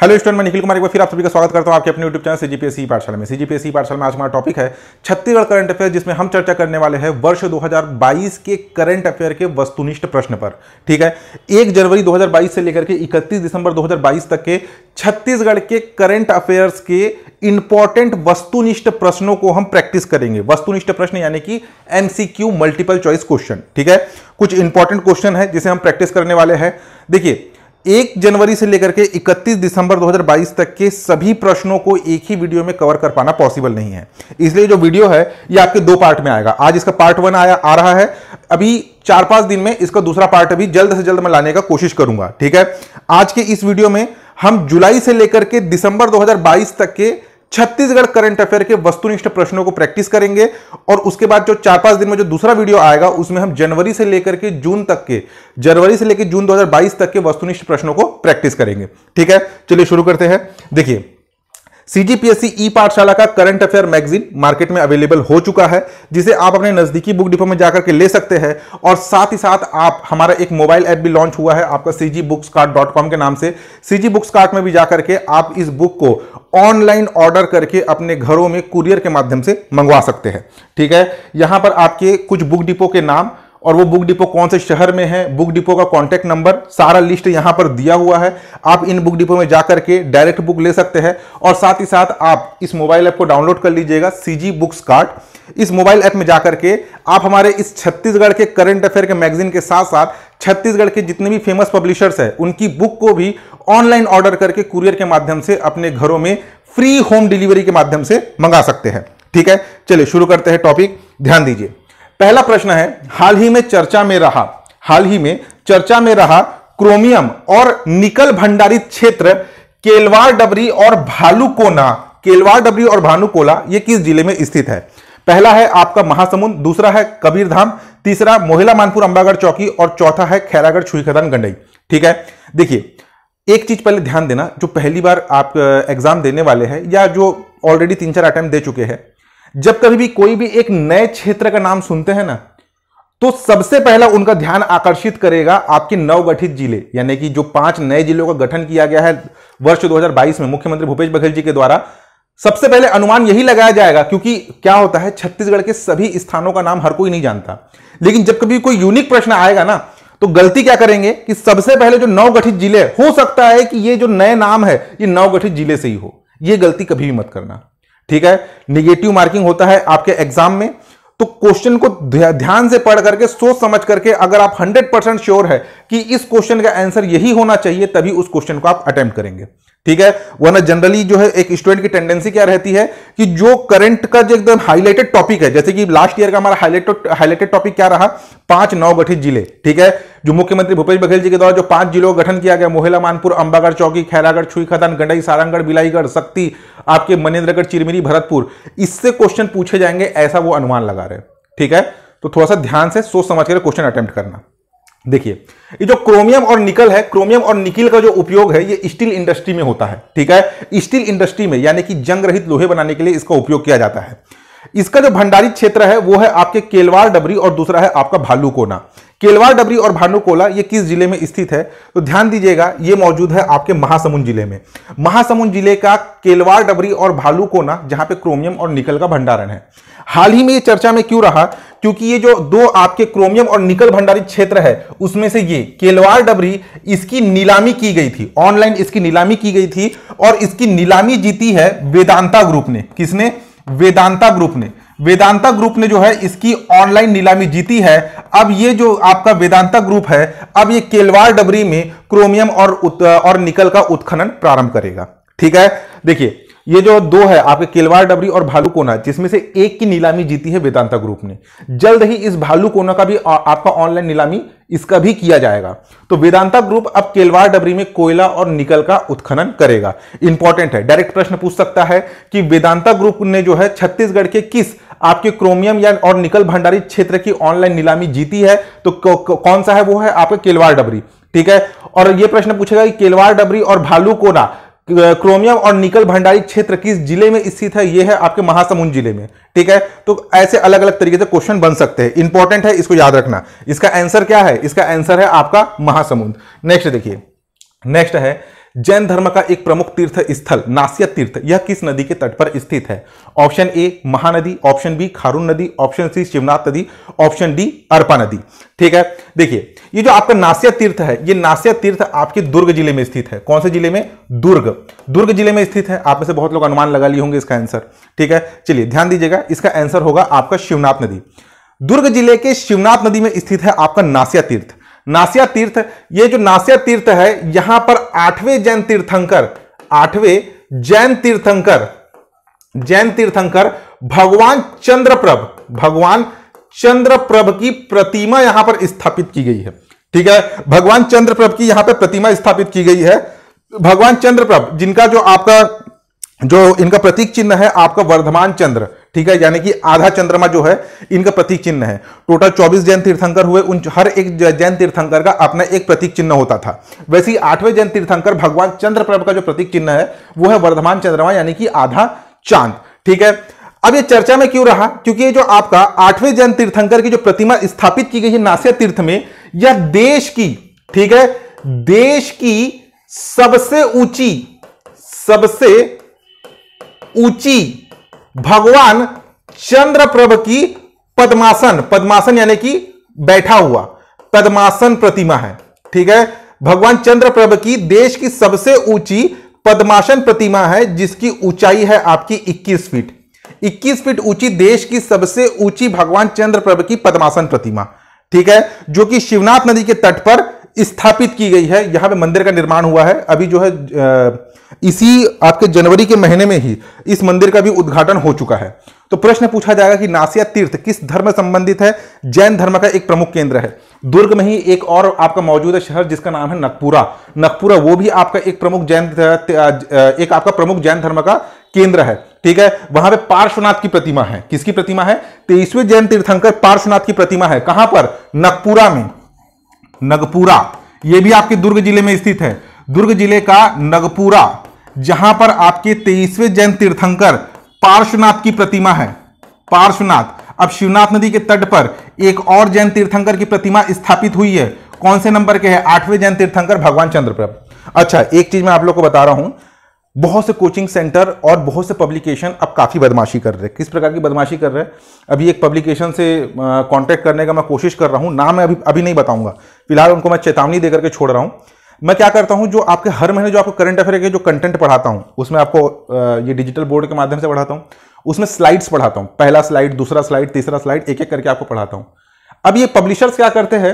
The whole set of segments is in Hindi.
हेलो स्टूडेंट मैं निखिल कुमार एक बार फिर आप सभी का स्वागत करता हूं आपके अपने यूट्यूब चैनल सीजीपीएससी पाठशाला में सीजीपीएससी पाठशाला में आज हमारा टॉपिक है छत्तीसगढ़ करंट अफेयर जिसमें हम चर्चा करने वाले हैं वर्ष 2022 के करंट अफेयर के वस्तुनिष्ठ प्रश्न पर ठीक है एक जनवरी दो से लेकर के इकतीस दिसंबर दो तक के छत्तीसगढ़ के करंट अफेयर्स के इंपॉर्टेंट वस्तुनिष्ठ प्रश्नों को हम प्रैक्टिस करेंगे वस्तुनिष्ठ प्रश्न यानी कि एमसीक्यू मल्टीपल चॉइस क्वेश्चन ठीक है कुछ इंपॉर्टेंट क्वेश्चन है जिसे हम प्रैक्टिस करने वाले हैं देखिए एक जनवरी से लेकर के 31 दिसंबर 2022 तक के सभी प्रश्नों को एक ही वीडियो में कवर कर पाना पॉसिबल नहीं है इसलिए जो वीडियो है ये आपके दो पार्ट में आएगा आज इसका पार्ट वन आया आ रहा है अभी चार पांच दिन में इसका दूसरा पार्ट अभी जल्द से जल्द मैं लाने का कोशिश करूंगा ठीक है आज के इस वीडियो में हम जुलाई से लेकर के दिसंबर दो तक के छत्तीसगढ़ करंट अफेयर के वस्तुनिष्ठ प्रश्नों को प्रैक्टिस करेंगे और उसके बाद जो चार पांच दिन में जो दूसरा वीडियो आएगा उसमें हम जनवरी से लेकर के जून तक के जनवरी से लेकर जून 2022 तक के वस्तुनिष्ठ प्रश्नों को प्रैक्टिस करेंगे ठीक है चलिए शुरू करते हैं देखिए सीजीपीएससी ई पाठशाला का करंट अफेयर मैगजीन मार्केट में अवेलेबल हो चुका है जिसे आप अपने नजदीकी बुक डिपो में जाकर के ले सकते हैं और साथ ही साथ आप हमारा एक मोबाइल ऐप भी लॉन्च हुआ है आपका सी बुक्स डॉट कॉम के नाम से सीजी बुक्स कार्ट में भी जाकर के आप इस बुक को ऑनलाइन ऑर्डर करके अपने घरों में कुरियर के माध्यम से मंगवा सकते हैं ठीक है यहां पर आपके कुछ बुक डिपो के नाम और वो बुक डिपो कौन से शहर में है बुक डिपो का कॉन्टैक्ट नंबर सारा लिस्ट यहाँ पर दिया हुआ है आप इन बुक डिपो में जाकर के डायरेक्ट बुक ले सकते हैं और साथ ही साथ आप इस मोबाइल ऐप को डाउनलोड कर लीजिएगा सी बुक्स कार्ड इस मोबाइल ऐप में जाकर के आप हमारे इस छत्तीसगढ़ के करंट अफेयर के मैगजीन के साथ साथ छत्तीसगढ़ के जितने भी फेमस पब्लिशर्स हैं उनकी बुक को भी ऑनलाइन ऑर्डर करके कुरियर के माध्यम से अपने घरों में फ्री होम डिलीवरी के माध्यम से मंगा सकते हैं ठीक है चलिए शुरू करते हैं टॉपिक ध्यान दीजिए पहला प्रश्न है हाल ही में चर्चा में रहा हाल ही में चर्चा में रहा क्रोमियम और निकल भंडारित क्षेत्र केलवार डबरी और भालूकोना केलवार डबरी और भानुकोला ये किस जिले में स्थित है पहला है आपका महासमुंद दूसरा है कबीरधाम तीसरा मोहिला मानपुर अंबागढ़ चौकी और चौथा है खैरागढ़ छुई खदान गंडई ठीक है देखिए एक चीज पहले ध्यान देना जो पहली बार आप एग्जाम देने वाले हैं या जो ऑलरेडी तीन चार अटैम्प्ट दे चुके हैं जब कभी भी कोई भी एक नए क्षेत्र का नाम सुनते हैं ना तो सबसे पहला उनका ध्यान आकर्षित करेगा आपके नवगठित जिले यानी कि जो पांच नए जिलों का गठन किया गया है वर्ष 2022 में मुख्यमंत्री भूपेश बघेल जी के द्वारा सबसे पहले अनुमान यही लगाया जाएगा क्योंकि क्या होता है छत्तीसगढ़ के सभी स्थानों का नाम हर कोई नहीं जानता लेकिन जब कभी कोई यूनिक प्रश्न आएगा ना तो गलती क्या करेंगे कि सबसे पहले जो नवगठित जिले हो सकता है कि ये जो नए नाम है ये नवगठित जिले से ही हो ये गलती कभी भी मत करना ठीक है निगेटिव मार्किंग होता है आपके एग्जाम में तो क्वेश्चन को ध्यान से पढ़ करके सोच समझ करके अगर आप 100 परसेंट श्योर है कि इस क्वेश्चन का आंसर यही होना चाहिए तभी उस क्वेश्चन को आप अटेम्प्ट करेंगे ठीक है वरना जनरली जो है एक स्टूडेंट की टेंडेंसी क्या रहती है कि जो करंट का जो एकदम हाईलाइटेड टॉपिक है जैसे कि लास्ट ईयर का हमारा हाईलाइटेड हाईलाइटेड टॉपिक क्या रहा पांच गठित जिले ठीक है जो मुख्यमंत्री भूपेश बघेल जी के द्वारा जो पांच जिलों का गठन किया गया मोहिला मानपुर अंबागढ़ चौकी खैरागढ़ छुई खदान गंडई सारंगढ़ बिलाईगढ़ सक्ति आपके मनेन्द्रगढ़ चिरमिरी भरतपुर इससे क्वेश्चन पूछे जाएंगे ऐसा वो अनुमान लगा रहे ठीक है तो थोड़ा सा ध्यान से सोच समझ कर क्वेश्चन अटेम्प्ट करना देखिए ये जो क्रोमियम और निकल है क्रोमियम और निकिल का जो उपयोग है ये स्टील इंडस्ट्री में होता है ठीक है स्टील इंडस्ट्री में यानी कि जंग रहित लोहे बनाने के लिए इसका उपयोग किया जाता है इसका जो भंडारित क्षेत्र है वो है आपके केलवार डबरी और दूसरा है आपका भालूकोना केलवार डबरी और भानुकोला ये किस जिले में स्थित है तो ध्यान दीजिएगा ये मौजूद है आपके महासमुंद जिले में महासमुंद जिले का केलवार डबरी और भालूकोना जहां पे क्रोमियम और निकल का भंडारण है हाल ही में ये चर्चा में क्यों रहा क्योंकि ये जो दो आपके क्रोमियम और निकल भंडारित क्षेत्र है उसमें से ये केलवार डबरी इसकी नीलामी की गई थी ऑनलाइन इसकी नीलामी की गई थी और इसकी नीलामी जीती है वेदांता ग्रुप ने किसने वेदांता ग्रुप ने वेदांता ग्रुप ने जो है इसकी ऑनलाइन नीलामी जीती है अब ये जो आपका वेदांता ग्रुप है अब ये केलवार डबरी में क्रोमियम और उत, और निकल का उत्खनन प्रारंभ करेगा ठीक है देखिए ये जो दो है आपके केलवार डबरी और भालूकोना जिसमें से एक की नीलामी जीती है वेदांता ग्रुप ने जल्द ही इस भालूकोना का भी आपका ऑनलाइन नीलामी इसका भी किया जाएगा तो वेदांता ग्रुप अब केलवार डबरी में कोयला और निकल का उत्खनन करेगा इंपॉर्टेंट है डायरेक्ट प्रश्न पूछ सकता है कि वेदांता ग्रुप ने जो है छत्तीसगढ़ के किस आपके क्रोमियम या और निकल भंडारी क्षेत्र की ऑनलाइन नीलामी जीती है तो कौन सा है वो है आपके केलवार डबरी ठीक है और ये प्रश्न पूछेगा कि केलवार डबरी और भालू कोना क्रोमियम और निकल भंडारी क्षेत्र किस जिले में स्थित है यह है आपके महासमुंद जिले में ठीक है तो ऐसे अलग अलग तरीके से क्वेश्चन बन सकते हैं इंपॉर्टेंट है इसको याद रखना इसका आंसर क्या है इसका आंसर है आपका महासमुंद नेक्स्ट देखिए नेक्स्ट है जैन धर्म का एक प्रमुख तीर्थ स्थल नासिया तीर्थ यह किस नदी के तट पर स्थित है option A Mahanadi option B Kharun नदी ऑप्शन सी शिवनाथ नदी ऑप्शन डी अर्पा नदी ठीक है देखिए ये जो आपका नासिया तीर्थ है ये नासिया तीर्थ आपके दुर्ग जिले में स्थित है कौन से जिले में दुर्ग दुर्ग जिले में स्थित है आप में से बहुत लोग अनुमान लगा लिए होंगे इसका आंसर ठीक है चलिए ध्यान दीजिएगा इसका आंसर होगा आपका शिवनाथ नदी दुर्ग जिले के शिवनाथ नदी में स्थित है आपका नासिया तीर्थ नासिया तीर्थ ये जो नासिया तीर्थ है यहां पर आठवें जैन तीर्थंकर आठवें जैन तीर्थंकर जैन तीर्थंकर भगवान चंद्रप्रभ भगवान चंद्रप्रभ की प्रतिमा यहां पर स्थापित की गई है ठीक है भगवान चंद्रप्रभ की यहां पर प्रतिमा स्थापित की गई है भगवान चंद्रप्रभ जिनका जो आपका जो इनका प्रतीक चिन्ह है आपका वर्धमान चंद्र ठीक है यानी कि आधा चंद्रमा जो है इनका प्रतीक चिन्ह है टोटल 24 जैन तीर्थंकर हुए उन हर एक जैन तीर्थंकर का अपना एक प्रतीक चिन्ह होता था वैसे ही आठवें जैन तीर्थंकर भगवान चंद्रप्रभ का जो प्रतीक चिन्ह है वो है वर्धमान चंद्रमा यानी कि आधा चांद ठीक है अब ये चर्चा में क्यों रहा क्योंकि ये जो आपका आठवें जैन तीर्थंकर की जो प्रतिमा स्थापित की गई है नासिया तीर्थ में यह देश की ठीक है देश की सबसे ऊंची सबसे ऊंची भगवान चंद्रप्रभ की पद्मासन पद्मासन यानी कि बैठा हुआ पद्मासन प्रतिमा है ठीक है भगवान चंद्रप्रभ की देश की सबसे ऊंची पद्मासन प्रतिमा है जिसकी ऊंचाई है आपकी 21 फीट 21 फीट ऊंची देश की सबसे ऊंची भगवान चंद्रप्रभ की पद्मासन प्रतिमा ठीक है जो कि शिवनाथ नदी के तट पर स्थापित की गई है यहाँ पे मंदिर का निर्माण हुआ है अभी जो है इसी आपके जनवरी के महीने में ही इस मंदिर का भी उद्घाटन हो चुका है तो प्रश्न पूछा जाएगा कि नासिया तीर्थ किस धर्म संबंधित है जैन धर्म का एक प्रमुख केंद्र है दुर्ग में ही एक और आपका मौजूद है शहर जिसका नाम है नकपुरा नकपुरा वो भी आपका एक प्रमुख जैन एक आपका प्रमुख जैन धर्म का केंद्र है ठीक है वहां पे पार्श्वनाथ की प्रतिमा है किसकी प्रतिमा है तेईसवें जैन तीर्थंकर पार्श्वनाथ की प्रतिमा है कहां पर नकपुरा में नगपुरा यह भी आपके दुर्ग जिले में स्थित है दुर्ग जिले का नगपुरा जहां पर आपके तेईसवें जैन तीर्थंकर पार्श्वनाथ की प्रतिमा है पार्श्वनाथ अब शिवनाथ नदी के तट पर एक और जैन तीर्थंकर की प्रतिमा स्थापित हुई है कौन से नंबर के है आठवें जैन तीर्थंकर भगवान चंद्रप्रभ अच्छा एक चीज मैं आप लोग को बता रहा हूं बहुत से कोचिंग सेंटर और बहुत से पब्लिकेशन अब काफ़ी बदमाशी कर रहे हैं किस प्रकार की बदमाशी कर रहे हैं अभी एक पब्लिकेशन से कांटेक्ट करने का मैं कोशिश कर रहा हूँ नाम मैं अभी अभी नहीं बताऊँगा फिलहाल उनको मैं चेतावनी देकर के छोड़ रहा हूँ मैं क्या करता हूँ जो आपके हर महीने जो आपको करंट अफेयर के जो कंटेंट पढ़ाता हूँ उसमें आपको ये डिजिटल बोर्ड के माध्यम से पढ़ाता हूँ उसमें स्लाइड्स पढ़ाता हूँ पहला स्लाइड दूसरा स्लाइड तीसरा स्लाइड एक एक करके आपको पढ़ाता हूँ अब ये पब्लिशर्स क्या करते हैं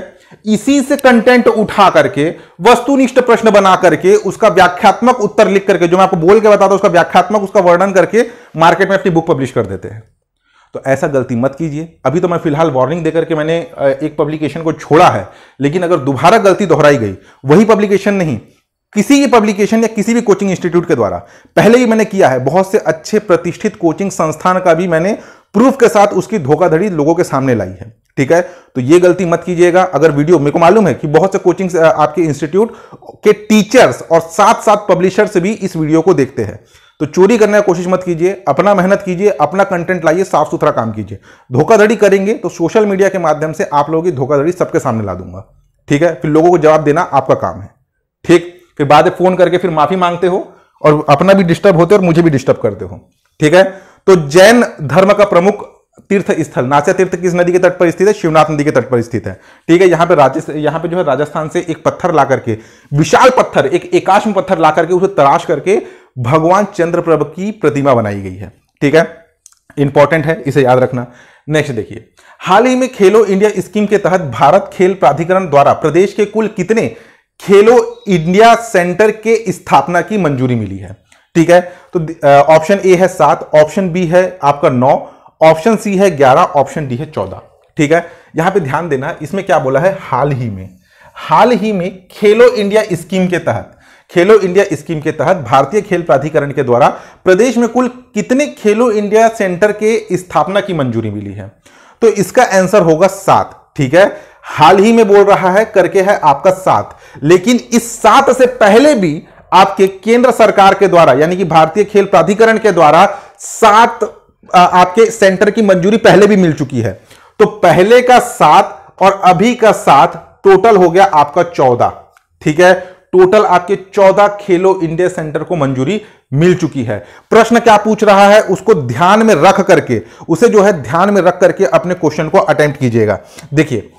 इसी से कंटेंट उठा करके वस्तुनिष्ठ प्रश्न बना करके उसका व्याख्यात्मक उत्तर लिख करके जो मैं आपको बोल के बताता हूं उसका व्याख्यात्मक उसका वर्णन करके मार्केट में अपनी बुक पब्लिश कर देते हैं तो ऐसा गलती मत कीजिए अभी तो मैं फिलहाल वार्निंग देकर के मैंने एक पब्लिकेशन को छोड़ा है लेकिन अगर दोबारा गलती दोहराई गई वही पब्लिकेशन नहीं किसी भी पब्लिकेशन या किसी भी कोचिंग इंस्टीट्यूट के द्वारा पहले ही मैंने किया है बहुत से अच्छे प्रतिष्ठित कोचिंग संस्थान का भी मैंने प्रूफ के साथ उसकी धोखाधड़ी लोगों के सामने लाई है ठीक है तो ये गलती मत कीजिएगा अगर वीडियो मेरे को मालूम है कि बहुत से कोचिंग आपके इंस्टीट्यूट के टीचर्स और साथ साथ पब्लिशर्स भी इस वीडियो को देखते हैं तो चोरी करने की कोशिश मत कीजिए अपना मेहनत कीजिए अपना कंटेंट लाइए साफ सुथरा काम कीजिए धोखाधड़ी करेंगे तो सोशल मीडिया के माध्यम से आप लोगों की धोखाधड़ी सबके सामने ला दूंगा ठीक है फिर लोगों को जवाब देना आपका काम है ठीक फिर बाद में फोन करके फिर माफी मांगते हो और अपना भी डिस्टर्ब होते हो और मुझे भी डिस्टर्ब करते हो ठीक है तो जैन धर्म का प्रमुख तीर्थ स्थल नासिया तीर्थ किस नदी के तट पर स्थित है शिवनाथ नदी के तट पर स्थित है ठीक है यहाँ पे राजस्थान यहाँ पे जो है राजस्थान से एक पत्थर ला करके विशाल पत्थर एक एकाश्म पत्थर ला करके उसे तराश करके भगवान चंद्रप्रभ की प्रतिमा बनाई गई है ठीक है इंपॉर्टेंट है इसे याद रखना नेक्स्ट देखिए हाल ही में खेलो इंडिया स्कीम के तहत भारत खेल प्राधिकरण द्वारा प्रदेश के कुल कितने खेलो इंडिया सेंटर के स्थापना की मंजूरी मिली है ठीक है तो ऑप्शन ए है सात ऑप्शन बी है आपका नौ ऑप्शन सी है ग्यारह ऑप्शन डी है चौदह ठीक है यहां पे ध्यान देना इसमें क्या बोला है हाल ही में हाल ही में खेलो इंडिया स्कीम के तहत खेलो इंडिया स्कीम के तहत भारतीय खेल प्राधिकरण के द्वारा प्रदेश में कुल कितने खेलो इंडिया सेंटर के स्थापना की मंजूरी मिली है तो इसका आंसर होगा सात ठीक है हाल ही में बोल रहा है करके है आपका सात लेकिन इस सात से पहले भी आपके केंद्र सरकार के द्वारा यानी कि भारतीय खेल प्राधिकरण के द्वारा सात आपके सेंटर की मंजूरी पहले भी मिल चुकी है तो पहले का सात और अभी का सात टोटल हो गया आपका चौदह ठीक है टोटल आपके चौदह खेलो इंडिया सेंटर को मंजूरी मिल चुकी है प्रश्न क्या पूछ रहा है उसको ध्यान में रख करके उसे जो है ध्यान में रख करके अपने क्वेश्चन को अटेम्प्ट कीजिएगा देखिए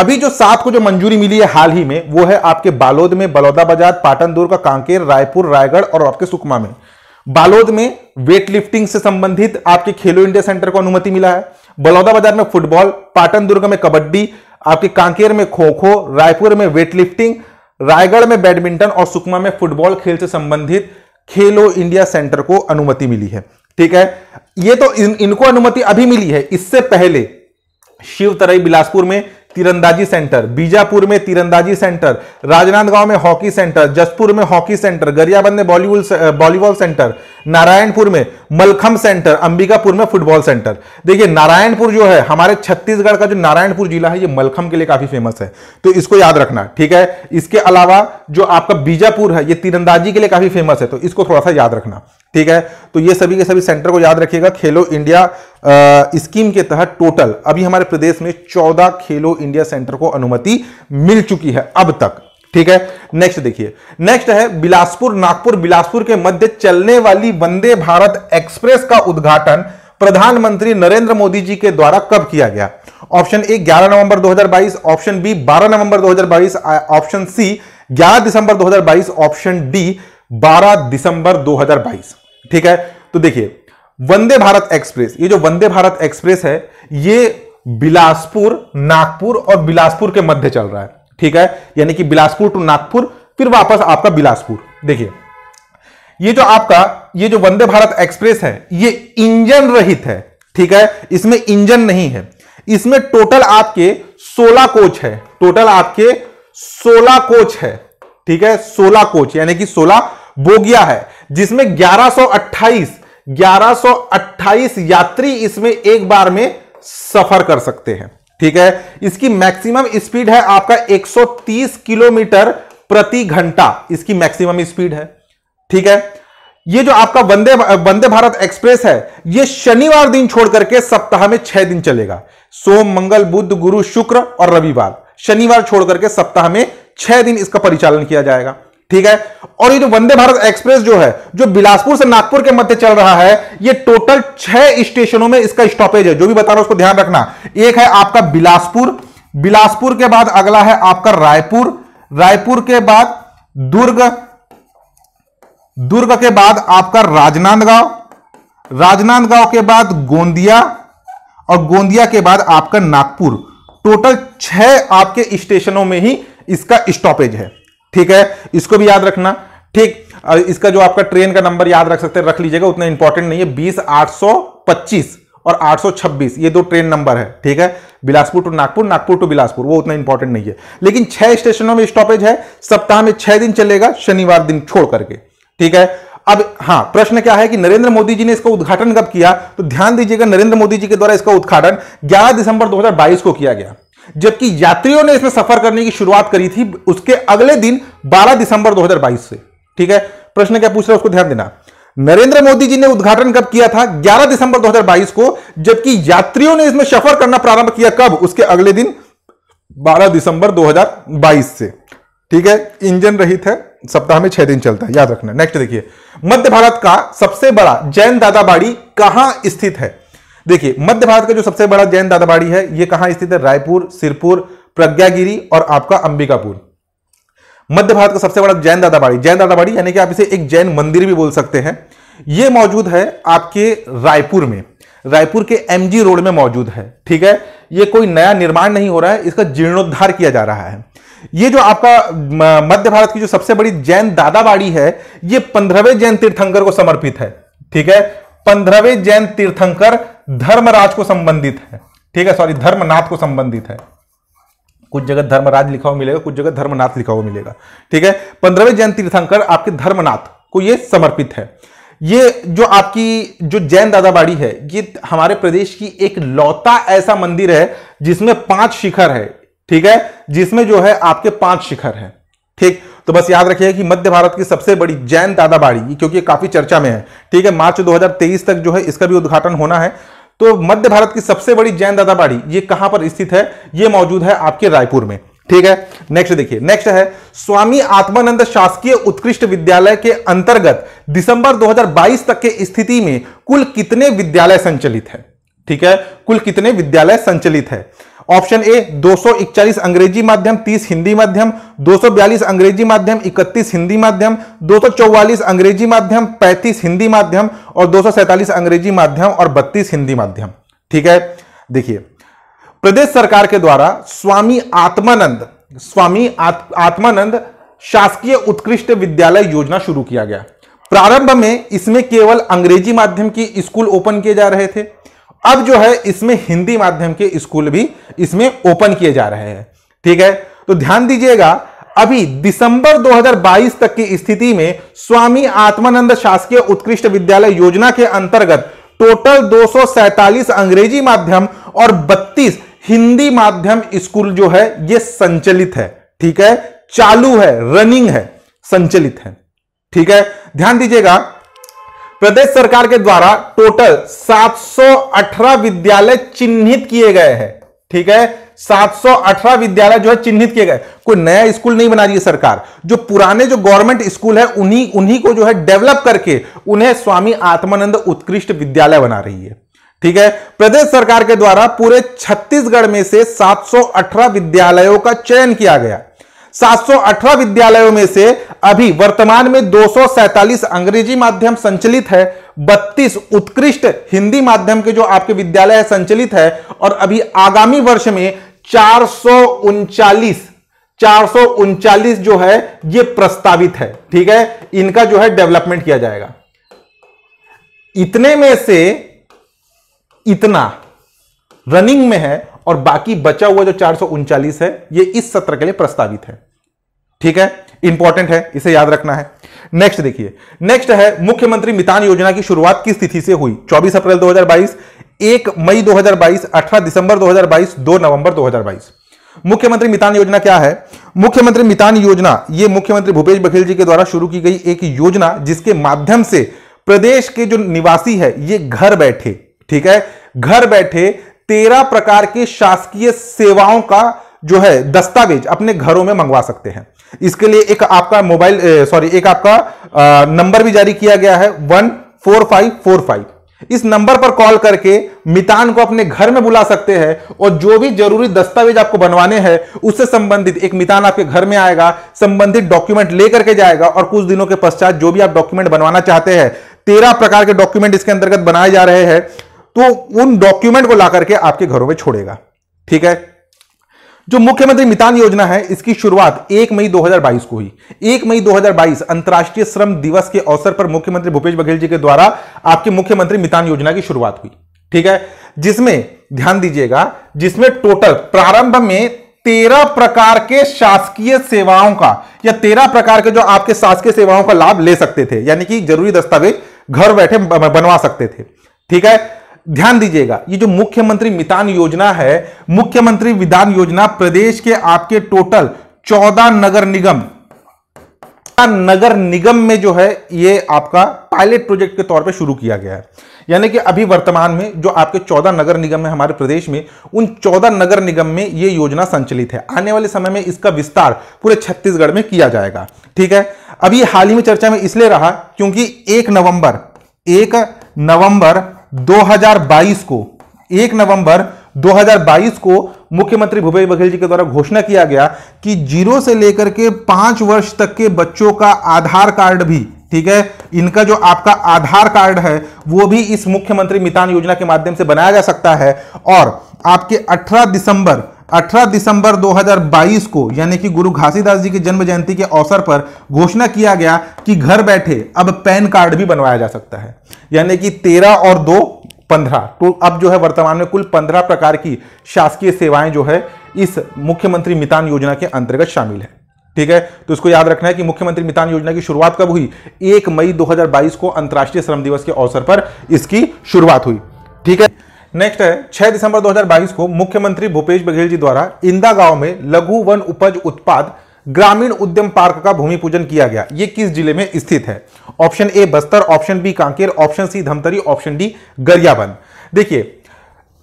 अभी जो सात को जो मंजूरी मिली है हाल ही में वो है आपके बालोद में बलौदा बाजार पाटन कांकेर रायपुर रायगढ़ और आपके सुकमा में बालोद में वेट लिफ्टिंग से संबंधित आपके खेलो इंडिया सेंटर को अनुमति मिला है बलौदा बाजार में फुटबॉल पाटन दुर्ग में कबड्डी आपके कांकेर में खो खो रायपुर में वेट लिफ्टिंग रायगढ़ में बैडमिंटन और सुकमा में फुटबॉल खेल से संबंधित खेलो इंडिया सेंटर को अनुमति मिली है ठीक है ये तो इन, इनको अनुमति अभी मिली है इससे पहले शिव तरई बिलासपुर में तीरंदाजी सेंटर बीजापुर में तीरंदाजी सेंटर राजनांदगांव में हॉकी सेंटर जसपुर में हॉकी सेंटर गरियाबंद में बॉलीवुड वॉलीबॉल सेंटर नारायणपुर में मलखम सेंटर अंबिकापुर में फुटबॉल सेंटर देखिए नारायणपुर जो है हमारे छत्तीसगढ़ का जो नारायणपुर जिला है ये मलखम के लिए काफी फेमस है तो इसको याद रखना ठीक है इसके अलावा जो आपका बीजापुर है ये तीरंदाजी के लिए काफी फेमस है तो इसको थोड़ा सा याद रखना ठीक है तो ये सभी के सभी सेंटर को याद रखिएगा खेलो इंडिया स्कीम के तहत टोटल अभी हमारे प्रदेश में 14 खेलो इंडिया सेंटर को अनुमति मिल चुकी है अब तक ठीक है नेक्स्ट देखिए नेक्स्ट है बिलासपुर नागपुर बिलासपुर के मध्य चलने वाली वंदे भारत एक्सप्रेस का उद्घाटन प्रधानमंत्री नरेंद्र मोदी जी के द्वारा कब किया गया ऑप्शन ए 11 नवंबर 2022 ऑप्शन बी 12 नवंबर 2022 ऑप्शन सी 11 दिसंबर 2022 ऑप्शन डी 12 दिसंबर 2022 ठीक है तो देखिए वंदे भारत एक्सप्रेस ये जो वंदे भारत एक्सप्रेस है ये बिलासपुर नागपुर और बिलासपुर के मध्य चल रहा है ठीक है यानी कि बिलासपुर टू नागपुर फिर वापस आपका बिलासपुर देखिए ये जो आपका ये जो वंदे भारत एक्सप्रेस है ये इंजन रहित है ठीक है इसमें इंजन नहीं है इसमें टोटल आपके 16 कोच है टोटल आपके 16 कोच है ठीक है 16 कोच यानी कि सोलह बोगिया है जिसमें 1128 1128 यात्री इसमें एक बार में सफर कर सकते हैं ठीक है इसकी मैक्सिमम स्पीड है आपका 130 किलोमीटर प्रति घंटा इसकी मैक्सिमम स्पीड है ठीक है ये जो आपका वंदे वंदे भारत एक्सप्रेस है ये शनिवार दिन छोड़ करके सप्ताह में छह दिन चलेगा सोम मंगल बुध गुरु शुक्र और रविवार शनिवार छोड़ करके सप्ताह में छह दिन इसका परिचालन किया जाएगा ठीक है और ये जो वंदे भारत एक्सप्रेस जो है जो बिलासपुर से नागपुर के मध्य चल रहा है ये टोटल छह स्टेशनों में इसका स्टॉपेज है जो भी बता रहा हूं उसको ध्यान रखना एक है आपका बिलासपुर बिलासपुर के बाद अगला है आपका रायपुर रायपुर के बाद दुर्ग दुर्ग के बाद आपका राजनांदगांव राजनांदगांव के बाद गोंदिया और गोंदिया के बाद आपका नागपुर टोटल छह आपके स्टेशनों में ही इसका स्टॉपेज है ठीक है इसको भी याद रखना ठीक इसका जो आपका ट्रेन का नंबर याद रख सकते हैं रख लीजिएगा उतना इंपॉर्टेंट नहीं है बीस आठ सौ पच्चीस और 826 ये दो ट्रेन नंबर है ठीक है बिलासपुर टू नागपुर नागपुर टू बिलासपुर वो उतना इंपॉर्टेंट नहीं है लेकिन छह स्टेशनों में स्टॉपेज है सप्ताह में छह दिन चलेगा शनिवार दिन छोड़ करके ठीक है अब हाँ प्रश्न क्या है कि नरेंद्र मोदी जी ने इसका उद्घाटन कब किया तो ध्यान दीजिएगा नरेंद्र मोदी जी के द्वारा इसका उद्घाटन 11 दिसंबर 2022 को किया गया जबकि यात्रियों ने इसमें सफर करने की शुरुआत करी थी उसके अगले दिन 12 दिसंबर 2022 से ठीक है प्रश्न क्या पूछ रहे उसको ध्यान देना नरेंद्र मोदी जी ने उद्घाटन कब किया था 11 दिसंबर 2022 को जबकि यात्रियों ने इसमें सफर करना प्रारंभ किया कब उसके अगले दिन 12 दिसंबर 2022 से ठीक है इंजन रहित है सप्ताह में छह दिन चलता है याद रखना नेक्स्ट देखिए मध्य भारत का सबसे बड़ा जैन दादाबाड़ी कहां स्थित है देखिए मध्य भारत का जो सबसे बड़ा जैन दादाबाड़ी है ये कहां स्थित है रायपुर सिरपुर प्रज्ञागिरी और आपका अंबिकापुर मध्य भारत का सबसे बड़ा जैन दादाबाड़ी जैन दादाबाड़ी यानी कि आप इसे एक जैन मंदिर भी बोल सकते हैं यह मौजूद है आपके रायपुर में रायपुर के एमजी रोड में मौजूद है ठीक है यह कोई नया निर्माण नहीं हो रहा है इसका जीर्णोद्धार किया जा रहा है ये जो आपका मध्य भारत की जो सबसे बड़ी जैन दादाबाड़ी है ये पंद्रहवें जैन तीर्थंकर को समर्पित है ठीक है पंद्रहवें जैन तीर्थंकर धर्मराज को संबंधित है ठीक है सॉरी धर्मनाथ को संबंधित है कुछ जगह धर्मराज लिखा हुआ मिलेगा कुछ जगह धर्मनाथ लिखा हुआ मिलेगा ठीक है पंद्रहवें जैन तीर्थंकर आपके धर्मनाथ को यह समर्पित है ये जो आपकी जो जैन दादाबाड़ी है ये हमारे प्रदेश की एक लौता ऐसा मंदिर है जिसमें पांच शिखर है ठीक है जिसमें जो है आपके पांच शिखर है ठीक तो बस याद रखिए कि मध्य भारत की सबसे बड़ी जैन दादाबाड़ी क्योंकि ये काफ़ी चर्चा में है ठीक है मार्च 2023 तक जो है इसका भी उद्घाटन होना है तो मध्य भारत की सबसे बड़ी जैन दादाबाड़ी ये कहां पर स्थित है ये मौजूद है आपके रायपुर में ठीक है नेक्स्ट देखिए नेक्स्ट है स्वामी आत्मानंद शासकीय उत्कृष्ट विद्यालय के अंतर्गत दिसंबर 2022 तक के स्थिति में कुल कितने विद्यालय संचालित है ठीक है कुल कितने विद्यालय संचालित है ऑप्शन ए दो अंग्रेजी माध्यम 30 हिंदी माध्यम 242 अंग्रेजी माध्यम 31 हिंदी माध्यम 244 अंग्रेजी माध्यम 35 हिंदी माध्यम और 247 अंग्रेजी माध्यम और 32 हिंदी माध्यम ठीक है देखिए प्रदेश सरकार के द्वारा स्वामी आत्मानंद स्वामी आत, आत्मानंद शासकीय उत्कृष्ट विद्यालय योजना शुरू किया गया प्रारंभ में इसमें केवल अंग्रेजी माध्यम की स्कूल ओपन किए जा रहे थे अब जो है इसमें हिंदी माध्यम के स्कूल भी इसमें ओपन किए जा रहे हैं ठीक है तो ध्यान दीजिएगा अभी दिसंबर 2022 तक की स्थिति में स्वामी आत्मानंद शासकीय उत्कृष्ट विद्यालय योजना के अंतर्गत टोटल दो अंग्रेजी माध्यम और 32 हिंदी माध्यम स्कूल जो है ये संचलित है ठीक है चालू है रनिंग है संचलित है ठीक है ध्यान दीजिएगा प्रदेश सरकार के द्वारा टोटल 718 विद्यालय चिन्हित किए गए हैं ठीक है 718 विद्यालय जो है चिन्हित किए गए कोई नया स्कूल नहीं बना रही है सरकार जो पुराने जो गवर्नमेंट स्कूल है उन्हीं उन्हीं को जो है डेवलप करके उन्हें स्वामी आत्मानंद उत्कृष्ट विद्यालय बना रही है ठीक है प्रदेश सरकार के द्वारा पूरे छत्तीसगढ़ में से 718 विद्यालयों का चयन किया गया 718 विद्यालयों में से अभी वर्तमान में दो अंग्रेजी माध्यम संचलित है 32 उत्कृष्ट हिंदी माध्यम के जो आपके विद्यालय है संचलित है और अभी आगामी वर्ष में चार चार जो है ये प्रस्तावित है ठीक है इनका जो है डेवलपमेंट किया जाएगा इतने में से इतना रनिंग में है और बाकी बचा हुआ जो चार है ये इस सत्र के लिए प्रस्तावित है ठीक है इंपॉर्टेंट है इसे याद रखना है नेक्स्ट देखिए नेक्स्ट है मुख्यमंत्री मितान योजना की शुरुआत किस तिथि से हुई 24 अप्रैल 2022 एक मई 2022 18 दिसंबर 2022 2 नवंबर 2022 मुख्यमंत्री मितान योजना क्या है मुख्यमंत्री मितान योजना ये मुख्यमंत्री भूपेश बघेल जी के द्वारा शुरू की गई एक योजना जिसके माध्यम से प्रदेश के जो निवासी है ये घर बैठे ठीक है घर बैठे तेरह प्रकार के शासकीय सेवाओं का जो है दस्तावेज अपने घरों में मंगवा सकते हैं इसके लिए एक आपका मोबाइल सॉरी एक आपका नंबर भी जारी किया गया है one four five four five इस नंबर पर कॉल करके मितान को अपने घर में बुला सकते हैं और जो भी जरूरी दस्तावेज आपको बनवाने हैं उससे संबंधित एक मितान आपके घर में आएगा संबंधित डॉक्यूमेंट लेकर के जाएगा और कुछ दिनों के पश्चात जो भी आप डॉक्यूमेंट बनवाना चाहते हैं तेरह प्रकार के डॉक्यूमेंट इसके अंतर्गत बनाए जा रहे हैं तो उन डॉक्यूमेंट को ला करके आपके घरों में छोड़ेगा ठीक है जो मुख्यमंत्री मितान योजना है इसकी शुरुआत 1 मई 2022 को हुई 1 मई 2022 अंतर्राष्ट्रीय श्रम दिवस के अवसर पर मुख्यमंत्री भूपेश बघेल जी के द्वारा आपके मुख्यमंत्री मितान योजना की शुरुआत हुई ठीक है जिसमें ध्यान दीजिएगा जिसमें टोटल प्रारंभ में तेरह प्रकार के शासकीय सेवाओं का या तेरह प्रकार के जो आपके शासकीय सेवाओं का लाभ ले सकते थे यानी कि जरूरी दस्तावेज घर बैठे बनवा सकते थे ठीक है ध्यान दीजिएगा ये जो मुख्यमंत्री मितान योजना है मुख्यमंत्री विधान योजना प्रदेश के आपके टोटल चौदह नगर निगम नगर निगम में जो है ये आपका पायलट प्रोजेक्ट के तौर पे शुरू किया गया है यानी कि अभी वर्तमान में जो आपके 14 नगर निगम है हमारे प्रदेश में उन 14 नगर निगम में ये योजना संचालित है आने वाले समय में इसका विस्तार पूरे छत्तीसगढ़ में किया जाएगा ठीक है अभी हाल ही में चर्चा में इसलिए रहा क्योंकि एक नवंबर एक नवंबर 2022 को एक नवंबर 2022 को मुख्यमंत्री भूपेश बघेल जी के द्वारा घोषणा किया गया कि जीरो से लेकर के पांच वर्ष तक के बच्चों का आधार कार्ड भी ठीक है इनका जो आपका आधार कार्ड है वो भी इस मुख्यमंत्री मितान योजना के माध्यम से बनाया जा सकता है और आपके 18 दिसंबर 18 दिसंबर 2022 को यानी कि गुरु घासीदास जी की जन्म जयंती के अवसर पर घोषणा किया गया कि घर बैठे अब पैन कार्ड भी बनवाया जा सकता है यानी कि 13 और 2 15 तो अब जो है वर्तमान में कुल 15 प्रकार की शासकीय सेवाएं जो है इस मुख्यमंत्री मितान योजना के अंतर्गत शामिल है ठीक है तो इसको याद रखना है कि मुख्यमंत्री मितान योजना की शुरुआत कब हुई एक मई दो को अंतर्राष्ट्रीय श्रम दिवस के अवसर पर इसकी शुरुआत हुई ठीक है नेक्स्ट है 6 दिसंबर 2022 को मुख्यमंत्री भूपेश बघेल जी द्वारा इंदा गांव में लघु वन उपज उत्पाद ग्रामीण उद्यम पार्क का भूमि पूजन किया गया ये किस जिले में स्थित है option A Bastar option B Kanker option C Dhamtari option D Gariaband देखिए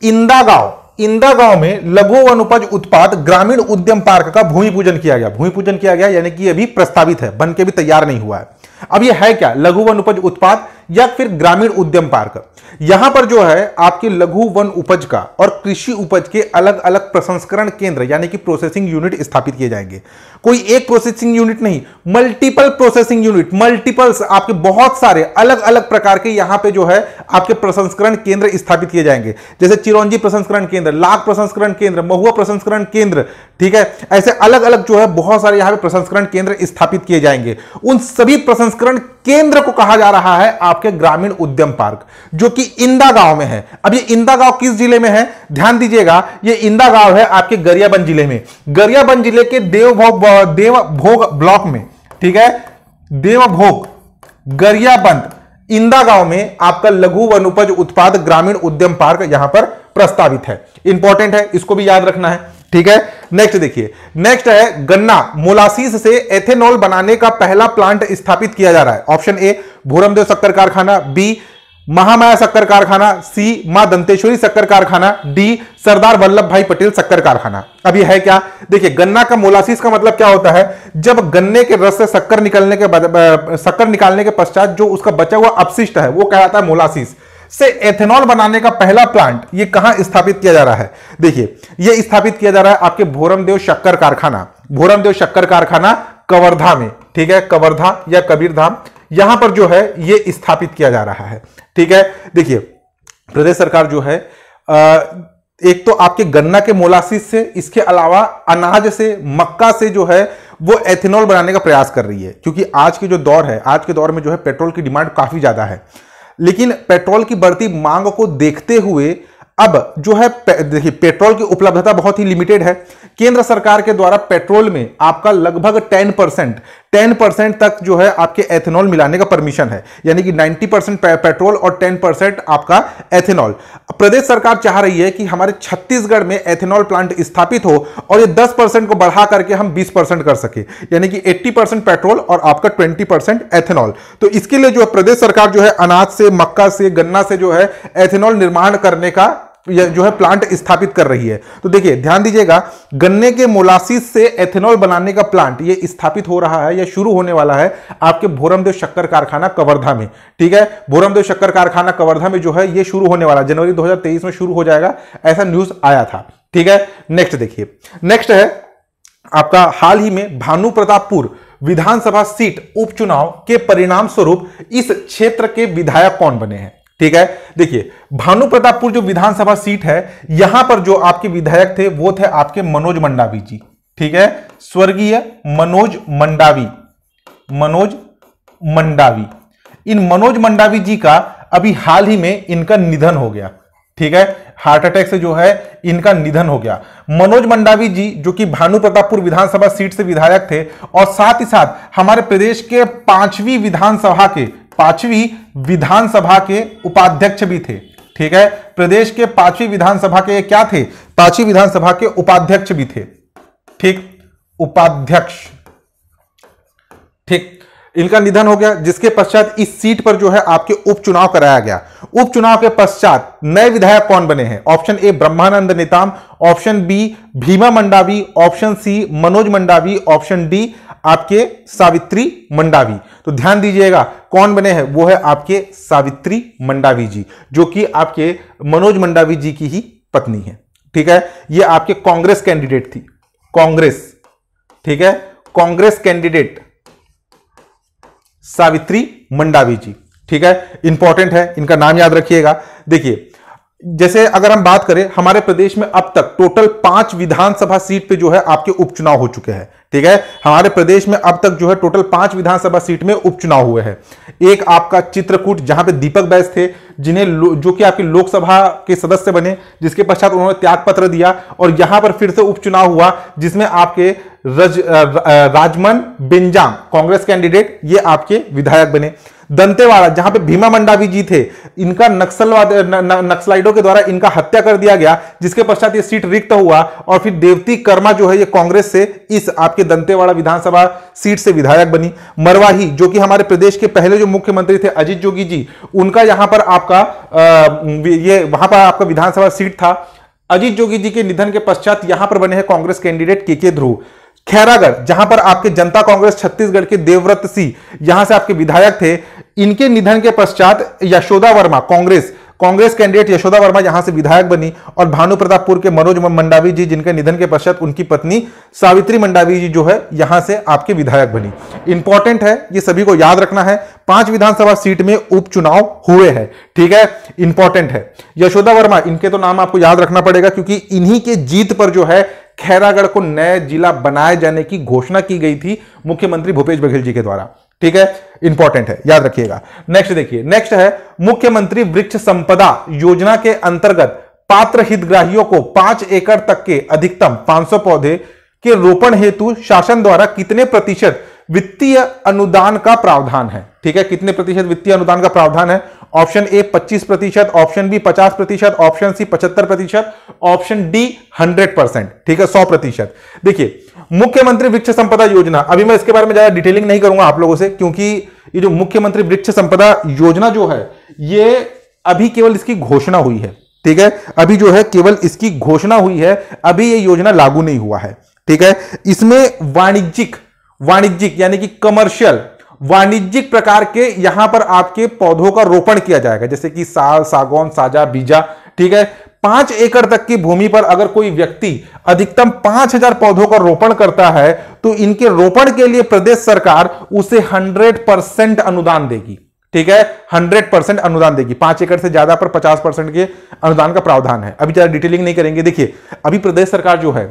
इंदा गांव इंदा गांव में लघु वन उपज उत्पाद ग्रामीण उद्यम पार्क का भूमि पूजन किया गया भूमि पूजन किया गया यानी कि अभी प्रस्तावित है बन के भी तैयार नहीं हुआ है अब यह है क्या लघु वन उपज उत्पाद या फिर ग्रामीण उद्यम पार्क यहां पर जो है आपके लघु वन उपज का और कृषि उपज के अलग अलग प्रसंस्करण केंद्र यानी कि प्रोसेसिंग यूनिट स्थापित किए जाएंगे कोई एक प्रोसेसिंग यूनिट नहीं मल्टीपल प्रोसेसिंग यूनिट मल्टीपल्स आपके बहुत सारे अलग अलग प्रकार के यहां पे जो है आपके प्रसंस्करण केंद्र स्थापित किए जाएंगे जैसे चिरौंजी प्रसंस्करण केंद्र लाख प्रसंस्करण केंद्र महुआ प्रसंस्करण केंद्र ठीक है ऐसे अलग अलग जो है बहुत सारे यहां पर प्रसंस्करण केंद्र स्थापित किए जाएंगे उन सभी प्रसंस्करण केंद्र को कहा जा रहा है आप आपके ग्रामीण उद्यम पार्क जो कि इंदा गांव में है अब ये इंदा गांव किस जिले में है ध्यान दीजिएगा ये इंदा गांव है आपके गरियाबंद जिले में गरियाबंद जिले के देवभोग देवभोग ब्लॉक में ठीक है देवभोग गरियाबंद इंदा गांव में आपका लघु वनोपज उत्पाद ग्रामीण उद्यम पार्क यहां पर प्रस्तावित है इंपॉर्टेंट है इसको भी याद रखना है ठीक है नेक्स्ट देखिए नेक्स्ट है गन्ना मोलासिस से एथेनॉल बनाने का पहला प्लांट स्थापित किया जा रहा है ऑप्शन ए भोरमदेव शक्कर कारखाना बी महामाया शक्कर कारखाना सी मां दंतेश्वरी शक्कर कारखाना डी सरदार वल्लभ भाई पटेल शक्कर कारखाना अब यह है क्या देखिए गन्ना का मोलासिस का मतलब क्या होता है जब गन्ने के रस से शक्कर निकलने के शक्कर निकालने के पश्चात जो उसका बचा हुआ अपशिष्ट है वो कहलाता है मोलासिस से एथेनॉल बनाने का पहला प्लांट ये कहां स्थापित किया जा रहा है देखिए ये स्थापित किया जा रहा है आपके भोरमदेव शक्कर कारखाना भोरमदेव शक्कर कारखाना कवर्धा में ठीक है कवर्धा या कबीरधाम यहां पर जो है ये स्थापित किया जा रहा है ठीक है देखिए प्रदेश सरकार जो है आ, एक तो आपके गन्ना के मोलासिस से इसके अलावा अनाज से मक्का से जो है वो एथेनॉल बनाने का प्रयास कर रही है क्योंकि आज के जो दौर है आज के दौर में जो है पेट्रोल की डिमांड काफी ज्यादा है लेकिन पेट्रोल की बढ़ती मांग को देखते हुए अब जो है पे, देखिए पेट्रोल की उपलब्धता बहुत ही लिमिटेड है केंद्र सरकार के द्वारा पेट्रोल में आपका लगभग 10 परसेंट 10% तक जो है आपके एथेनॉल मिलाने का परमिशन है यानी कि 90% पे, पेट्रोल और 10% आपका एथेनॉल प्रदेश सरकार चाह रही है कि हमारे छत्तीसगढ़ में एथेनॉल प्लांट स्थापित हो और ये 10% को बढ़ा करके हम 20% कर सके यानी कि 80% पेट्रोल और आपका 20% परसेंट एथेनॉल तो इसके लिए जो प्रदेश सरकार जो है अनाज से मक्का से गन्ना से जो है एथेनॉल निर्माण करने का जो है प्लांट स्थापित कर रही है तो देखिए ध्यान दीजिएगा गन्ने के मोलासिस से एथेनॉल बनाने का प्लांट ये स्थापित हो रहा है या शुरू होने वाला है आपके भोरमदेव शक्कर कारखाना कवर्धा में ठीक है भोरमदेव शक्कर कारखाना कवर्धा में जो है ये शुरू होने वाला जनवरी 2023 में शुरू हो जाएगा ऐसा न्यूज आया था ठीक है नेक्स्ट देखिए नेक्स्ट है आपका हाल ही में भानु प्रतापपुर विधानसभा सीट उपचुनाव के परिणाम स्वरूप इस क्षेत्र के विधायक कौन बने हैं ठीक है देखिए भानु प्रतापपुर जो विधानसभा सीट है यहां पर जो आपके विधायक थे वो थे आपके मनोज मंडावी जी ठीक है स्वर्गीय मनोज मंडावी मनोज मंडावी इन मनोज मंडावी जी का अभी हाल ही में इनका निधन हो गया ठीक है हार्ट अटैक से जो है इनका निधन हो गया मनोज मंडावी जी जो कि भानु प्रतापपुर विधानसभा सीट से विधायक थे और साथ ही साथ हमारे प्रदेश के पांचवी विधानसभा के पांचवी विधानसभा के उपाध्यक्ष भी थे ठीक है प्रदेश के पांचवी विधानसभा के क्या थे पांचवी विधानसभा के उपाध्यक्ष भी थे ठीक उपाध्यक्ष ठीक इनका निधन हो गया जिसके पश्चात इस सीट पर जो है आपके उपचुनाव कराया गया उपचुनाव के पश्चात नए विधायक कौन बने हैं option A Brahmanand Netam option B Bhima Mandavi option C Manoj Mandavi option D आपके सावित्री मंडावी तो ध्यान दीजिएगा कौन बने हैं वो है आपके सावित्री मंडावी जी जो कि आपके मनोज मंडावी जी की ही पत्नी है ठीक है ये आपके कांग्रेस कैंडिडेट थी कांग्रेस ठीक है कांग्रेस कैंडिडेट सावित्री मंडावी जी ठीक है इंपॉर्टेंट है इनका नाम याद रखिएगा देखिए जैसे अगर हम बात करें हमारे प्रदेश में अब तक टोटल पांच विधानसभा सीट पे जो है आपके उपचुनाव हो चुके हैं ठीक है हमारे प्रदेश में अब तक जो है टोटल पांच विधानसभा सीट में उपचुनाव हुए हैं एक आपका चित्रकूट जहां पे दीपक बैस थे जिन्हें जो कि आपके लोकसभा के सदस्य बने जिसके पश्चात उन्होंने त्यागपत्र दिया और यहां पर फिर से उपचुनाव हुआ जिसमें आपके रज, राजमन बेंजाम कांग्रेस कैंडिडेट ये आपके विधायक बने दंतेवाड़ा जहां पे भीमा मंडावी जी थे इनका नक्सलवाद नक्सलाइटों के द्वारा इनका हत्या कर दिया गया जिसके पश्चात ये सीट रिक्त हुआ और फिर देवती कर्मा जो है ये कांग्रेस से इस आपके दंतेवाड़ा विधानसभा सीट से विधायक बनी मरवाही जो कि हमारे प्रदेश के पहले जो मुख्यमंत्री थे अजीत जोगी जी उनका यहां पर आपका ये वहां पर आपका विधानसभा सीट था अजीत जोगी जी के निधन के पश्चात यहां पर बने हैं कांग्रेस कैंडिडेट के के ध्रुव खैरागढ़ जहां पर आपके जनता कांग्रेस छत्तीसगढ़ के देवव्रत सिंह यहां से आपके विधायक थे इनके निधन के पश्चात यशोदा वर्मा कांग्रेस कांग्रेस कैंडिडेट यशोदा वर्मा यहां से विधायक बनी और भानु प्रतापपुर के मनोज मंडावी जी जिनके निधन के पश्चात उनकी पत्नी सावित्री मंडावी जी जो है यहां से आपके विधायक बनी इंपॉर्टेंट है ये सभी को याद रखना है पांच विधानसभा सीट में उपचुनाव हुए हैं ठीक है इंपॉर्टेंट है यशोदा वर्मा इनके तो नाम आपको याद रखना पड़ेगा क्योंकि इन्हीं के जीत पर जो है खैरागढ़ को नए जिला बनाए जाने की घोषणा की गई थी मुख्यमंत्री भूपेश बघेल जी के द्वारा ठीक है इंपॉर्टेंट है याद रखिएगा नेक्स्ट देखिए नेक्स्ट है मुख्यमंत्री वृक्ष संपदा योजना के अंतर्गत पात्र हितग्राहियों को पांच एकड़ तक के अधिकतम 500 पौधे के रोपण हेतु शासन द्वारा कितने प्रतिशत वित्तीय अनुदान का प्रावधान है ठीक है कितने प्रतिशत वित्तीय अनुदान का प्रावधान है ऑप्शन ए 25 प्रतिशत ऑप्शन बी 50 प्रतिशत ऑप्शन सी 75 प्रतिशत ऑप्शन डी 100 परसेंट ठीक है 100 प्रतिशत देखिए मुख्यमंत्री वृक्ष संपदा योजना अभी मैं इसके बारे में ज्यादा डिटेलिंग नहीं करूंगा आप लोगों से क्योंकि ये जो मुख्यमंत्री वृक्ष संपदा योजना जो है ये अभी केवल इसकी घोषणा हुई है ठीक है अभी जो है केवल इसकी घोषणा हुई है अभी ये योजना लागू नहीं हुआ है ठीक है इसमें वाणिज्यिक वाणिज्यिक यानी कि कमर्शियल वाणिज्यिक प्रकार के यहां पर आपके पौधों का रोपण किया जाएगा जैसे कि साल सागौन साजा बीजा ठीक है पांच एकड़ तक की भूमि पर अगर कोई व्यक्ति अधिकतम पांच हजार पौधों का रोपण करता है तो इनके रोपण के लिए प्रदेश सरकार उसे हंड्रेड परसेंट अनुदान देगी ठीक है हंड्रेड परसेंट अनुदान देगी पांच एकड़ से ज्यादा पर पचास परसेंट के अनुदान का प्रावधान है अभी ज्यादा डिटेलिंग नहीं करेंगे देखिए अभी प्रदेश सरकार जो है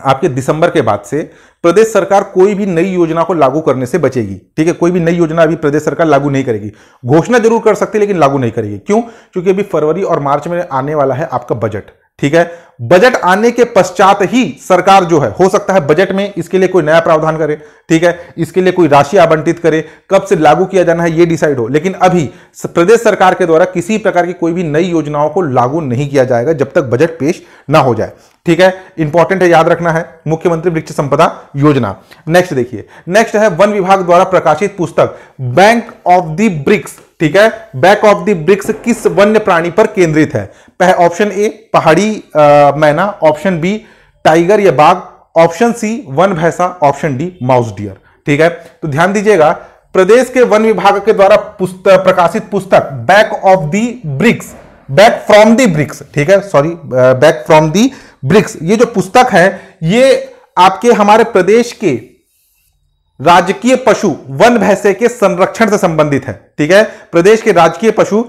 आपके दिसंबर के बाद से प्रदेश सरकार कोई भी नई योजना को लागू करने से बचेगी ठीक है कोई भी नई योजना अभी प्रदेश सरकार लागू नहीं करेगी घोषणा जरूर कर सकती है लेकिन लागू नहीं करेगी क्यों क्योंकि अभी फरवरी और मार्च में आने वाला है आपका बजट ठीक है बजट आने के पश्चात ही सरकार जो है हो सकता है बजट में इसके लिए कोई नया प्रावधान करे ठीक है इसके लिए कोई राशि आवंटित करे कब से लागू किया जाना है ये डिसाइड हो लेकिन अभी प्रदेश सरकार के द्वारा किसी प्रकार की कोई भी नई योजनाओं को लागू नहीं किया जाएगा जब तक बजट पेश ना हो जाए ठीक है इंपॉर्टेंट है याद रखना है मुख्यमंत्री वृक्ष संपदा योजना नेक्स्ट देखिए नेक्स्ट है वन विभाग द्वारा प्रकाशित पुस्तक बैंक ऑफ द ब्रिक्स ठीक है बैक ऑफ द ब्रिक्स किस वन्य प्राणी पर केंद्रित है ऑप्शन ए पहाड़ी मैना ऑप्शन बी टाइगर या बाघ ऑप्शन सी वन भैंसा ऑप्शन डी माउस डियर ठीक है तो ध्यान दीजिएगा प्रदेश के वन विभाग के द्वारा पुस्त, प्रकाशित पुस्तक back of the bricks back from the bricks ठीक है sorry back from the bricks ये जो पुस्तक है ये आपके हमारे प्रदेश के राजकीय पशु वन भैंसे के संरक्षण से संबंधित है ठीक है प्रदेश के राजकीय पशु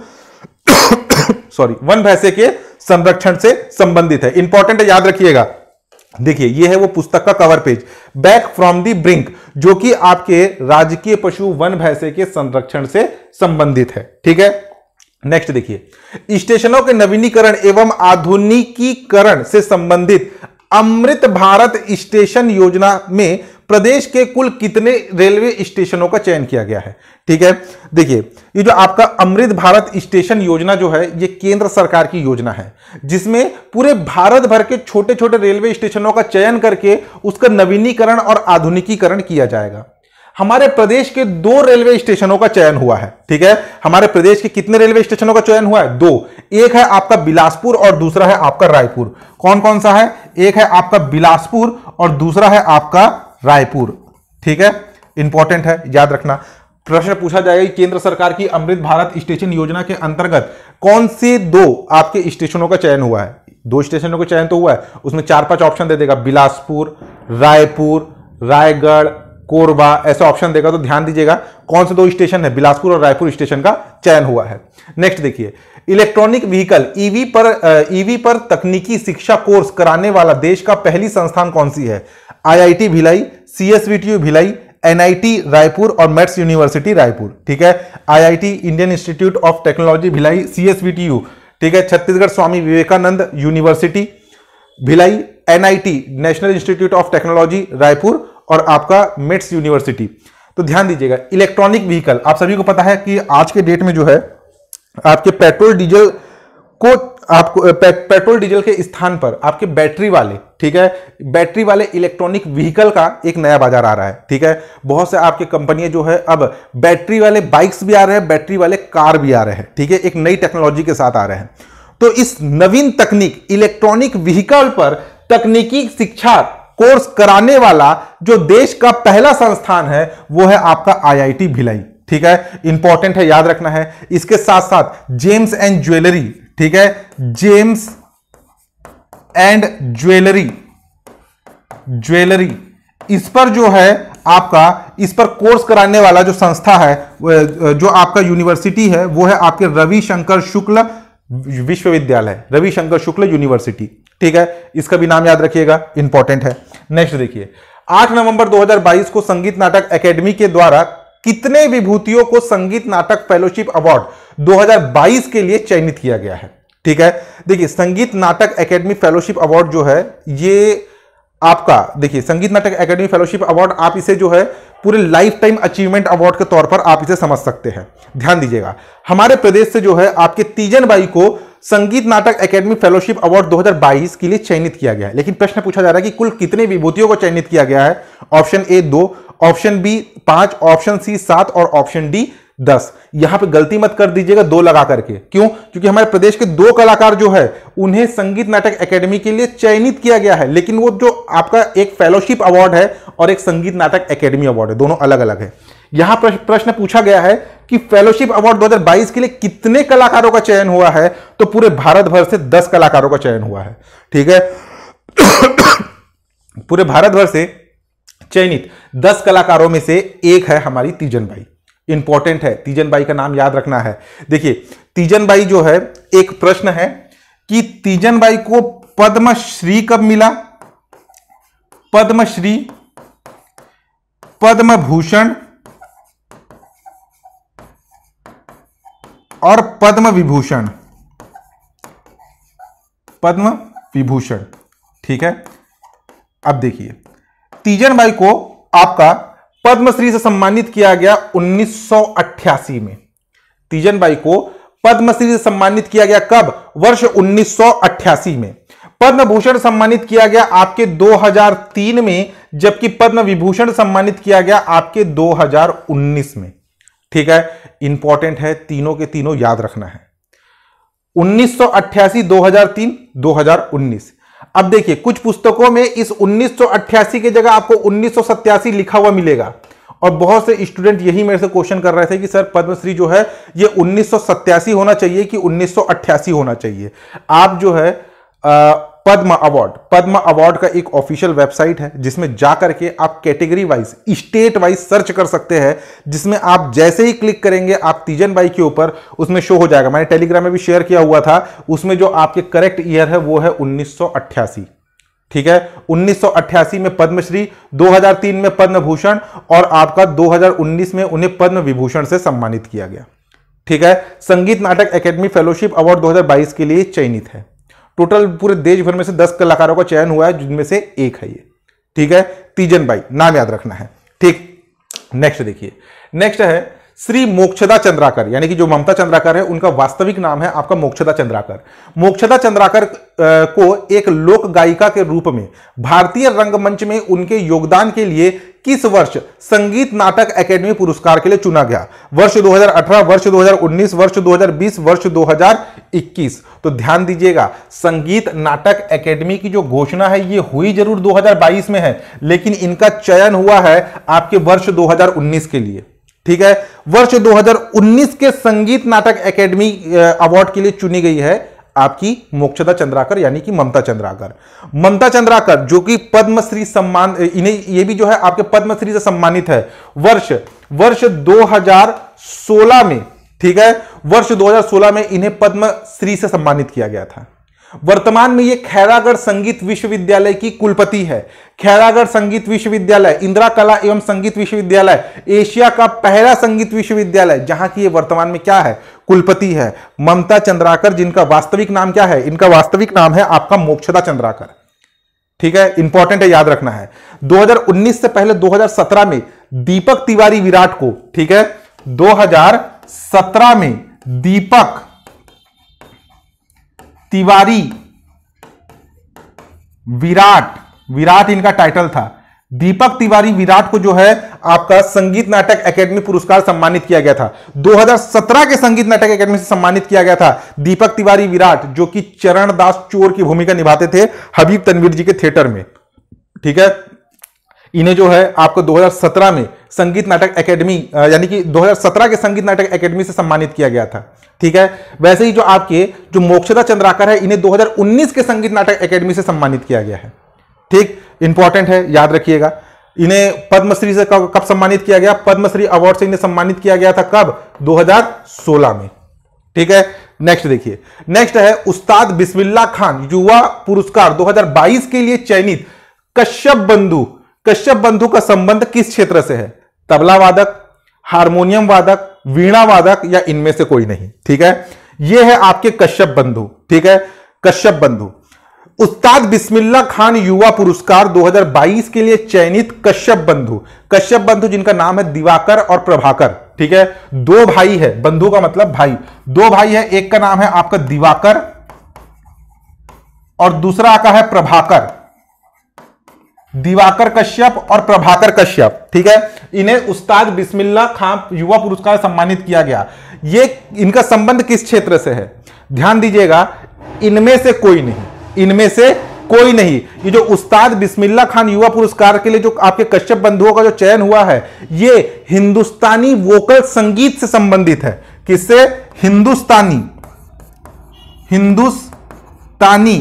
सॉरी वन भैंसे के संरक्षण से संबंधित है इंपॉर्टेंट है याद रखिएगा देखिए ये है वो पुस्तक का cover page back from the brink जो कि आपके राजकीय पशु वन भैसे के संरक्षण से संबंधित है ठीक है नेक्स्ट देखिए स्टेशनों के नवीनीकरण एवं आधुनिकीकरण से संबंधित अमृत भारत स्टेशन योजना में प्रदेश के कुल कितने रेलवे स्टेशनों का चयन किया गया है ठीक है देखिए ये जो आपका अमृत भारत स्टेशन योजना जो है ये केंद्र सरकार की योजना है जिसमें पूरे भारत भर के छोटे छोटे रेलवे स्टेशनों का चयन करके उसका नवीनीकरण और आधुनिकीकरण किया जाएगा हमारे प्रदेश के दो रेलवे स्टेशनों का चयन हुआ है ठीक है हमारे प्रदेश के कितने रेलवे स्टेशनों का चयन हुआ है दो एक है आपका बिलासपुर और दूसरा है आपका रायपुर कौन कौन सा है एक है आपका बिलासपुर और दूसरा है आपका रायपुर ठीक है इंपॉर्टेंट है याद रखना प्रश्न पूछा जाएगा कि केंद्र सरकार की अमृत भारत स्टेशन योजना के अंतर्गत कौन से दो आपके स्टेशनों का चयन हुआ है दो स्टेशनों का चयन तो हुआ है उसमें चार पांच ऑप्शन दे देगा बिलासपुर रायपुर रायगढ़ कोरबा ऐसा ऑप्शन देगा तो ध्यान दीजिएगा कौन से दो स्टेशन है बिलासपुर और रायपुर स्टेशन का चयन हुआ है नेक्स्ट देखिए इलेक्ट्रॉनिक व्हीकल ईवी पर ईवी e पर तकनीकी शिक्षा कोर्स कराने वाला देश का पहली संस्थान कौन सी है IIT Bhilai CSVTU Bhilai NIT Raipur और मेट्स यूनिवर्सिटी रायपुर ठीक है IIT Indian Institute of Technology Bhilai CSVTU ठीक है Chhattisgarh Swami Vivekanand university Bhilai NIT National Institute of Technology Raipur और आपका मेट्स यूनिवर्सिटी तो ध्यान दीजिएगा इलेक्ट्रॉनिक व्हीकल आप सभी को पता है कि आज के डेट में जो है आपके पेट्रोल डीजल को आपको पे, पेट्रोल डीजल के स्थान पर आपके बैटरी वाले ठीक है बैटरी वाले इलेक्ट्रॉनिक व्हीकल का एक नया बाजार आ रहा है ठीक है बहुत से आपके कंपनियां जो है अब बैटरी वाले बाइक्स भी आ रहे हैं बैटरी वाले कार भी आ रहे हैं ठीक है एक नई टेक्नोलॉजी के साथ आ रहे हैं तो इस नवीन तकनीक इलेक्ट्रॉनिक व्हीकल पर तकनीकी शिक्षा कोर्स कराने वाला जो देश का पहला संस्थान है वो है आपका आईआईटी भिलाई ठीक है इंपॉर्टेंट है याद रखना है इसके साथ साथ जेम्स एंड ज्वेलरी ठीक है जेम्स एंड ज्वेलरी ज्वेलरी इस पर जो है आपका इस पर कोर्स कराने वाला जो संस्था है जो आपका यूनिवर्सिटी है वो है आपके रविशंकर शुक्ल विश्वविद्यालय रविशंकर शुक्ल यूनिवर्सिटी ठीक है इसका भी नाम याद रखिएगा इंपॉर्टेंट है नेक्स्ट देखिए 8 नवंबर 2022 को संगीत नाटक एकेडमी के द्वारा कितने विभूतियों को संगीत नाटक फेलोशिप अवार्ड 2022 के लिए चयनित किया गया है ठीक है देखिए संगीत नाटक एकेडमी फेलोशिप अवार्ड जो है ये आपका देखिए संगीत नाटक एकेडमी फेलोशिप अवार्ड आप इसे जो है पूरे लाइफ टाइम अचीवमेंट अवार्ड के तौर पर आप इसे समझ सकते हैं ध्यान दीजिएगा हमारे प्रदेश से जो है आपके तीजन बाई को संगीत नाटक एकेडमी फेलोशिप अवार्ड 2022 के लिए चयनित किया गया है लेकिन प्रश्न पूछा जा रहा है कि कुल कितने विभूतियों को चयनित किया गया है ऑप्शन ए दो ऑप्शन बी पांच ऑप्शन सी सात और ऑप्शन डी दस यहां पे गलती मत कर दीजिएगा दो लगा करके क्यों क्योंकि हमारे प्रदेश के दो कलाकार जो है उन्हें संगीत नाटक एकेडमी के लिए चयनित किया गया है लेकिन वो जो आपका एक फेलोशिप अवार्ड है और एक संगीत नाटक एकेडमी अवार्ड है दोनों अलग अलग है यहां प्रश्न पूछा गया है कि फेलोशिप अवार्ड 2022 के लिए कितने कलाकारों का चयन हुआ है तो पूरे भारत भर से 10 कलाकारों का चयन हुआ है ठीक है पूरे भारत भर से चयनित 10 कलाकारों में से एक है हमारी तीजन बाई इंपॉर्टेंट है तीजन बाई का नाम याद रखना है देखिए तीजन बाई जो है एक प्रश्न है कि तीजन बाई को पद्मश्री कब मिला पद्मश्री पद्म भूषण और पद्म विभूषण पद्म विभूषण ठीक है अब देखिए तीजन बाई को आपका पद्मश्री से सम्मानित किया गया 1988 में तीजन बाई को पद्मश्री से सम्मानित किया गया कब वर्ष 1988 में पद्म भूषण सम्मानित किया गया आपके 2003 में जबकि पद्म विभूषण सम्मानित किया गया आपके 2019 में ठीक है इंपॉर्टेंट है तीनों के तीनों याद रखना है 1988 2003 2019 अब देखिए कुछ पुस्तकों में इस 1988 की जगह आपको उन्नीस लिखा हुआ मिलेगा और बहुत से स्टूडेंट यही मेरे से क्वेश्चन कर रहे थे कि सर पद्मश्री जो है ये उन्नीस होना चाहिए कि उन्नीस होना चाहिए आप जो है आ, पद्म अवार्ड पद्म अवार्ड का एक ऑफिशियल वेबसाइट है जिसमें जाकर के आप category wise state wise search कर सकते हैं जिसमें आप जैसे ही क्लिक करेंगे आप तीजन बाई के ऊपर उसमें शो हो जाएगा मैंने टेलीग्राम में भी शेयर किया हुआ था उसमें जो आपके करेक्ट ईयर है वो है उन्नीस ठीक है 1988 में पद्मश्री 2003 में पद्म भूषण और आपका 2019 में उन्हें पद्म विभूषण से सम्मानित किया गया ठीक है संगीत नाटक एकेडमी फेलोशिप अवार्ड 2022 के लिए चयनित है टोटल पूरे देश भर में से दस कलाकारों का चयन हुआ है जिनमें से एक है ये ठीक है तीजन बाई नाम याद रखना है ठीक नेक्स्ट देखिए नेक्स्ट है श्री मोक्षदा चंद्राकर यानी कि जो ममता चंद्राकर है उनका वास्तविक नाम है आपका मोक्षदा चंद्राकर मोक्षदा चंद्राकर को एक लोक गायिका के रूप में भारतीय रंगमंच में उनके योगदान के लिए किस वर्ष संगीत नाटक एकेडमी पुरस्कार के लिए चुना गया वर्ष 2018 वर्ष 2019 वर्ष 2020 वर्ष 2021 तो ध्यान दीजिएगा संगीत नाटक एकेडमी की जो घोषणा है ये हुई जरूर 2022 में है लेकिन इनका चयन हुआ है आपके वर्ष 2019 के लिए ठीक है वर्ष 2019 के संगीत नाटक एकेडमी अवार्ड के लिए चुनी गई है आपकी मोक्षदा चंद्राकर यानी कि ममता चंद्राकर ममता चंद्राकर जो कि पद्मश्री सम्मान इन्हें ये भी जो है आपके पद्मश्री से सम्मानित है वर्ष वर्ष 2016 में ठीक है वर्ष 2016 में इन्हें पद्मश्री से सम्मानित किया गया था वर्तमान में ये खैरागढ़ संगीत विश्वविद्यालय की कुलपति है खैरागढ़ संगीत विश्वविद्यालय इंदिरा कला एवं संगीत विश्वविद्यालय एशिया का पहला संगीत विश्वविद्यालय जहां की ये वर्तमान में क्या है कुलपति है ममता चंद्राकर जिनका वास्तविक नाम क्या है इनका वास्तविक नाम है आपका मोक्षदा चंद्राकर ठीक है इंपॉर्टेंट है याद रखना है 2019 से पहले 2017 में दीपक तिवारी विराट को ठीक है 2017 में दीपक तिवारी विराट विराट इनका टाइटल था दीपक तिवारी विराट को जो है आपका संगीत नाटक एकेडमी पुरस्कार सम्मानित किया गया था 2017 के संगीत नाटक एकेडमी से सम्मानित किया गया था दीपक तिवारी विराट जो कि चरणदास चोर की भूमिका निभाते थे हबीब तनवीर जी के थिएटर में ठीक है इन्हें जो है आपको 2017 में संगीत नाटक एकेडमी यानी कि 2017 के संगीत नाटक एकेडमी से सम्मानित किया गया था ठीक है वैसे ही जो आपके जो मोक्षदा चंद्राकर है इन्हें 2019 के संगीत नाटक एकेडमी से सम्मानित किया गया है ठीक इंपॉर्टेंट है याद रखिएगा इन्हें पद्मश्री से कब सम्मानित किया गया पद्मश्री अवार्ड से इन्हें सम्मानित किया गया था कब दो में ठीक है नेक्स्ट देखिए नेक्स्ट है उस्ताद बिस्मिल्ला खान युवा पुरस्कार 2022 के लिए चयनित कश्यप बंधु कश्यप बंधु का संबंध किस क्षेत्र से है तबला वादक हारमोनियम वादक वीणा वादक या इनमें से कोई नहीं ठीक है यह है आपके कश्यप बंधु ठीक है कश्यप बंधु उस्ताद बिस्मिल्ला खान युवा पुरस्कार 2022 के लिए चयनित कश्यप बंधु कश्यप बंधु जिनका नाम है दिवाकर और प्रभाकर ठीक है दो भाई है बंधु का मतलब भाई दो भाई है एक का नाम है आपका दिवाकर और दूसरा का है प्रभाकर दिवाकर कश्यप और प्रभाकर कश्यप ठीक है इन्हें उस्ताद बिस्मिल्ला खां युवा पुरस्कार सम्मानित किया गया ये इनका संबंध किस क्षेत्र से है ध्यान दीजिएगा इनमें से कोई नहीं इनमें से कोई नहीं ये जो उस्ताद बिस्मिल्ला खान युवा पुरस्कार के लिए जो आपके कश्यप बंधुओं का जो चयन हुआ है ये हिंदुस्तानी वोकल संगीत से संबंधित है किससे हिंदुस्तानी हिंदुस्तानी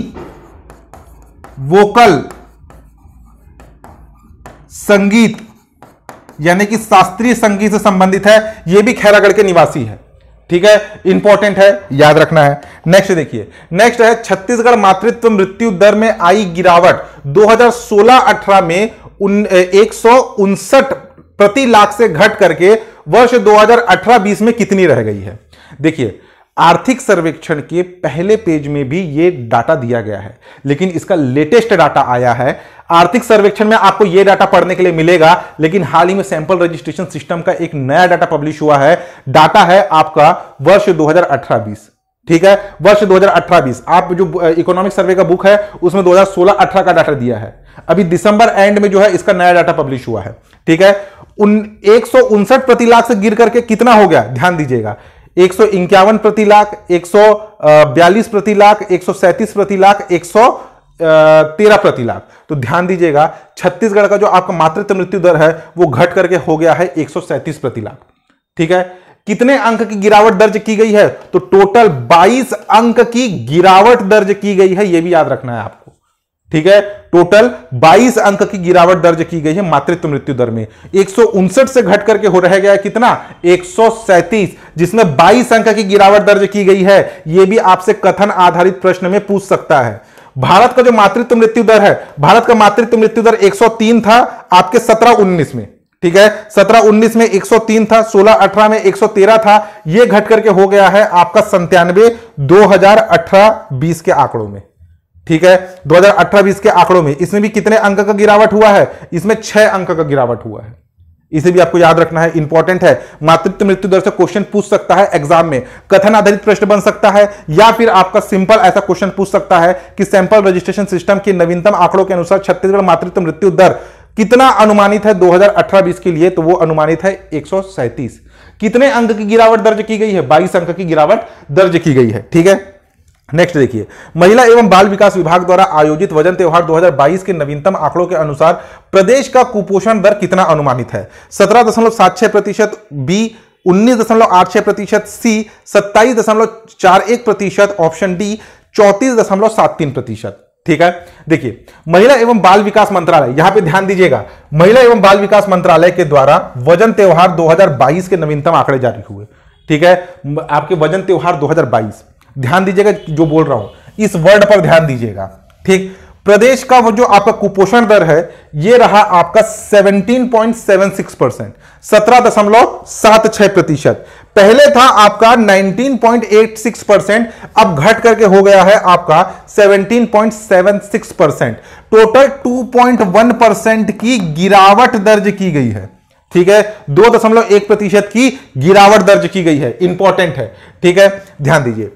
वोकल संगीत यानी कि शास्त्रीय संगीत से संबंधित है यह भी खैरागढ़ के निवासी है ठीक है इंपॉर्टेंट है याद रखना है नेक्स्ट देखिए नेक्स्ट है छत्तीसगढ़ मातृत्व मृत्यु दर में आई गिरावट 2016-18 में सौ एक प्रति लाख से घट करके वर्ष 2018-20 में कितनी रह गई है देखिए आर्थिक सर्वेक्षण के पहले पेज में भी ये डाटा दिया गया है लेकिन इसका लेटेस्ट डाटा आया है आर्थिक सर्वेक्षण में आपको यह डाटा पढ़ने के लिए मिलेगा लेकिन हाल ही में सैंपल रजिस्ट्रेशन सिस्टम का एक नया डाटा पब्लिश हुआ है डाटा है आपका वर्ष 2018-20 ठीक है वर्ष 2018-20 आप जो इकोनॉमिक सर्वे का बुक है उसमें 2016-18 का डाटा दिया है अभी दिसंबर एंड में जो है इसका नया डाटा पब्लिश हुआ है ठीक है उन एक प्रति लाख से गिर करके कितना हो गया ध्यान दीजिएगा एक सौ इक्यावन प्रति लाख एक सौ बयालीस प्रति लाख एक सौ सैंतीस प्रति लाख एक सौ तेरह प्रति लाख तो ध्यान दीजिएगा छत्तीसगढ़ का जो आपका मातृत्व मृत्यु दर है वो घट करके हो गया है एक प्रति लाख ठीक है कितने अंक की गिरावट दर्ज की गई है तो टोटल 22 अंक की गिरावट दर्ज की गई है यह भी याद रखना है आपको ठीक है टोटल 22 अंक की गिरावट दर्ज की गई है मातृत्व मृत्यु दर में एक से घट करके हो रह गया कितना एक जिसमें 22 अंक की गिरावट दर्ज की गई है यह भी आपसे कथन आधारित प्रश्न में पूछ सकता है भारत का जो मातृत्व मृत्यु दर है भारत का मातृत्व मृत्यु दर 103 था आपके 17-19 में ठीक है 17-19 में 103 था 16-18 में 113 था यह घट करके हो गया है आपका संतानवे 2018-20 के आंकड़ों में ठीक है 2018-20 के आंकड़ों में इसमें भी कितने अंक का गिरावट हुआ है इसमें छह अंक का गिरावट हुआ है इसे भी आपको याद रखना है इंपॉर्टेंट है मातृत्व मृत्यु दर से क्वेश्चन पूछ सकता है एग्जाम में कथन आधारित प्रश्न बन सकता है या फिर आपका सिंपल ऐसा क्वेश्चन पूछ सकता है कि सैंपल रजिस्ट्रेशन सिस्टम के नवीनतम आंकड़ों के अनुसार छत्तीसगढ़ मातृत्व मृत्यु दर कितना अनुमानित है 2018-20 के लिए तो वो अनुमानित है एक कितने अंक की गिरावट दर्ज की गई है बाईस अंक की गिरावट दर्ज की गई है ठीक है नेक्स्ट देखिए महिला एवं बाल विकास विभाग द्वारा आयोजित वजन त्यौहार 2022 के नवीनतम आंकड़ों के अनुसार प्रदेश का कुपोषण दर कितना अनुमानित है सत्रह दशमलव सात छह प्रतिशत बी उन्नीस दशमलव आठ छह प्रतिशत सी सत्ताईस दशमलव चार एक प्रतिशत ऑप्शन डी चौतीस दशमलव सात तीन प्रतिशत ठीक है देखिए महिला एवं बाल विकास मंत्रालय यहां पे ध्यान दीजिएगा महिला एवं बाल विकास मंत्रालय के द्वारा वजन त्यौहार 2022 के नवीनतम आंकड़े जारी हुए ठीक है आपके वजन त्यौहार 2022 ध्यान दीजिएगा जो बोल रहा हूं इस वर्ड पर ध्यान दीजिएगा ठीक प्रदेश का वो जो आपका कुपोषण दर है ये रहा आपका 17.76 परसेंट सत्रह दशमलव सात छह प्रतिशत पहले था आपका 19.86 परसेंट अब घट करके हो गया है आपका 17.76 परसेंट टोटल 2.1 परसेंट की गिरावट दर्ज की गई है ठीक है दो दशमलव एक प्रतिशत की गिरावट दर्ज की गई है इंपॉर्टेंट है ठीक है ध्यान दीजिए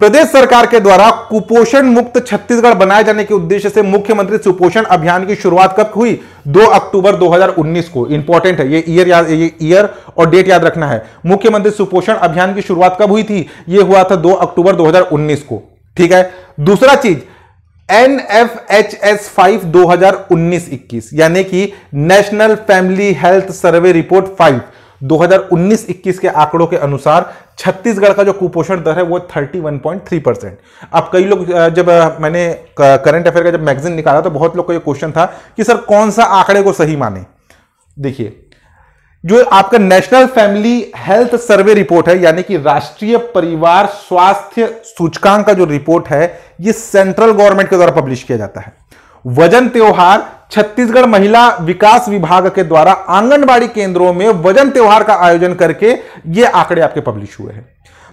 प्रदेश सरकार के द्वारा कुपोषण मुक्त छत्तीसगढ़ बनाए जाने के उद्देश्य से मुख्यमंत्री सुपोषण अभियान की शुरुआत कब हुई 2 अक्टूबर 2019 को इंपॉर्टेंट है ये ईयर याद ये ईयर और डेट याद रखना है मुख्यमंत्री सुपोषण अभियान की शुरुआत कब हुई थी ये हुआ था 2 अक्टूबर 2019 को ठीक है दूसरा चीज N F H S five दो हजार उन्नीस इक्कीस यानी कि national family health survey report five 2019-21 के आंकड़ों के अनुसार छत्तीसगढ़ का जो कुपोषण दर है वो 31.3 परसेंट अब कई लोग जब मैंने करंट अफेयर का जब मैगजीन निकाला तो बहुत लोग का ये क्वेश्चन था कि सर कौन सा आंकड़े को सही माने देखिए जो आपका national family health survey report है यानी कि राष्ट्रीय परिवार स्वास्थ्य सूचकांक का जो रिपोर्ट है ये सेंट्रल गवर्नमेंट के द्वारा पब्लिश किया जाता है वजन त्योहार छत्तीसगढ़ महिला विकास विभाग के द्वारा आंगनबाड़ी केंद्रों में वजन त्यौहार का आयोजन करके ये आंकड़े आपके पब्लिश हुए हैं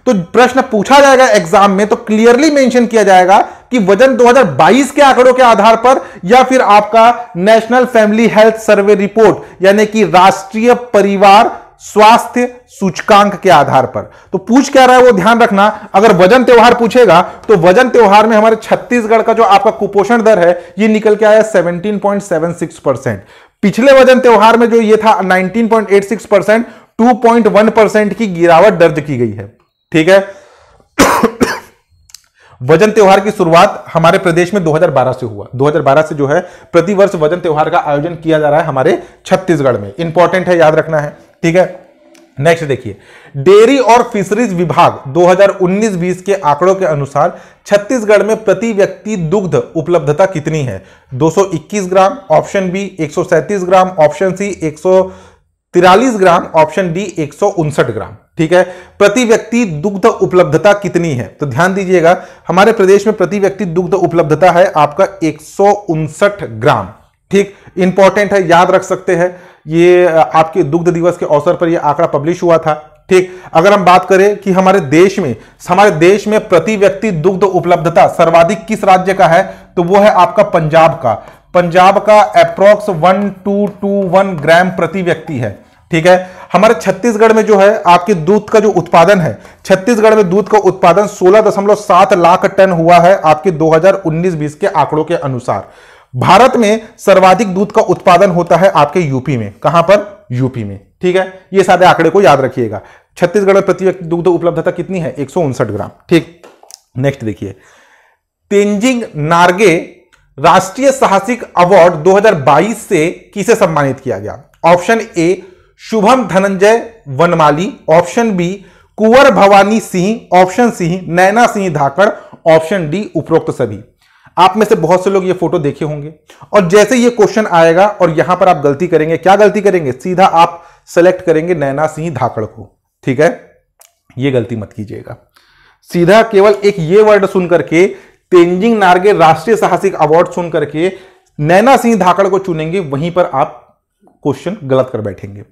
तो प्रश्न पूछा जाएगा एग्जाम में तो क्लियरली मेंशन किया जाएगा कि वजन 2022 के आंकड़ों के आधार पर या फिर आपका national family health survey report यानी कि राष्ट्रीय परिवार स्वास्थ्य सूचकांक के आधार पर तो पूछ क्या रहा है वो ध्यान रखना अगर वजन त्यौहार पूछेगा तो वजन त्यौहार में हमारे छत्तीसगढ़ का जो आपका कुपोषण दर है ये निकल के आया 17.76 परसेंट पिछले वजन त्यौहार में जो ये था 19.86 परसेंट टू परसेंट की गिरावट दर्ज की गई है ठीक है वजन त्यौहार की शुरुआत हमारे प्रदेश में 2012 से हुआ 2012 से जो है प्रतिवर्ष वजन त्यौहार का आयोजन किया जा रहा है हमारे छत्तीसगढ़ में इंपॉर्टेंट है याद रखना है ठीक है नेक्स्ट देखिए डेयरी और फिशरीज विभाग 2019-20 के आंकड़ों के अनुसार छत्तीसगढ़ में प्रति व्यक्ति दुग्ध उपलब्धता कितनी है 221 ग्राम ऑप्शन बी एक ग्राम ऑप्शन सी एक ग्राम ऑप्शन डी एक ग्राम ठीक है प्रति व्यक्ति दुग्ध उपलब्धता कितनी है तो ध्यान दीजिएगा हमारे प्रदेश में प्रति व्यक्ति दुग्ध उपलब्धता है आपका एक ग्राम ठीक इंपॉर्टेंट है याद रख सकते हैं ये आपके दुग्ध दिवस के अवसर पर यह आंकड़ा पब्लिश हुआ था ठीक अगर हम बात करें कि हमारे देश में हमारे देश में प्रति व्यक्ति दुग्ध उपलब्धता सर्वाधिक किस राज्य का है तो वो है आपका पंजाब का पंजाब का approx one two two one gram प्रति व्यक्ति है ठीक है हमारे छत्तीसगढ़ में जो है आपके दूध का जो उत्पादन है छत्तीसगढ़ में दूध का उत्पादन 16.7 लाख टन हुआ है आपके 2019-20 के आंकड़ों के अनुसार भारत में सर्वाधिक दूध का उत्पादन होता है आपके यूपी में कहां पर यूपी में ठीक है ये सारे आंकड़े को याद रखिएगा छत्तीसगढ़ में प्रति व्यक्ति दुग्ध उपलब्धता कितनी है एक ग्राम ठीक नेक्स्ट देखिए तेंजिंग नार्गे राष्ट्रीय साहसिक अवार्ड 2022 से किसे सम्मानित किया गया option A Shubham Dhananjay Vanmali option B Kunwar Bhawani Singh option C Naina Singh Dhakar option D उपरोक्त सभी आप में से बहुत से लोग ये फोटो देखे होंगे और जैसे ये क्वेश्चन आएगा और यहां पर आप गलती करेंगे क्या गलती करेंगे सीधा आप सेलेक्ट करेंगे नैना सिंह धाकड़ को ठीक है ये गलती मत कीजिएगा सीधा केवल एक ये वर्ड सुन करके तेंजिंग नारगे राष्ट्रीय साहसिक अवार्ड सुन करके नैना सिंह धाकड़ को चुनेंगे वहीं पर आप क्वेश्चन गलत कर बैठेंगे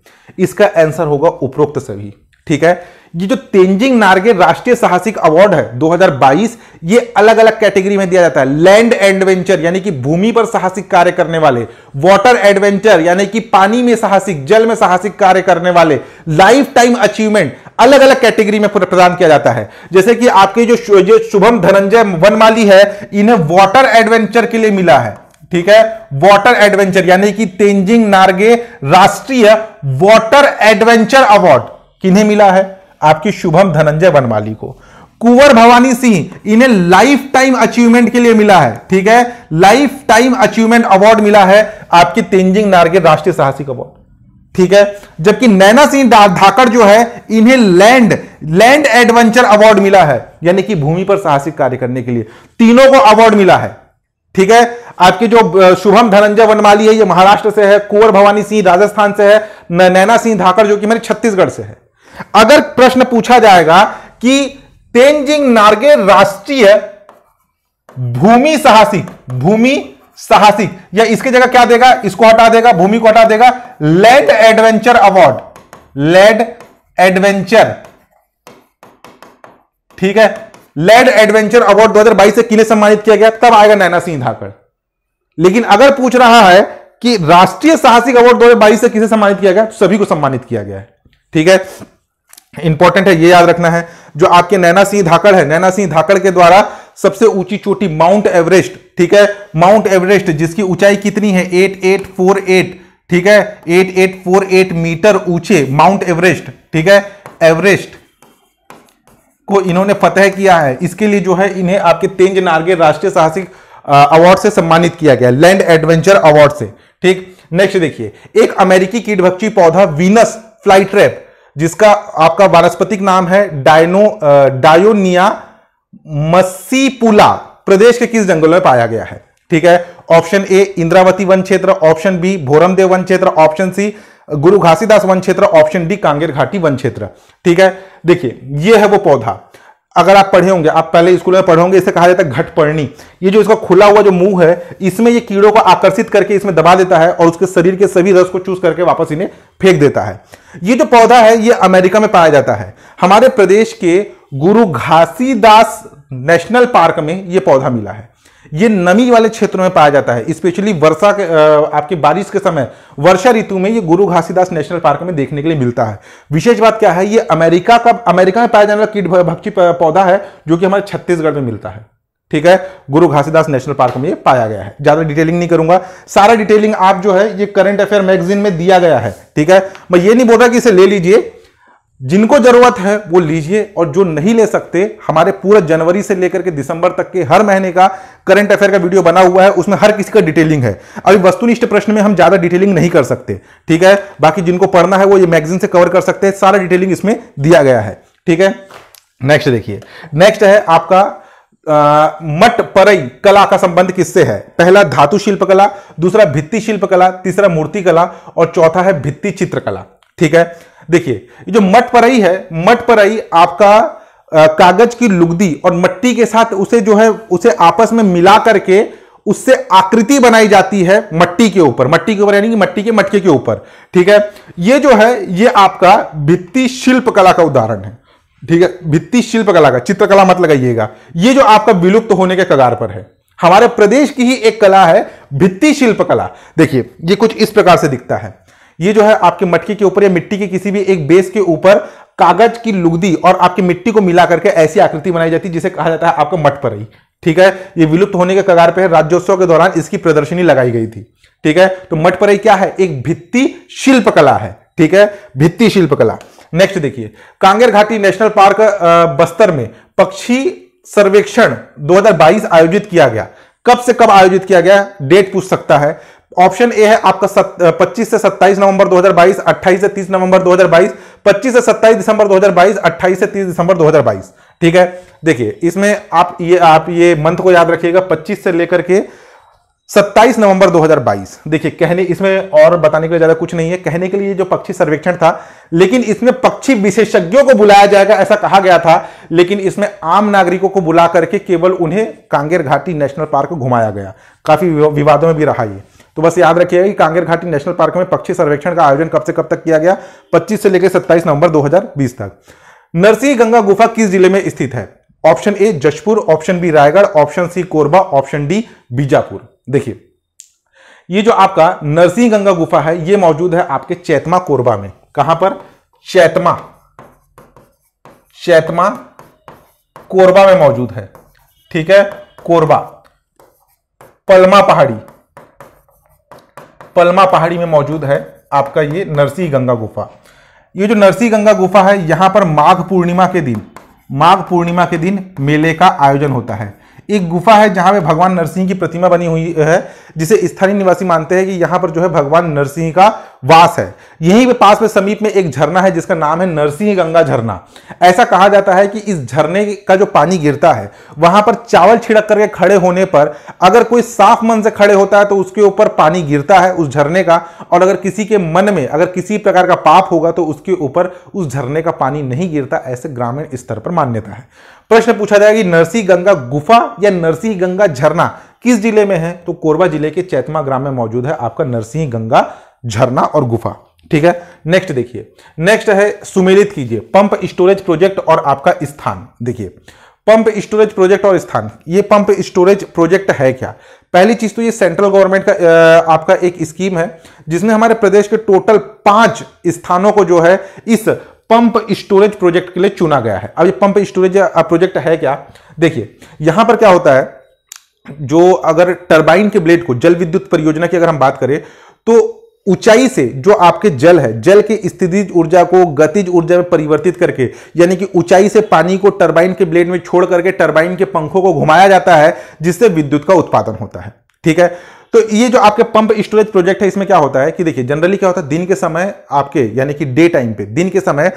इसका आंसर होगा उपरोक्त सभी ठीक है ये जो तेंजिंग नार्गे राष्ट्रीय साहसिक अवार्ड है 2022 ये अलग अलग कैटेगरी में दिया जाता है लैंड एडवेंचर यानी कि भूमि पर साहसिक कार्य करने वाले वाटर एडवेंचर यानी कि पानी में साहसिक जल में साहसिक कार्य करने वाले लाइफ टाइम अचीवमेंट अलग अलग कैटेगरी में प्रदान किया जाता है जैसे कि आपके जो जो शुभम धनंजय वनमाली है इन्हें वॉटर एडवेंचर के लिए मिला है ठीक है वॉटर एडवेंचर यानी कि तेंजिंग नार्गे राष्ट्रीय वॉटर एडवेंचर अवार्ड किन्हें मिला है आपकी शुभम धनंजय बनमाली को कुंवर भवानी सिंह इन्हें लाइफ टाइम अचीवमेंट के लिए मिला है ठीक है लाइफ टाइम अचीवमेंट अवार्ड मिला है आपकी तेंजिंग नारगे राष्ट्रीय साहसिक अवार्ड ठीक है जबकि नैना सिंह धाकड़ जो है इन्हें लैंड लैंड एडवेंचर अवार्ड मिला है यानी कि भूमि पर साहसिक कार्य करने के लिए तीनों को अवार्ड मिला है ठीक है आपके जो शुभम धनंजय वनमाली है ये महाराष्ट्र से है कुंवर भवानी सिंह राजस्थान से है नैना सिंह धाकड़ जो कि मेरे छत्तीसगढ़ से है अगर प्रश्न पूछा जाएगा कि तेंजिंग नार्गे राष्ट्रीय भूमि साहसिक भूमि साहसिक या इसके जगह क्या देगा इसको हटा देगा भूमि को हटा देगा lead adventure award lead adventure ठीक है लेड एडवेंचर अवार्ड 2022 से किन्हें सम्मानित किया गया तब आएगा नैना सिंह धाकड़ लेकिन अगर पूछ रहा है कि राष्ट्रीय साहसिक अवार्ड 2022 से किसे सम्मानित किया गया तो सभी को सम्मानित किया गया है ठीक है इंपॉर्टेंट है ये याद रखना है जो आपके नैना सिंह धाकड़ है नैना सिंह धाकड़ के द्वारा सबसे ऊंची चोटी माउंट एवरेस्ट ठीक है माउंट एवरेस्ट जिसकी ऊंचाई कितनी है 8848 ठीक है 8848 मीटर ऊंचे माउंट एवरेस्ट ठीक है एवरेस्ट को इन्होंने फतेह किया है इसके लिए जो है इन्हें आपके तेंज नार्गे राष्ट्रीय साहसिक अवार्ड से सम्मानित किया गया लैंड एडवेंचर अवार्ड से ठीक नेक्स्ट देखिए एक अमेरिकी कीटभक्षी पौधा वीनस फ्लाइट ट्रैप जिसका आपका वनस्पतिक नाम है डायनो डायोनिया मसीपुला प्रदेश के किस जंगल में पाया गया है ठीक है ऑप्शन ए इंद्रावती वन क्षेत्र ऑप्शन बी भोरमदेव वन क्षेत्र ऑप्शन सी गुरु घासीदास वन क्षेत्र ऑप्शन डी कांगेर घाटी वन क्षेत्र ठीक है देखिए यह है वो पौधा अगर आप पढ़े होंगे आप पहले स्कूल में पढ़े होंगे इसे कहा जाता है घटपर्णी ये जो इसका खुला हुआ जो मुंह है इसमें ये कीड़ों को आकर्षित करके इसमें दबा देता है और उसके शरीर के सभी रस को चूस करके वापस इन्हें फेंक देता है ये जो पौधा है ये अमेरिका में पाया जाता है हमारे प्रदेश के गुरु घासीदास नेशनल पार्क में ये पौधा मिला है ये नमी वाले क्षेत्रों में पाया जाता है स्पेशली वर्षा के आपकी बारिश के समय वर्षा ऋतु में ये गुरु घासीदास नेशनल पार्क में देखने के लिए मिलता है विशेष बात क्या है ये अमेरिका का अमेरिका में पाया जाने वाला कीट भक्षी पौधा है जो कि हमारे छत्तीसगढ़ में मिलता है ठीक है गुरु घासीदास नेशनल पार्क में ये पाया गया है ज्यादा डिटेलिंग नहीं करूंगा सारा डिटेलिंग आप जो है ये करंट अफेयर मैगजीन में दिया गया है ठीक है मैं ये नहीं बोल रहा कि इसे ले लीजिए जिनको जरूरत है वो लीजिए और जो नहीं ले सकते हमारे पूरे जनवरी से लेकर के दिसंबर तक के हर महीने का करंट अफेयर का वीडियो बना हुआ है उसमें हर किसी का डिटेलिंग है अभी वस्तुनिष्ठ प्रश्न में हम ज्यादा डिटेलिंग नहीं कर सकते ठीक है बाकी जिनको पढ़ना है वो ये मैगजीन से कवर कर सकते हैं सारा डिटेलिंग इसमें दिया गया है ठीक है नेक्स्ट देखिए नेक्स्ट है आपका मट परई कला का संबंध किससे है पहला धातु शिल्प कला दूसरा भित्ति शिल्प कला तीसरा मूर्ति कला और चौथा है भित्ति चित्रकला ठीक है देखिए जो मट पराई है मट पराई आपका कागज की लुगदी और मट्टी के साथ उसे जो है उसे आपस में मिला करके उससे आकृति बनाई जाती है मट्टी के ऊपर मट्टी के ऊपर यानी कि मट्टी के मटके के ऊपर ठीक है ये जो है ये आपका भित्ति शिल्प कला का उदाहरण है ठीक है भित्ति शिल्प कला का चित्रकला मत लगाइएगा ये जो आपका विलुप्त तो होने के कगार पर है हमारे प्रदेश की ही एक कला है भित्ति शिल्प कला देखिए ये कुछ इस प्रकार से दिखता है ये जो है आपके मटके के ऊपर या मिट्टी के किसी भी एक बेस के ऊपर कागज की लुगदी और आपकी मिट्टी को मिला करके ऐसी आकृति बनाई जाती है जिसे कहा जाता है आपका पर मटपरई ठीक है ये विलुप्त होने के कगार पे है राज्योत्सव के दौरान इसकी प्रदर्शनी लगाई गई थी ठीक है तो मटपरई क्या है एक भित्ति शिल्पकला है ठीक है भित्ति शिल्पकला नेक्स्ट देखिए कांगेर घाटी नेशनल पार्क बस्तर में पक्षी सर्वेक्षण 2022 आयोजित किया गया कब से कब आयोजित किया गया डेट पूछ सकता है ऑप्शन ए है आपका सत, 25 से 27 नवंबर 2022, 28 से 30 नवंबर 2022, 25 से 27 दिसंबर 2022, 28 से 30 दिसंबर 2022 ठीक है देखिए इसमें आप ये आप ये मंथ को याद रखिएगा 25 से लेकर के 27 नवंबर 2022 देखिए कहने इसमें और बताने के लिए ज्यादा कुछ नहीं है कहने के लिए जो पक्षी सर्वेक्षण था लेकिन इसमें पक्षी विशेषज्ञों को बुलाया जाएगा ऐसा कहा गया था लेकिन इसमें आम नागरिकों को बुला करके केवल उन्हें कांगेर घाटी नेशनल पार्क घुमाया गया काफी विवादों में भी रहा यह तो बस याद रखिएगा कि कांगेर घाटी नेशनल पार्क में पक्षी सर्वेक्षण का आयोजन कब से कब तक किया गया 25 से लेकर 27 नवंबर 2020 तक नरसिंह गंगा गुफा किस जिले में स्थित है option A Jashpur option B Raigarh option C Korba option D Bijapur देखिए ये जो आपका नरसिंह गंगा गुफा है ये मौजूद है आपके चैतमा कोरबा में कहां पर चैतमा चैतमा कोरबा में मौजूद है ठीक है कोरबा पलमा पहाड़ी पलमा पहाड़ी में मौजूद है आपका ये नरसी गंगा गुफा ये जो नरसी गंगा गुफा है यहाँ पर माघ पूर्णिमा के दिन माघ पूर्णिमा के दिन मेले का आयोजन होता है एक गुफा है जहाँ पे भगवान नरसिंह की प्रतिमा बनी हुई है जिसे स्थानीय निवासी मानते हैं कि यहां पर जो है भगवान नरसिंह का वास है यहीं पे पास में समीप में एक झरना है जिसका नाम है नरसिंह गंगा झरना ऐसा कहा जाता है कि इस झरने का जो पानी गिरता है वहां पर चावल छिड़क करके खड़े होने पर अगर कोई साफ मन से खड़े होता है तो उसके ऊपर पानी गिरता है उस झरने का और अगर किसी के मन में अगर किसी प्रकार का पाप होगा तो उसके ऊपर उस झरने का पानी नहीं गिरता ऐसे ग्रामीण स्तर पर मान्यता है प्रश्न पूछा जाएगा कि नरसिंह गंगा गुफा या नरसिंह गंगा झरना किस जिले में है तो कोरबा जिले के चैतमा ग्राम में मौजूद है आपका नरसिंह गंगा झरना और गुफा ठीक है नेक्स्ट देखिए नेक्स्ट है सुमेलित कीजिए पंप स्टोरेज प्रोजेक्ट और आपका स्थान देखिए पंप स्टोरेज प्रोजेक्ट और स्थान ये पंप स्टोरेज प्रोजेक्ट है क्या पहली चीज तो ये सेंट्रल गवर्नमेंट का आपका एक स्कीम है जिसने हमारे प्रदेश के टोटल पांच स्थानों को जो है इस पंप स्टोरेज प्रोजेक्ट के लिए चुना गया है अब ये पंप स्टोरेज प्रोजेक्ट है क्या देखिए यहां पर क्या होता है जो अगर टरबाइन के ब्लेड को जल विद्युत परियोजना की अगर हम बात करें तो ऊंचाई से जो आपके जल है जल की स्थिति ऊर्जा को गतिज ऊर्जा में परिवर्तित करके यानी कि ऊंचाई से पानी को टरबाइन के ब्लेड में छोड़ करके टरबाइन के पंखों को घुमाया जाता है जिससे विद्युत का उत्पादन होता है ठीक है तो ये जो आपके पंप स्टोरेज प्रोजेक्ट है इसमें क्या होता है कि देखिए जनरली क्या होता है दिन के समय आपके यानी कि डे टाइम पे दिन के समय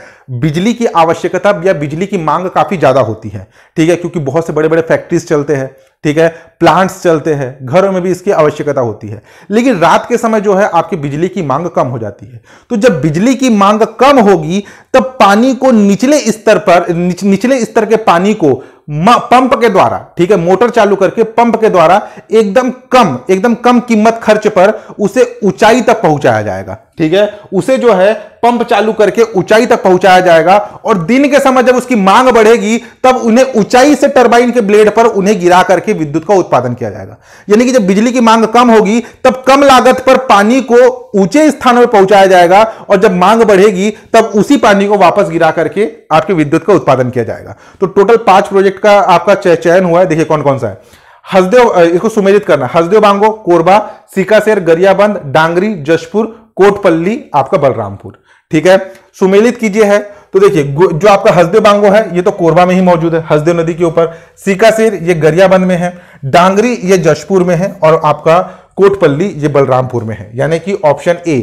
बिजली की आवश्यकता या बिजली की मांग काफ़ी ज़्यादा होती है ठीक है क्योंकि बहुत से बड़े बड़े फैक्ट्रीज चलते हैं ठीक है प्लांट्स चलते हैं घरों में भी इसकी आवश्यकता होती है लेकिन रात के समय जो है आपकी बिजली की मांग कम हो जाती है तो जब बिजली की मांग कम होगी तब पानी को निचले स्तर पर निच, निचले स्तर के पानी को पंप के द्वारा ठीक है मोटर चालू करके पंप के द्वारा एकदम कम एकदम कम कीमत खर्च पर उसे ऊंचाई तक पहुंचाया जाएगा ठीक है उसे जो है पंप चालू करके ऊंचाई तक पहुंचाया जाएगा और दिन के समय जब उसकी मांग बढ़ेगी तब उन्हें ऊंचाई से टरबाइन के ब्लेड पर उन्हें गिरा करके विद्युत का उत्पादन किया जाएगा यानी कि जब बिजली की मांग कम होगी तब कम लागत पर पानी को ऊंचे स्थानों पर पहुंचाया जाएगा और जब मांग बढ़ेगी तब उसी पानी को वापस गिरा करके आपके विद्युत का उत्पादन किया जाएगा तो टोटल पांच प्रोजेक्ट का आपका चयन हुआ है देखिए कौन कौन सा है हसदेव इसको सुमेलित करना हसदेव बांगो कोरबा सीकासेर गरियाबंद डांगरी जशपुर कोटपल्ली आपका बलरामपुर ठीक है सुमेलित कीजिए है तो देखिए जो आपका हसदेव बांगो है ये तो कोरबा में ही मौजूद है हसदेव नदी के ऊपर सीकासेर ये गरियाबंद में है डांगरी ये जशपुर में है और आपका कोटपल्ली ये बलरामपुर में है यानी कि ऑप्शन ए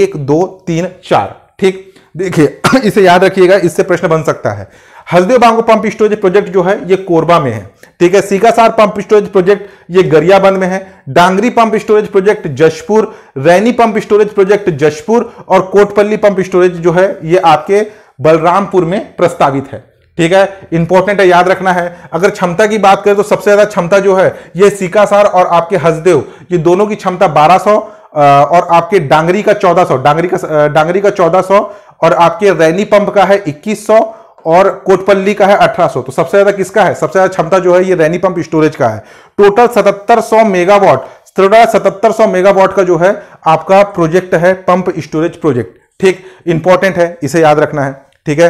एक दो तीन चार ठीक देखिए इसे याद रखिएगा इससे प्रश्न बन सकता है Hasdeo Bango pump storage project जो है ये कोरबा में है ठीक है सीकासार पंप स्टोरेज प्रोजेक्ट ये गरियाबंद में है Dangri pump storage project Jashpur Raini pump storage project Jashpur और कोटपल्ली पंप स्टोरेज जो है ये आपके बलरामपुर में प्रस्तावित है ठीक है इंपॉर्टेंट है याद रखना है अगर क्षमता की बात करें तो सबसे ज्यादा क्षमता जो है ये सीकासार और आपके हसदेव ये दोनों की क्षमता बारह और आपके डांगरी का सौ डांगरी का डांगरी का सौ और आपके रैनी पंप का है सौ और कोटपल्ली का है 1800 तो सबसे ज्यादा किसका है सबसे ज्यादा क्षमता जो है ये रैनी पंप स्टोरेज का है टोटल 7700 मेगावाट सतहत्तर सौ मेगावाट का जो है आपका प्रोजेक्ट है पंप स्टोरेज प्रोजेक्ट ठीक इंपॉर्टेंट है इसे याद रखना है ठीक है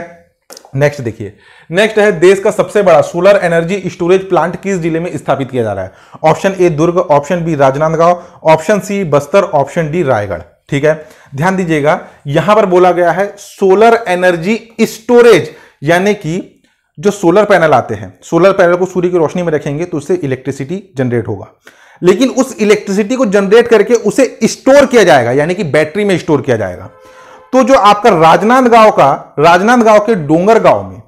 नेक्स्ट देखिए नेक्स्ट है देश का सबसे बड़ा सोलर एनर्जी स्टोरेज प्लांट किस जिले में स्थापित किया जा रहा है option A Durg option B Rajnandgaon option C Bastar option D Raigarh ठीक है ध्यान दीजिएगा यहां पर बोला गया है सोलर एनर्जी स्टोरेज यानी कि जो सोलर पैनल आते हैं सोलर पैनल को सूर्य की रोशनी में रखेंगे तो उससे इलेक्ट्रिसिटी जनरेट होगा लेकिन उस इलेक्ट्रिसिटी को जनरेट करके उसे स्टोर किया जाएगा यानी कि बैटरी में स्टोर किया जाएगा तो जो आपका राजनांदगांव का राजनांदगांव के डोंगर गांव में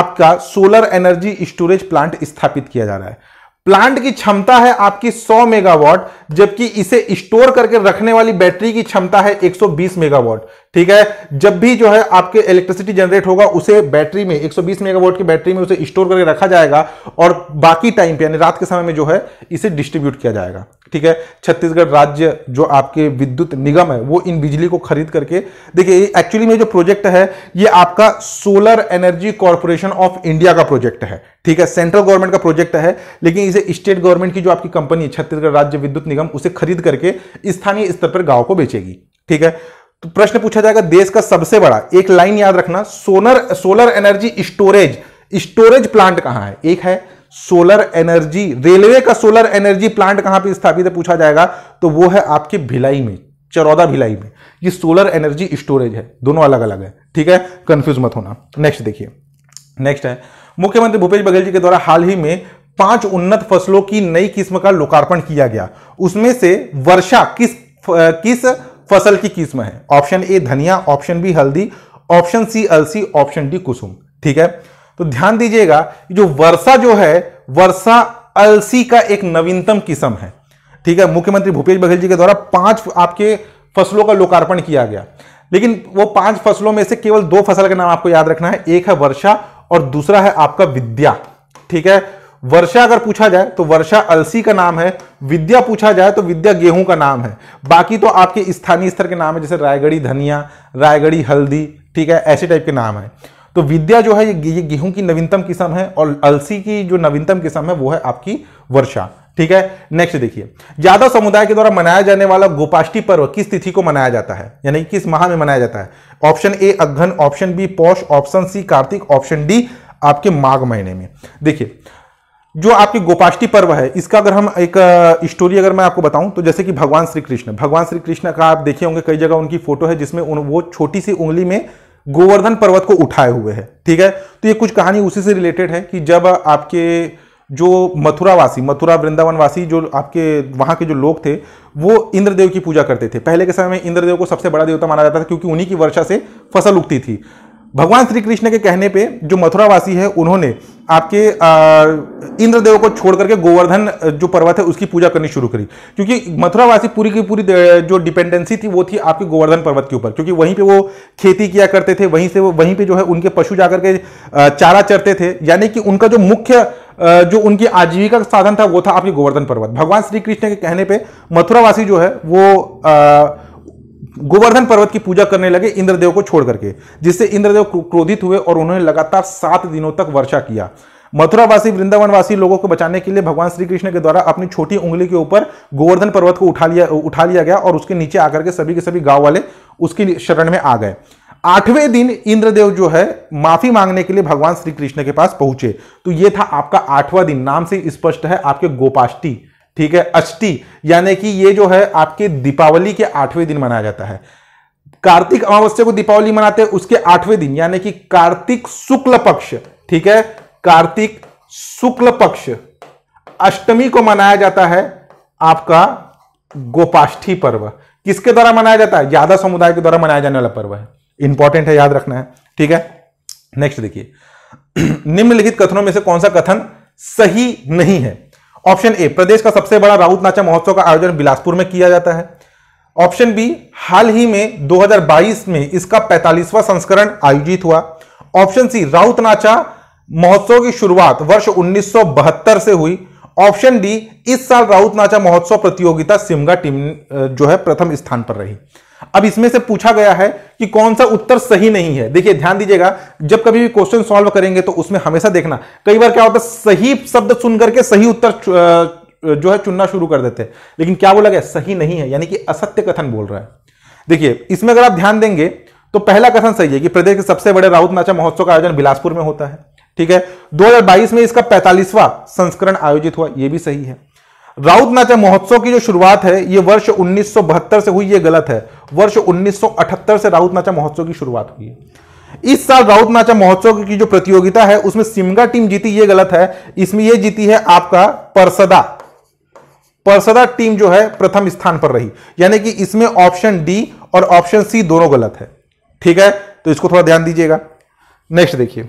आपका सोलर एनर्जी स्टोरेज प्लांट स्थापित किया जा रहा है प्लांट की क्षमता है आपकी 100 मेगावाट जबकि इसे स्टोर करके रखने वाली बैटरी की क्षमता है 120 मेगावाट ठीक है जब भी जो है आपके इलेक्ट्रिसिटी जनरेट होगा उसे बैटरी में 120 मेगावाट की बैटरी में उसे स्टोर करके रखा जाएगा और बाकी टाइम पे यानी रात के समय में जो है इसे डिस्ट्रीब्यूट किया जाएगा ठीक है छत्तीसगढ़ राज्य जो आपके विद्युत निगम है वो इन बिजली को खरीद करके देखिए एक्चुअली में जो प्रोजेक्ट है ये आपका solar energy corporation of India का प्रोजेक्ट है ठीक है सेंट्रल गवर्नमेंट का प्रोजेक्ट है लेकिन इसे स्टेट गवर्नमेंट की जो आपकी कंपनी छत्तीसगढ़ राज्य विद्युत निगम उसे खरीद करके स्थानीय स्तर पर गांव को बेचेगी ठीक है तो प्रश्न पूछा जाएगा देश का सबसे बड़ा एक लाइन याद रखना solar solar energy storage storage plant कहां है एक है सोलर एनर्जी रेलवे का सोलर एनर्जी प्लांट कहां पर स्थापित है पूछा जाएगा तो वो है आपके भिलाई में चरौदा भिलाई में ये सोलर एनर्जी स्टोरेज है दोनों अलग अलग है ठीक है कंफ्यूज मत होना नेक्स्ट देखिए नेक्स्ट है मुख्यमंत्री भूपेश बघेल जी के द्वारा हाल ही में पांच उन्नत फसलों की नई किस्म का लोकार्पण किया गया उसमें से वर्षा किस किस फसल की किस्म है ऑप्शन ए धनिया ऑप्शन बी हल्दी ऑप्शन सी अलसी ऑप्शन डी कुसुम ठीक है तो ध्यान दीजिएगा जो वर्षा जो है वर्षा अलसी का एक नवीनतम किस्म है ठीक है मुख्यमंत्री भूपेश बघेल जी के द्वारा पांच आपके फसलों का लोकार्पण किया गया लेकिन वो पांच फसलों में से केवल दो फसल का नाम आपको याद रखना है एक है वर्षा और दूसरा है आपका विद्या ठीक है वर्षा अगर पूछा जाए तो वर्षा अलसी का नाम है विद्या पूछा जाए तो विद्या गेहूं का नाम है बाकी तो आपके स्थानीय स्तर के नाम है जैसे रायगढ़ी धनिया रायगढ़ी हल्दी ठीक है ऐसे टाइप के नाम है तो विद्या जो है ये गेहूं की नवीनतम किस्म है और अलसी की जो नवीनतम किस्म है वो है आपकी वर्षा ठीक है नेक्स्ट देखिए यादव समुदाय के द्वारा मनाया जाने वाला गोपाष्टी पर्व किस तिथि को मनाया जाता है यानी किस माह में मनाया जाता है ऑप्शन ए अघन ऑप्शन बी पौष ऑप्शन सी कार्तिक ऑप्शन डी आपके माघ महीने में देखिए जो आपकी गोपाष्टी पर्व है इसका अगर हम एक स्टोरी अगर मैं आपको बताऊं तो जैसे कि भगवान श्री कृष्ण भगवान श्री कृष्ण का आप देखे होंगे कई जगह उनकी फोटो है जिसमें उन वो छोटी सी उंगली में गोवर्धन पर्वत को उठाए हुए हैं ठीक है तो ये कुछ कहानी उसी से रिलेटेड है कि जब आपके जो मथुरावासी मथुरा वृंदावनवासी जो आपके वहाँ के जो लोग थे वो इंद्रदेव की पूजा करते थे पहले के समय में इंद्रदेव को सबसे बड़ा देवता माना जाता था क्योंकि उन्हीं की वर्षा से फसल उगती थी भगवान श्री कृष्ण के कहने पे जो मथुरावासी है उन्होंने आपके इंद्रदेव को छोड़ करके गोवर्धन जो पर्वत है उसकी पूजा करनी शुरू करी क्योंकि मथुरावासी पूरी की पूरी जो डिपेंडेंसी थी वो थी आपके गोवर्धन पर्वत के ऊपर क्योंकि वहीं पे वो खेती किया करते थे वहीं से वो वहीं पे जो है उनके पशु जाकर के चारा चरते थे यानी कि उनका जो मुख्य जो उनकी आजीविका का साधन था वो था आपके गोवर्धन पर्वत भगवान श्री कृष्ण के कहने पर मथुरावासी जो है वो आ, गोवर्धन पर्वत की पूजा करने लगे इंद्रदेव को छोड़ करके जिससे इंद्रदेव क्रोधित हुए और उन्होंने लगातार सात दिनों तक वर्षा किया मथुरावासी वृंदावनवासी लोगों को बचाने के लिए भगवान श्री कृष्ण के द्वारा अपनी छोटी उंगली के ऊपर गोवर्धन पर्वत को उठा लिया उठा लिया गया और उसके नीचे आकर के सभी के सभी गांव वाले उसकी शरण में आ गए आठवें दिन इंद्रदेव जो है माफी मांगने के लिए भगवान श्री कृष्ण के पास पहुंचे तो ये था आपका आठवां दिन नाम से स्पष्ट है आपके गोपाष्टी ठीक है अष्टी यानी कि ये जो है आपके दीपावली के आठवें दिन मनाया जाता है कार्तिक अमावस्या को दीपावली मनाते हैं उसके आठवें दिन यानी कि कार्तिक शुक्ल पक्ष ठीक है कार्तिक शुक्ल पक्ष अष्टमी को मनाया जाता है आपका गोपाष्ठी पर्व किसके द्वारा मनाया जाता है यादव समुदाय के द्वारा मनाया जाने वाला पर्व है इंपॉर्टेंट है याद रखना है ठीक है नेक्स्ट देखिए निम्नलिखित कथनों में से कौन सा कथन सही नहीं है ऑप्शन ए प्रदेश का सबसे बड़ा राउत नाचा महोत्सव का आयोजन बिलासपुर में किया जाता है ऑप्शन बी हाल ही में 2022 में इसका 45वां संस्करण आयोजित हुआ ऑप्शन सी राउत नाचा महोत्सव की शुरुआत वर्ष उन्नीस से हुई ऑप्शन डी इस साल राउत नाचा महोत्सव प्रतियोगिता सिमगा टीम जो है प्रथम स्थान पर रही अब इसमें से पूछा गया है कि कौन सा उत्तर सही नहीं है देखिए ध्यान दीजिएगा जब कभी भी क्वेश्चन सॉल्व करेंगे तो उसमें हमेशा देखना कई बार क्या होता है सही शब्द सुन करके सही उत्तर जो है चुनना शुरू कर देते हैं लेकिन क्या बोला गया सही नहीं है यानी कि असत्य कथन बोल रहा है देखिए इसमें अगर आप ध्यान देंगे तो पहला कथन सही है कि प्रदेश के सबसे बड़े राउत नाचा महोत्सव का आयोजन बिलासपुर में होता है ठीक है 2022 में इसका 45वां संस्करण आयोजित हुआ यह भी सही है राउत नाचा महोत्सव की जो शुरुआत है ये वर्ष 1972 से हुई ये गलत है वर्ष 1978 से राउत नाचा महोत्सव की शुरुआत हुई है इस साल राउत नाचा महोत्सव की जो प्रतियोगिता है उसमें सिमगा टीम जीती ये गलत है इसमें ये जीती है आपका परसदा परसदा टीम जो है प्रथम स्थान पर रही यानी कि इसमें ऑप्शन डी और ऑप्शन सी दोनों गलत है ठीक है तो इसको थोड़ा ध्यान दीजिएगा नेक्स्ट देखिए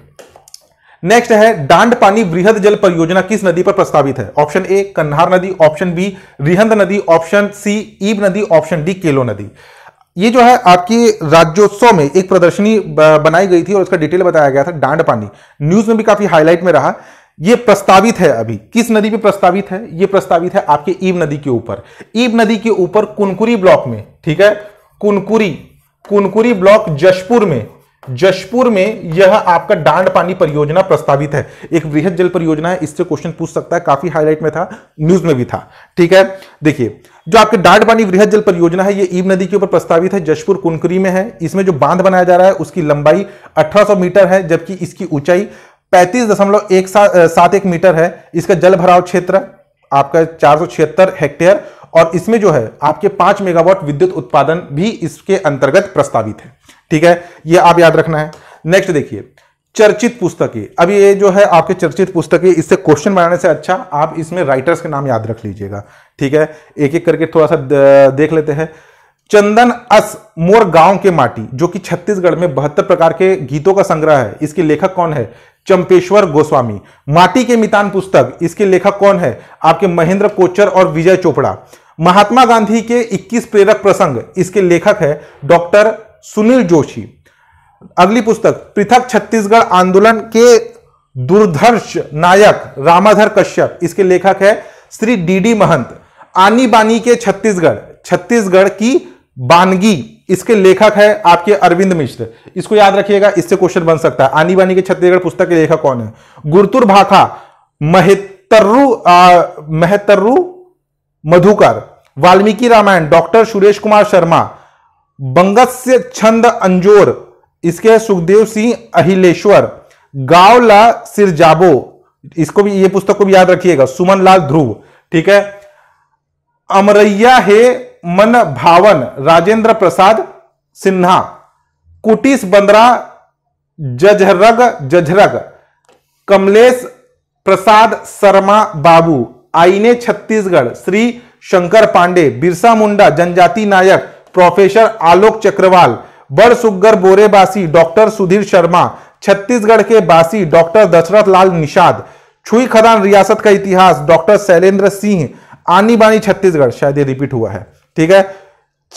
नेक्स्ट है डांड पानी वृहद जल परियोजना किस नदी पर प्रस्तावित है ऑप्शन ए कन्हार नदी ऑप्शन बी रिहंद नदी ऑप्शन सी ईब नदी ऑप्शन डी केलो नदी ये जो है आपकी राज्योत्सव में एक प्रदर्शनी बनाई गई थी और उसका डिटेल बताया गया था डांड पानी न्यूज में भी काफी हाईलाइट में रहा यह प्रस्तावित है अभी किस नदी पर प्रस्तावित है यह प्रस्तावित है आपके ईब नदी के ऊपर ईब नदी के ऊपर कुनकुरी ब्लॉक में ठीक है कुनकुरी कुनकुरी ब्लॉक जशपुर में जशपुर में यह आपका डांड पानी परियोजना प्रस्तावित है एक वृहद जल परियोजना है इससे क्वेश्चन पूछ सकता है काफी हाईलाइट में था न्यूज में भी था ठीक है देखिए जो आपके डांड पानी वृहद जल परियोजना है यह ईब नदी के ऊपर प्रस्तावित है जशपुर कुनकुरी में है इसमें जो बांध बनाया जा रहा है उसकी लंबाई अठारह मीटर है जबकि इसकी ऊंचाई पैंतीस दशमलव एक सात एक मीटर है इसका जल भराव क्षेत्र आपका चार हेक्टेयर और इसमें जो है आपके पांच मेगावाट विद्युत उत्पादन भी इसके अंतर्गत प्रस्तावित है ठीक है ये आप याद रखना है नेक्स्ट देखिए चर्चित पुस्तकें अब ये जो है आपके चर्चित पुस्तकें इससे क्वेश्चन बनाने से अच्छा आप इसमें राइटर्स के नाम याद रख लीजिएगा ठीक है एक एक करके थोड़ा सा देख लेते हैं चंदन अस मोर गांव के माटी जो कि छत्तीसगढ़ में बहत्तर प्रकार के गीतों का संग्रह है इसके लेखक कौन है चंपेश्वर गोस्वामी माटी के मितान पुस्तक इसके लेखक कौन है आपके महेंद्र कोचर और विजय चोपड़ा महात्मा गांधी के 21 प्रेरक प्रसंग इसके लेखक है डॉक्टर सुनील जोशी अगली पुस्तक पृथक छत्तीसगढ़ आंदोलन के दुर्धर्ष नायक रामाधर कश्यप इसके लेखक है श्री डी डी महंत आनी बानी के छत्तीसगढ़ छत्तीसगढ़ की बानगी इसके लेखक है आपके अरविंद मिश्र इसको याद रखिएगा इससे क्वेश्चन बन सकता है आनी बानी के छत्तीसगढ़ पुस्तक के लेखक कौन है गुरतुर भाखा महेतर्रु महतरु मधुकर वाल्मीकि रामायण डॉक्टर सुरेश कुमार शर्मा बंगस्य छंद अंजोर इसके है सुखदेव सिंह अहिलेश्वर गावला सिरजाबो इसको भी ये पुस्तक को भी याद रखिएगा सुमन लाल ध्रुव ठीक है अमरैया हे मन भावन राजेंद्र प्रसाद सिन्हा कुटिस बंदरा जजरग जजरग कमलेश प्रसाद शर्मा बाबू आईने छत्तीसगढ़ श्री शंकर पांडे बिरसा मुंडा जनजाति नायक प्रोफेसर आलोक चक्रवाल बड़ सुग्गर बोरेबासी डॉक्टर सुधीर शर्मा छत्तीसगढ़ के बासी डॉक्टर दशरथ लाल निषाद छुई खदान रियासत का इतिहास डॉक्टर शैलेंद्र सिंह आनी बानी छत्तीसगढ़ शायद ये रिपीट हुआ है ठीक है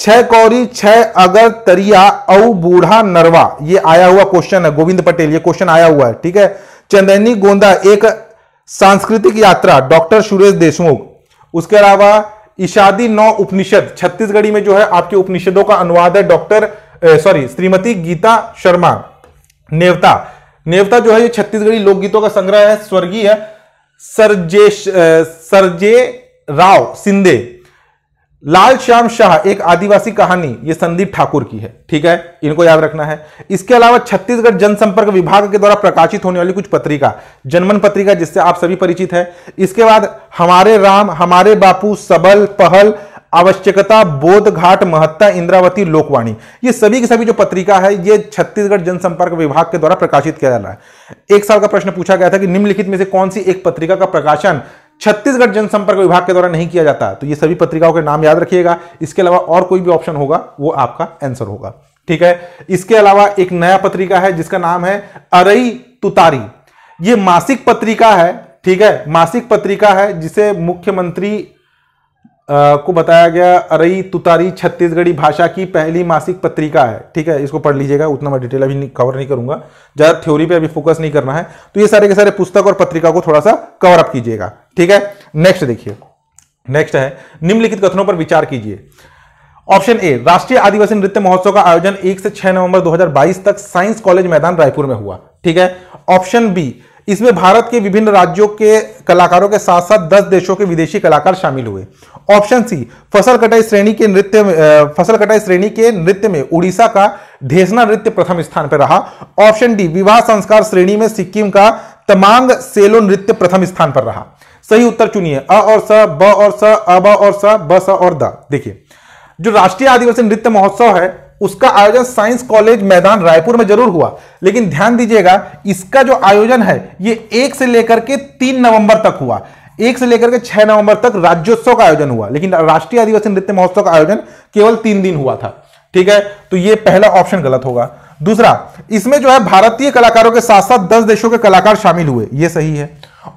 छह कौरी छह अगर तरिया औ बूढ़ा नरवा ये आया हुआ क्वेश्चन है गोविंद पटेल ये क्वेश्चन आया हुआ है ठीक है चंदनी गोंदा एक सांस्कृतिक यात्रा डॉक्टर सुरेश देशमुख उसके अलावा इशादी नौ उपनिषद छत्तीसगढ़ी में जो है आपके उपनिषदों का अनुवाद है डॉक्टर सॉरी श्रीमती गीता शर्मा नेवता नेवता जो है ये छत्तीसगढ़ी लोकगीतों का संग्रह है स्वर्गीय सरजेश सरजे राव सिंधे लाल श्याम शाह एक आदिवासी कहानी ये संदीप ठाकुर की है ठीक है इनको याद रखना है इसके अलावा छत्तीसगढ़ जनसंपर्क विभाग के द्वारा प्रकाशित होने वाली कुछ पत्रिका जनमन पत्रिका जिससे आप सभी परिचित है इसके बाद हमारे राम हमारे बापू सबल पहल आवश्यकता बोध घाट महत्ता इंद्रावती लोकवाणी ये सभी की सभी जो पत्रिका है ये छत्तीसगढ़ जनसंपर्क विभाग के द्वारा प्रकाशित किया जा रहा है एक साल का प्रश्न पूछा गया था कि निम्नलिखित में से कौन सी एक पत्रिका का प्रकाशन छत्तीसगढ़ जनसंपर्क विभाग के द्वारा नहीं किया जाता तो ये सभी पत्रिकाओं के नाम याद रखिएगा इसके अलावा और कोई भी ऑप्शन होगा वो आपका आंसर होगा ठीक है इसके अलावा एक नया पत्रिका है जिसका नाम है अरई तुतारी ये मासिक पत्रिका है ठीक है मासिक पत्रिका है जिसे मुख्यमंत्री को बताया गया अरई तुतारी छत्तीसगढ़ी भाषा की पहली मासिक पत्रिका है ठीक है इसको पढ़ लीजिएगा उतना मैं डिटेल अभी कवर नहीं करूंगा ज़्यादा थ्योरी पे अभी फोकस नहीं करना है तो ये सारे के सारे पुस्तक और पत्रिका को थोड़ा सा कवर अप कीजिएगा ठीक है नेक्स्ट देखिए नेक्स्ट है निम्नलिखित कथनों पर विचार कीजिए ऑप्शन ए राष्ट्रीय आदिवासी नृत्य महोत्सव का आयोजन एक से छह नवंबर दो तक साइंस कॉलेज मैदान रायपुर में हुआ ठीक है ऑप्शन बी इसमें भारत के विभिन्न राज्यों के कलाकारों के साथ साथ दस देशों के विदेशी कलाकार शामिल हुए ऑप्शन सी फसल कटाई श्रेणी के नृत्य में फसल कटाई श्रेणी के नृत्य में उड़ीसा का ढेसना नृत्य प्रथम स्थान पर रहा ऑप्शन डी विवाह संस्कार श्रेणी में सिक्किम का तमांग सेलो नृत्य प्रथम स्थान पर रहा सही उत्तर चुनिए अ और स ब और स अब और स ब स और द देखिए जो राष्ट्रीय आदिवासी नृत्य महोत्सव है उसका आयोजन साइंस कॉलेज मैदान रायपुर में जरूर हुआ लेकिन ध्यान दीजिएगा इसका जो आयोजन है ये एक से लेकर के तीन नवंबर तक हुआ एक से लेकर के छह नवंबर तक राज्योत्सव का आयोजन हुआ लेकिन राष्ट्रीय आदिवासी नृत्य महोत्सव का आयोजन केवल तीन दिन हुआ था ठीक है तो ये पहला ऑप्शन गलत होगा दूसरा इसमें जो है भारतीय कलाकारों के साथ साथ दस देशों के कलाकार शामिल हुए यह सही है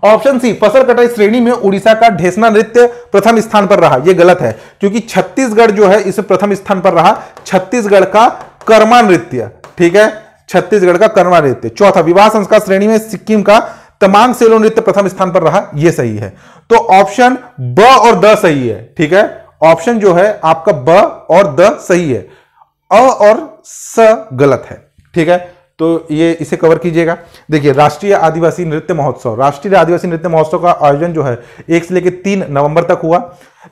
ऑप्शन सी फसल कटाई श्रेणी में उड़ीसा का ढेसना नृत्य प्रथम स्थान पर रहा यह गलत है क्योंकि छत्तीसगढ़ जो है इसे प्रथम स्थान पर रहा छत्तीसगढ़ का कर्मा नृत्य ठीक है छत्तीसगढ़ का कर्मा नृत्य चौथा विवाह संस्कार श्रेणी में सिक्किम का तमांग सेलो नृत्य प्रथम स्थान पर रहा यह सही है तो ऑप्शन ब और द सही है ठीक है ऑप्शन जो है आपका ब और द सही है अ और स गलत है ठीक है तो ये इसे कवर कीजिएगा देखिए राष्ट्रीय आदिवासी नृत्य महोत्सव राष्ट्रीय आदिवासी नृत्य महोत्सव का आयोजन जो है एक से लेकर तीन नवंबर तक हुआ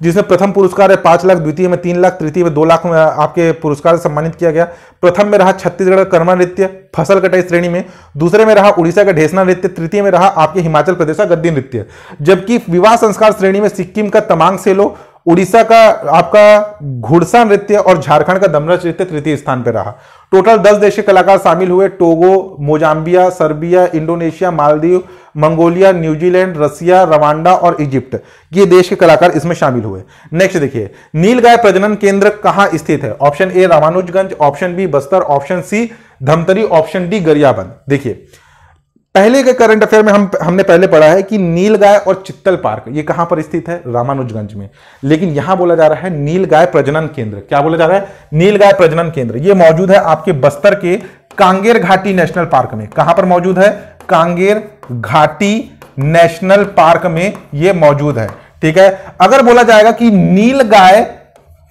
जिसमें प्रथम पुरस्कार है पाँच लाख द्वितीय में तीन लाख तृतीय में दो लाख में आपके पुरस्कार सम्मानित किया गया प्रथम में रहा छत्तीसगढ़ का कर्मा नृत्य फसल कटाई श्रेणी में दूसरे में रहा उड़ीसा का ढेसना नृत्य तृतीय में रहा आपके हिमाचल प्रदेश का गद्दी नृत्य जबकि विवाह संस्कार श्रेणी में सिक्किम का तमांग सेलो उड़ीसा का आपका घुड़सा नृत्य और झारखंड का दमरस नृत्य तृतीय स्थान पर रहा टोटल दस देशीय कलाकार शामिल हुए Togo Mozambique Serbia Indonesia Maldives Mongolia New Zealand Russia Rwanda और इजिप्ट ये देश के कलाकार इसमें शामिल हुए नेक्स्ट देखिए नीलगाय प्रजनन केंद्र कहाँ स्थित है option A Ramanujganj option B Bastar option C Dhamtari option D Gariaband देखिए पहले के करंट अफेयर में हम हमने पहले पढ़ा है कि नीलगाय और चित्तल पार्क ये कहां पर स्थित है रामानुजगंज में लेकिन यहां बोला जा रहा है नीलगाय प्रजनन केंद्र क्या बोला जा रहा है नीलगाय प्रजनन केंद्र ये मौजूद है आपके बस्तर के कांगेर घाटी नेशनल पार्क में कहां पर मौजूद है कांगेर घाटी नेशनल पार्क में यह मौजूद है ठीक है अगर बोला जाएगा कि नीलगाय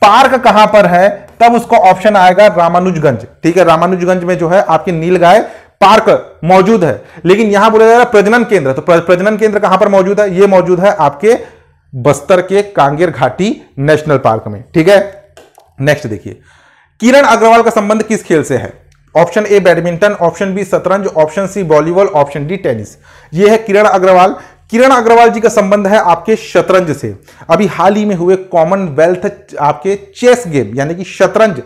पार्क कहां पर है तब उसको ऑप्शन आएगा रामानुजगंज ठीक है रामानुजगंज में जो है आपकी नीलगाय पार्क मौजूद है लेकिन यहां बोला जा रहा है प्रजनन केंद्र तो प्रजनन केंद्र कहां पर मौजूद है यह मौजूद है आपके बस्तर के कांगेर घाटी नेशनल पार्क में ठीक है नेक्स्ट देखिए किरण अग्रवाल का संबंध किस खेल से है option A badminton option B शतरंज option C volleyball option D tennis ये है किरण अग्रवाल किरण अग्रवाल जी का संबंध है आपके शतरंज से अभी हाल ही में हुए कॉमनवेल्थ आपके चेस गेम यानी कि शतरंज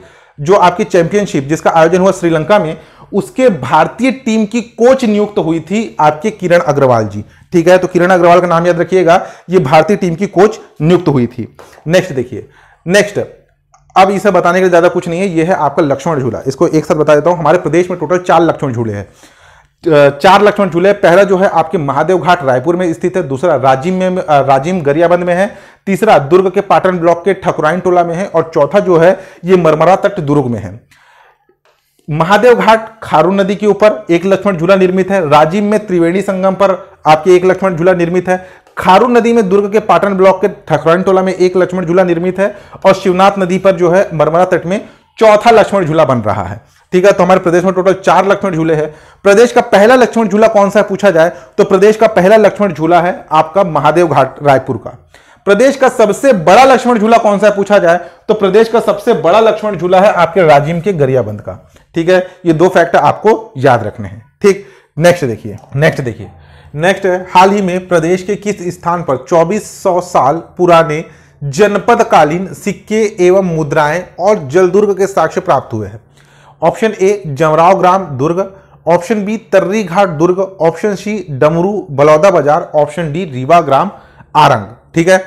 जो आपकी चैंपियनशिप जिसका आयोजन हुआ श्रीलंका में उसके भारतीय टीम की कोच नियुक्त हुई थी आपके किरण अग्रवाल जी ठीक है तो किरण अग्रवाल का नाम याद रखिएगा ये भारतीय टीम की कोच नियुक्त हुई थी नेक्स्ट देखिए नेक्स्ट अब इसे बताने के लिए ज़्यादा कुछ नहीं है ये है आपका लक्ष्मण झूला इसको एक साथ बता देता हूं हमारे प्रदेश में टोटल चार लक्ष्मण झूले हैं चार लक्ष्मण झूले पहला जो है आपके महादेव घाट रायपुर में स्थित है दूसरा राजीम में राजीम गरियाबंद में है तीसरा दुर्ग के पाटन ब्लॉक के ठकुराइन टोला में है और चौथा जो है ये मरमरा तट दुर्ग में है महादेव घाट खारू नदी के ऊपर एक लक्ष्मण झूला निर्मित है राजीव में त्रिवेणी संगम पर आपके एक लक्ष्मण झूला निर्मित है खारू नदी में दुर्ग के पाटन ब्लॉक के ठकरण टोला में एक लक्ष्मण झूला निर्मित है और शिवनाथ नदी पर जो है मरमरा तट में चौथा लक्ष्मण झूला बन रहा है ठीक है तो हमारे प्रदेश में टोटल चार लक्ष्मण झूले हैं प्रदेश का पहला लक्ष्मण झूला कौन सा है पूछा जाए तो प्रदेश का पहला लक्ष्मण झूला है आपका महादेव घाट रायपुर का प्रदेश का सबसे बड़ा लक्ष्मण झूला कौन सा है पूछा जाए तो प्रदेश का सबसे बड़ा लक्ष्मण झूला है आपके राजीम के गरियाबंद का ठीक है ये दो फैक्टर आपको याद रखने हैं ठीक नेक्स्ट देखिए नेक्स्ट देखिए नेक्स्ट हाल ही में प्रदेश के किस स्थान पर 2400 साल पुराने जनपदकालीन सिक्के एवं मुद्राएं और जलदुर्ग के साक्ष्य प्राप्त हुए हैं ऑप्शन ए जमराव ग्राम Durg option B Tarri Ghat Durg option C Damru Baloda Bazar option D Riwa ग्राम आरंग ठीक है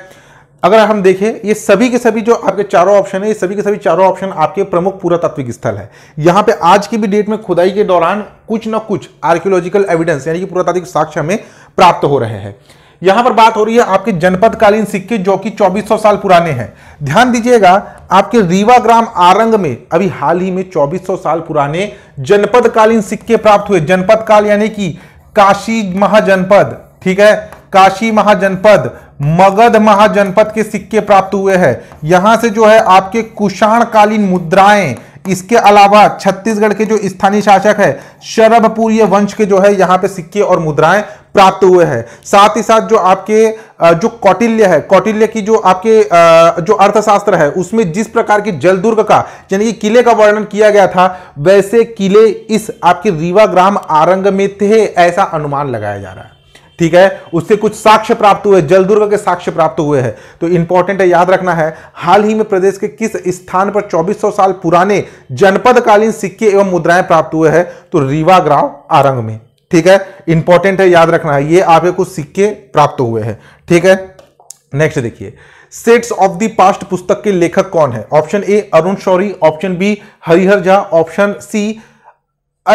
अगर हम देखें ये सभी के सभी जो आपके चारों ऑप्शन है ये सभी के सभी चारों ऑप्शन आपके प्रमुख पुरातात्विक स्थल है यहाँ पे आज की भी डेट में खुदाई के दौरान कुछ ना कुछ आर्कियोलॉजिकल एविडेंस यानी कि पुरातात्विक साक्ष्य हमें प्राप्त हो रहे हैं यहां पर बात हो रही है आपके जनपदकालीन सिक्के जो कि 2400 साल पुराने हैं ध्यान दीजिएगा आपके रीवा ग्राम आरंग में अभी हाल ही में 2400 साल पुराने जनपदकालीन सिक्के प्राप्त हुए जनपद काल यानी कि काशी महाजनपद ठीक है काशी महाजनपद मगध महाजनपद के सिक्के प्राप्त हुए हैं यहां से जो है आपके कुषाणकालीन मुद्राएं इसके अलावा छत्तीसगढ़ के जो स्थानीय शासक है शरभपुरी वंश के जो है यहाँ पे सिक्के और मुद्राएं प्राप्त हुए हैं साथ ही साथ जो आपके जो कौटिल्य है कौटिल्य की जो आपके जो अर्थशास्त्र है उसमें जिस प्रकार की जलदुर्ग का यानी कि किले का वर्णन किया गया था वैसे किले इस आपके रीवा ग्राम आरंग में थे ऐसा अनुमान लगाया जा रहा है ठीक है उससे कुछ साक्ष्य प्राप्त हुए जलदुर्ग के साक्ष्य प्राप्त हुए हैं तो इंपॉर्टेंट है याद रखना है हाल ही में प्रदेश के किस स्थान पर 2400 साल पुराने जनपदकालीन सिक्के एवं मुद्राएं प्राप्त हुए हैं तो रीवा ग्राव आरंग में ठीक है इंपॉर्टेंट है याद रखना है ये आपके कुछ सिक्के प्राप्त हुए हैं ठीक है नेक्स्ट देखिए सेट्स ऑफ द पास्ट पुस्तक के लेखक कौन है option A Arun Shourie option B Harihar Jha option C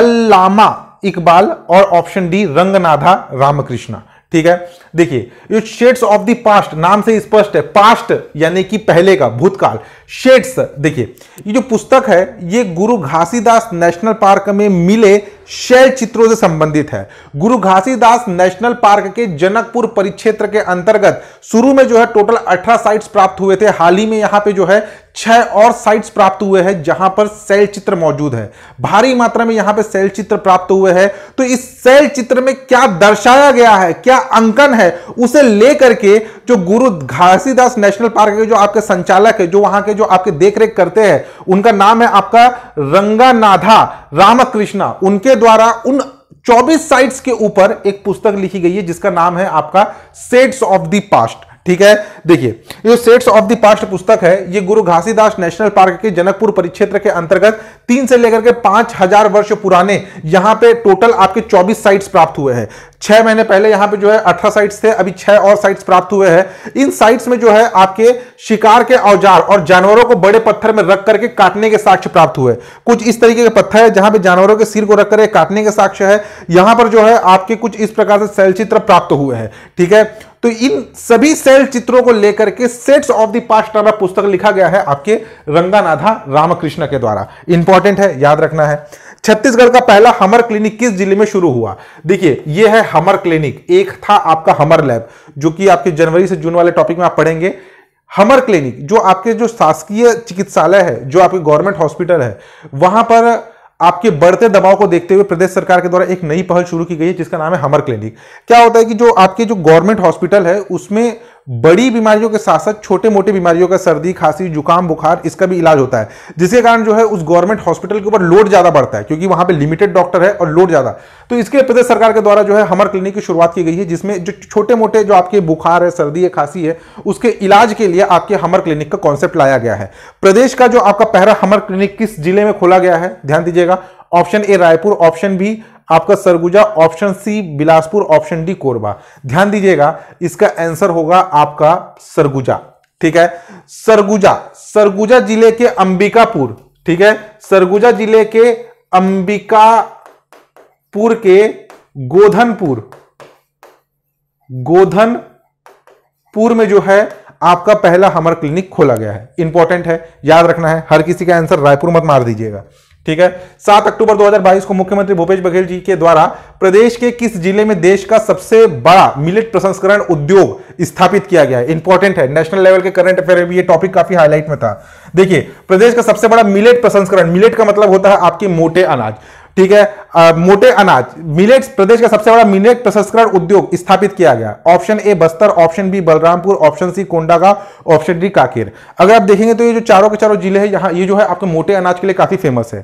Allama Iqbal और ऑप्शन डी रंगनाधा रामकृष्णा ठीक है देखिए ये शेड्स ऑफ द पास्ट नाम से स्पष्ट है पास्ट यानी कि पहले का भूतकाल शेड्स देखिए ये जो पुस्तक है ये गुरु घासीदास नेशनल पार्क में मिले शैल चित्रों से संबंधित है गुरु घासीदास नेशनल पार्क के जनकपुर परिक्षेत्र के अंतर्गत शुरू में जो है टोटल अठारह साइट्स प्राप्त हुए थे हाल ही में यहां पे जो है छह और साइट्स प्राप्त हुए हैं जहां पर सेल चित्र मौजूद है भारी मात्रा में यहां पर सेल चित्र प्राप्त हुए हैं तो इस सेल चित्र में क्या दर्शाया गया है क्या अंकन है उसे लेकर के जो गुरु घासीदास नेशनल पार्क के जो आपके संचालक है जो वहां के जो आपके देखरेख करते हैं उनका नाम है आपका रंगानाधा रामकृष्णा उनके द्वारा उन 24 साइट्स के ऊपर एक पुस्तक लिखी गई है जिसका नाम है आपका सेट्स ऑफ द पास्ट ठीक है देखिए ये सेट्स ऑफ द पास्ट पुस्तक है ये गुरु घासीदास नेशनल पार्क के जनकपुर परिक्षेत्र के अंतर्गत तीन से लेकर के पांच हजार वर्ष पुराने यहां पे टोटल आपके 24 साइट्स प्राप्त हुए हैं छह महीने पहले यहां पे जो है अठारह साइट्स थे अभी छह और साइट्स प्राप्त हुए हैं इन साइट्स में जो है आपके शिकार के औजार और जानवरों को बड़े पत्थर में रख करके काटने के साक्ष्य प्राप्त हुए कुछ इस तरीके के पत्थर है जहां पे जानवरों के सिर को रख करके काटने के साक्ष्य है यहां पर जो है आपके कुछ इस प्रकार से शैलचित्र प्राप्त हुए हैं ठीक है तो इन सभी सेल चित्रों को लेकर के सेट्स ऑफ द पास्ट नामक पुस्तक लिखा गया है आपके रंगानाधा रामकृष्ण के द्वारा इंपॉर्टेंट है याद रखना है छत्तीसगढ़ का पहला हमर क्लिनिक किस जिले में शुरू हुआ देखिए यह है हमर क्लिनिक एक था आपका हमर लैब जो कि आपके जनवरी से जून वाले टॉपिक में आप पढ़ेंगे हमर क्लिनिक जो आपके जो शासकीय चिकित्सालय है जो आपके गवर्नमेंट हॉस्पिटल है वहां पर आपके बढ़ते दबाव को देखते हुए प्रदेश सरकार के द्वारा एक नई पहल शुरू की गई है जिसका नाम है हमर क्लिनिक क्या होता है कि जो आपके जो गवर्नमेंट हॉस्पिटल है उसमें बड़ी बीमारियों के साथ साथ छोटे मोटे बीमारियों का सर्दी खांसी जुकाम बुखार इसका भी इलाज होता है जिसके कारण जो है उस गवर्नमेंट हॉस्पिटल के ऊपर लोड ज्यादा बढ़ता है क्योंकि वहां पे लिमिटेड डॉक्टर है और लोड ज्यादा तो इसके लिए प्रदेश सरकार के द्वारा जो है हमर क्लिनिक की शुरुआत की गई है जिसमें जो छोटे मोटे जो आपके बुखार है सर्दी है खांसी है उसके इलाज के लिए आपके हमर क्लिनिक का कॉन्सेप्ट लाया गया है प्रदेश का जो आपका पहला हमर क्लिनिक किस जिले में खोला गया है ध्यान दीजिएगा option A Raipur option B आपका Surguja option C Bilaspur option D Korba ध्यान दीजिएगा इसका आंसर होगा आपका सरगुजा ठीक है सरगुजा सरगुजा जिले के अंबिकापुर ठीक है सरगुजा जिले के अंबिकापुर के गोधनपुर गोधनपुर में जो है आपका पहला हमर क्लिनिक खोला गया है इंपॉर्टेंट है याद रखना है हर किसी का आंसर रायपुर मत मार दीजिएगा ठीक है सात अक्टूबर 2022 को मुख्यमंत्री भूपेश बघेल जी के द्वारा प्रदेश के किस जिले में देश का सबसे बड़ा मिलेट प्रसंस्करण उद्योग स्थापित किया गया है इंपॉर्टेंट है नेशनल लेवल के करंट अफेयर में ये टॉपिक काफी हाईलाइट में था देखिए प्रदेश का सबसे बड़ा मिलेट प्रसंस्करण मिलेट का मतलब होता है आपके मोटे अनाज ठीक है आ, मोटे अनाज मिलेट्स प्रदेश का सबसे बड़ा मिलेट प्रसंस्करण उद्योग स्थापित किया गया option A Bastar option B Balrampur option C Kondagaon option D Kanker अगर आप देखेंगे तो ये जो चारों के चारों जिले हैं यहाँ ये जो है आपके मोटे अनाज के लिए काफी फेमस है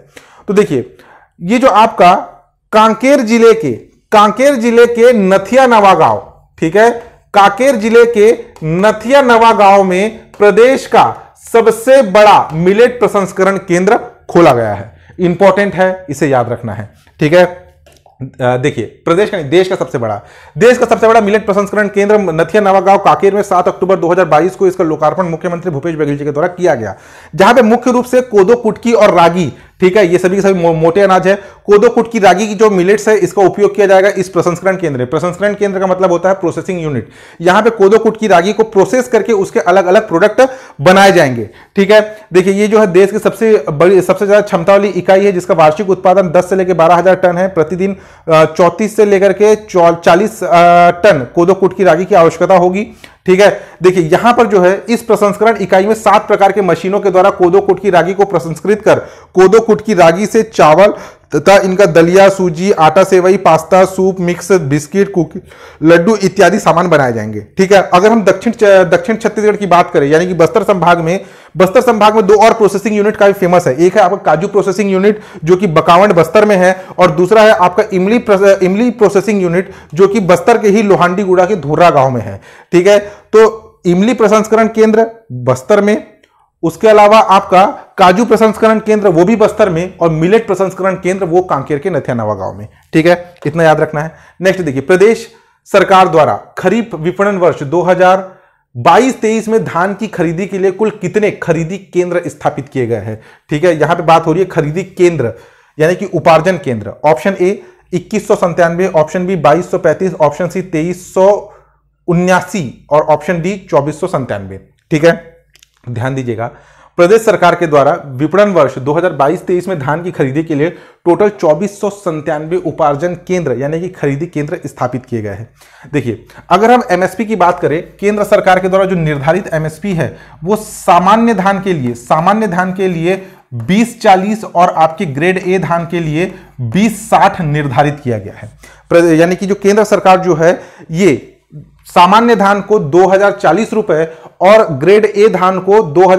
तो देखिए ये जो आपका कांकेर जिले के कांकेर जिले के नथिया नवा गांव ठीक है कांकेर जिले के नथिया नवा गांव में प्रदेश का सबसे बड़ा मिलेट प्रसंस्करण केंद्र खोला गया है इंपॉर्टेंट है इसे याद रखना है ठीक है देखिए प्रदेश का नहीं देश का सबसे बड़ा देश का सबसे बड़ा मिलेट प्रसंस्करण केंद्र नथिया नवागांव काकेर में 7 अक्टूबर 2022 को इसका लोकार्पण मुख्यमंत्री भूपेश बघेल जी के द्वारा किया गया जहां पे मुख्य रूप से कोदो कुटकी और रागी ठीक है ये सभी के सभी मो, मोटे अनाज है कोदोकुट की रागी की जो मिलेट्स है इसका उपयोग किया जाएगा इस प्रसंस्करण केंद्र प्रसंस्करण केंद्र का मतलब होता है प्रोसेसिंग यूनिट यहां पे कोदोकुट की रागी को प्रोसेस करके उसके अलग अलग प्रोडक्ट बनाए जाएंगे ठीक है देखिए ये जो है देश की सबसे बड़ी सबसे ज्यादा क्षमता वाली इकाई है जिसका वार्षिक उत्पादन दस से लेकर बारह टन है प्रतिदिन चौंतीस से लेकर के चालीस टन कोदोकुट की रागी की आवश्यकता होगी ठीक है देखिए यहां पर जो है इस प्रसंस्करण इकाई में सात प्रकार के मशीनों के द्वारा कोदो कुट की रागी को प्रसंस्कृत कर कोदो कुट की रागी से चावल तथा इनका दलिया सूजी आटा सेवई pasta soup mix biscuit cookie laddu इत्यादि सामान बनाए जाएंगे ठीक है अगर हम दक्षिण दक्षिण छत्तीसगढ़ की बात करें यानी कि बस्तर संभाग में बस्तर संभाग में दो और प्रोसेसिंग यूनिट काफी फेमस है एक है आपका काजू प्रोसेसिंग यूनिट जो कि बकावंड बस्तर में है और दूसरा है आपका इमली इमली प्रोसेसिंग यूनिट जो कि बस्तर के ही लोहांडी गुड़ा के धुर्रा गांव में है ठीक है तो इमली प्रसंस्करण केंद्र बस्तर में उसके अलावा आपका काजू प्रसंस्करण केंद्र वो भी बस्तर में और मिलेट प्रसंस्करण केंद्र वो कांकेर के नथियानावा गांव में ठीक है इतना याद रखना है नेक्स्ट देखिए प्रदेश सरकार द्वारा खरीफ विपणन वर्ष 2022-23 में धान की खरीदी के लिए कुल कितने खरीदी केंद्र स्थापित किए गए हैं ठीक है यहां पर बात हो रही है खरीदी केंद्र यानी कि उपार्जन केंद्र ऑप्शन ए इक्कीस ऑप्शन बी बाईस ऑप्शन सी तेईस और ऑप्शन डी चौबीस ठीक है ध्यान दीजिएगा प्रदेश सरकार के द्वारा विपणन वर्ष 2022-23 में धान की खरीदी के लिए टोटल चौबीस उपार्जन केंद्र यानी कि खरीदी केंद्र स्थापित किए गए हैं देखिए अगर हम एमएसपी की बात करें केंद्र सरकार के द्वारा जो निर्धारित एमएसपी है वो सामान्य धान के लिए सामान्य धान के लिए 20-40 और आपके ग्रेड ए धान के लिए 20-60 निर्धारित किया गया है यानी कि जो केंद्र सरकार जो है ये सामान्य धान को दो रुपए और ग्रेड ए धान को दो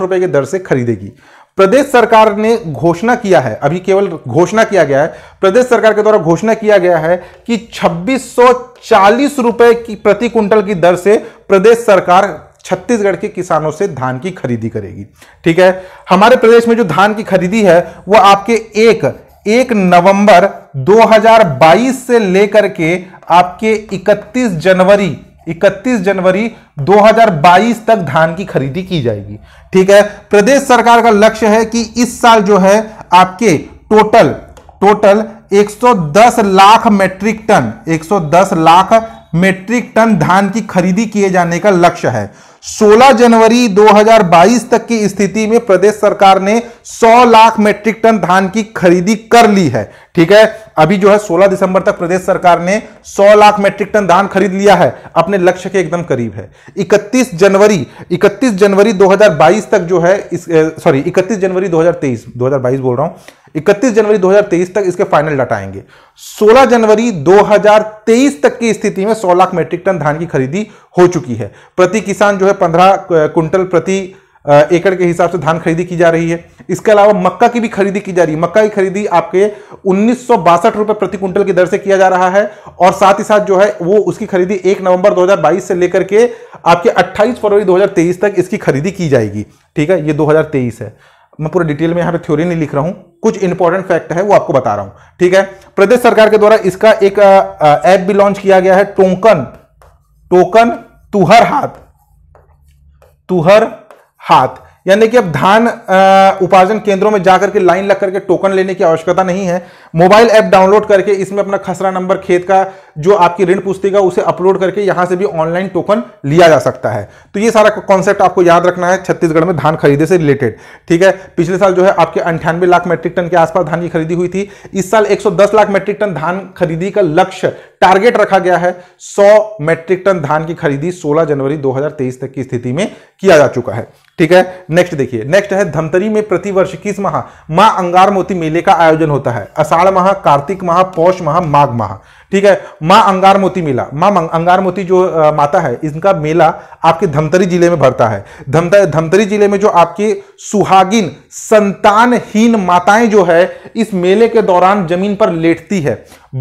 रुपए की दर से खरीदेगी प्रदेश सरकार ने घोषणा किया है अभी केवल घोषणा किया गया है प्रदेश सरकार के द्वारा घोषणा किया गया है कि छब्बीस रुपए की प्रति क्विंटल की दर से प्रदेश सरकार छत्तीसगढ़ के किसानों से धान की खरीदी करेगी ठीक है हमारे प्रदेश में जो धान की खरीदी है वह आपके एक एक नवंबर 2022 से लेकर के आपके 31 जनवरी 31 जनवरी 2022 तक धान की खरीदी की जाएगी ठीक है प्रदेश सरकार का लक्ष्य है कि इस साल जो है आपके total total 110 lakh metric ton 110 lakh metric ton धान की खरीदी किए जाने का लक्ष्य है 16 जनवरी 2022 तक की स्थिति में प्रदेश सरकार ने 100 लाख मेट्रिक टन धान की खरीदी कर ली है ठीक है अभी जो है 16 दिसंबर तक प्रदेश सरकार ने 100 लाख मेट्रिक टन धान खरीद लिया है अपने लक्ष्य के एकदम करीब है 31 जनवरी 31 जनवरी 2022 तक जो है सॉरी 31 जनवरी 2023 2022 बोल रहा हूं 31 जनवरी 2023 तक इसके फाइनल डाटा आएंगे 16 जनवरी 2023 तक की स्थिति में 100 लाख मेट्रिक टन धान की खरीदी हो चुकी है प्रति किसान जो है 15 कुंटल प्रति एकड़ के हिसाब से धान खरीदी की जा रही है इसके अलावा मक्का की भी खरीदी की जा रही है मक्का की खरीदी आपके उन्नीस रुपए प्रति क्विंटल की दर से किया जा रहा है और साथ ही साथ जो है वो उसकी खरीदी 1 नवंबर 2022 से लेकर के आपके 28 फरवरी 2023 तक इसकी खरीदी की जाएगी ठीक है ये 2023 है मैं पूरे डिटेल में यहाँ पे थ्योरी नहीं लिख रहा हूँ कुछ इंपॉर्टेंट फैक्ट है वो आपको बता रहा हूँ ठीक है प्रदेश सरकार के द्वारा इसका एक ऐप भी लॉन्च किया गया है टोकन टोकन तुहर हाथ तुहर हाथ यानी कि अब धान उपार्जन केंद्रों में जाकर के लाइन लग करके टोकन लेने की आवश्यकता नहीं है मोबाइल ऐप डाउनलोड करके इसमें अपना खसरा नंबर खेत का जो आपकी ऋण पुस्तिका उसे अपलोड करके यहां से भी ऑनलाइन टोकन लिया जा सकता है तो ये सारा कॉन्सेप्ट आपको याद रखना है छत्तीसगढ़ में धान खरीदे से रिलेटेड ठीक है पिछले साल जो है आपके अंठानवे लाख मेट्रिक टन के आसपास धान की खरीदी हुई थी इस साल 110 लाख मेट्रिक टन धान खरीदी का लक्ष्य टारगेट रखा गया है सौ मेट्रिक टन धान की खरीदी सोलह जनवरी दो तक की स्थिति में किया जा चुका है ठीक है नेक्स्ट देखिए नेक्स्ट है धमतरी में प्रति वर्ष किस माह मां अंगार मोती मेले का आयोजन होता है अषाढ़ आषाढ़ माह कार्तिक माह पौष माह माघ माह ठीक है माँ अंगार मोती मेला माँ अंगार मोती जो आ, माता है इनका मेला आपके धमतरी जिले में भरता है धमतरी धमतरी जिले में जो आपके सुहागिन संतानहीन माताएं जो है इस मेले के दौरान जमीन पर लेटती है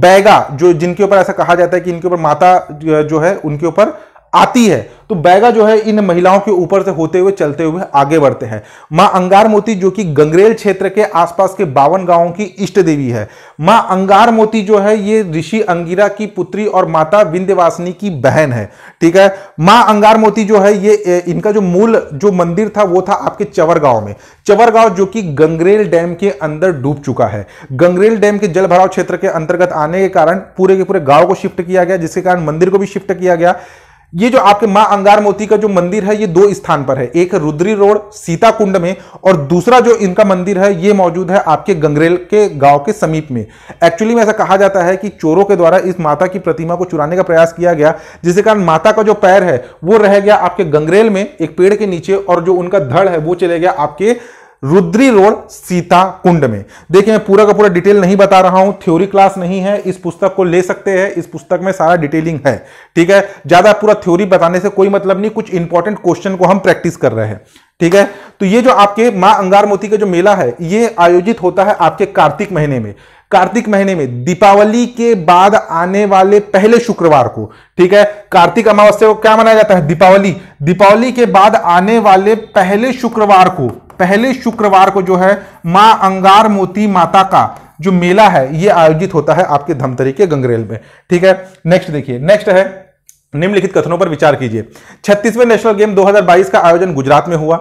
बैगा जो जिनके ऊपर ऐसा कहा जाता है कि इनके ऊपर माता जो है उनके ऊपर आती है तो बैगा जो है इन महिलाओं के ऊपर से होते हुए चलते हुए आगे बढ़ते हैं मां अंगार मोती जो कि गंगरेल क्षेत्र के आसपास के बावन गांवों की इष्ट देवी है मां अंगार मोती जो है ये ऋषि अंगिरा की पुत्री और माता विंध्यवासिनी की बहन है ठीक है मां अंगार मोती जो है ये इनका जो मूल जो मंदिर था वो था आपके चवर गांव में चवर गांव जो कि गंगरेल डैम के अंदर डूब चुका है गंगरेल डैम के जल भराव क्षेत्र के अंतर्गत आने के कारण पूरे के पूरे गांव को शिफ्ट किया गया जिसके कारण मंदिर को भी शिफ्ट किया गया ये जो आपके मां अंगार मोती का जो मंदिर है ये दो स्थान पर है एक रुद्री रोड सीता कुंड में और दूसरा जो इनका मंदिर है ये मौजूद है आपके गंगरेल के गांव के समीप में एक्चुअली में ऐसा कहा जाता है कि चोरों के द्वारा इस माता की प्रतिमा को चुराने का प्रयास किया गया जिसके कारण माता का जो पैर है वो रह गया आपके गंगरेल में एक पेड़ के नीचे और जो उनका धड़ है वो चले गया आपके रुद्री रोड सीता कुंड में देखिए मैं पूरा का पूरा डिटेल नहीं बता रहा हूं थ्योरी क्लास नहीं है इस पुस्तक को ले सकते हैं इस पुस्तक में सारा डिटेलिंग है ठीक है ज्यादा पूरा थ्योरी बताने से कोई मतलब नहीं कुछ इंपॉर्टेंट क्वेश्चन को हम प्रैक्टिस कर रहे हैं ठीक है तो ये जो आपके माँ अंगार मोती का जो मेला है ये आयोजित होता है आपके कार्तिक महीने में कार्तिक महीने में दीपावली के बाद आने वाले पहले शुक्रवार को ठीक है कार्तिक अमावस्या को क्या मनाया जाता है दीपावली दीपावली के बाद आने वाले पहले शुक्रवार को पहले शुक्रवार को जो है मां अंगार मोती माता का जो मेला है ये आयोजित होता है आपके धमतरी के गंगरेल में ठीक है नेक्स्ट देखिए नेक्स्ट है निम्नलिखित कथनों पर विचार कीजिए छत्तीसवें नेशनल गेम 2022 का आयोजन गुजरात में हुआ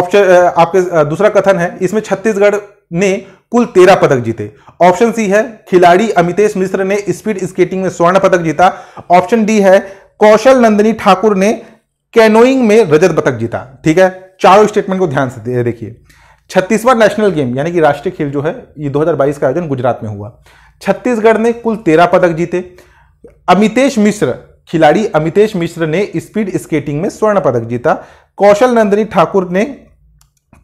ऑप्शन आपके दूसरा कथन है इसमें छत्तीसगढ़ ने कुल तेरह पदक जीते ऑप्शन सी है खिलाड़ी अमितेश मिश्र ने स्पीड स्केटिंग में स्वर्ण पदक जीता ऑप्शन डी है कौशल नंदिनी ठाकुर ने कैनोइंग में रजत पदक जीता ठीक है चारों स्टेटमेंट को ध्यान से देखिए छत्तीसवां नेशनल गेम यानी कि राष्ट्रीय खेल जो है ये 2022 का आयोजन गुजरात में हुआ छत्तीसगढ़ ने कुल तेरह पदक जीते अमितेश मिश्र खिलाड़ी अमितेश मिश्र ने स्पीड स्केटिंग में स्वर्ण पदक जीता कौशल नंदनी ठाकुर ने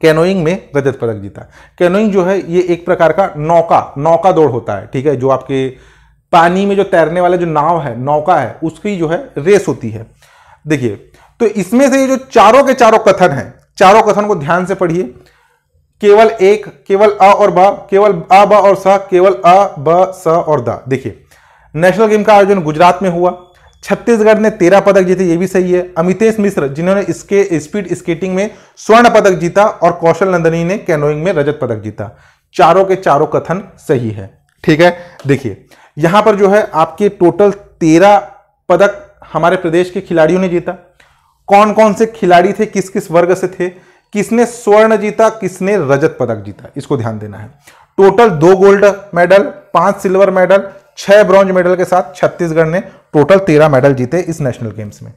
कैनोइंग में रजत पदक जीता कैनोइंग जो है ये एक प्रकार का नौका नौका दौड़ होता है ठीक है जो आपके पानी में जो तैरने वाला जो नाव है नौका है उसकी जो है रेस होती है देखिए तो इसमें से ये जो चारों के चारों कथन हैं चारों कथन को ध्यान से पढ़िए केवल एक केवल अ और ब केवल अ ब और स केवल अ ब स और द देखिए नेशनल गेम का आयोजन गुजरात में हुआ छत्तीसगढ़ ने तेरह पदक जीते ये भी सही है अमितेश मिश्र जिन्होंने इसके स्पीड स्केटिंग में स्वर्ण पदक जीता और कौशल नंदनी ने कैनोइंग में रजत पदक जीता चारों के चारों कथन सही है ठीक है देखिए यहां पर जो है आपके टोटल तेरह पदक हमारे प्रदेश के खिलाड़ियों ने जीता कौन कौन से खिलाड़ी थे किस किस वर्ग से थे किसने स्वर्ण जीता किसने रजत पदक जीता इसको ध्यान देना है टोटल दो गोल्ड मेडल पांच सिल्वर मेडल छह ब्रॉन्ज मेडल के साथ छत्तीसगढ़ ने टोटल तेरह मेडल जीते इस नेशनल गेम्स में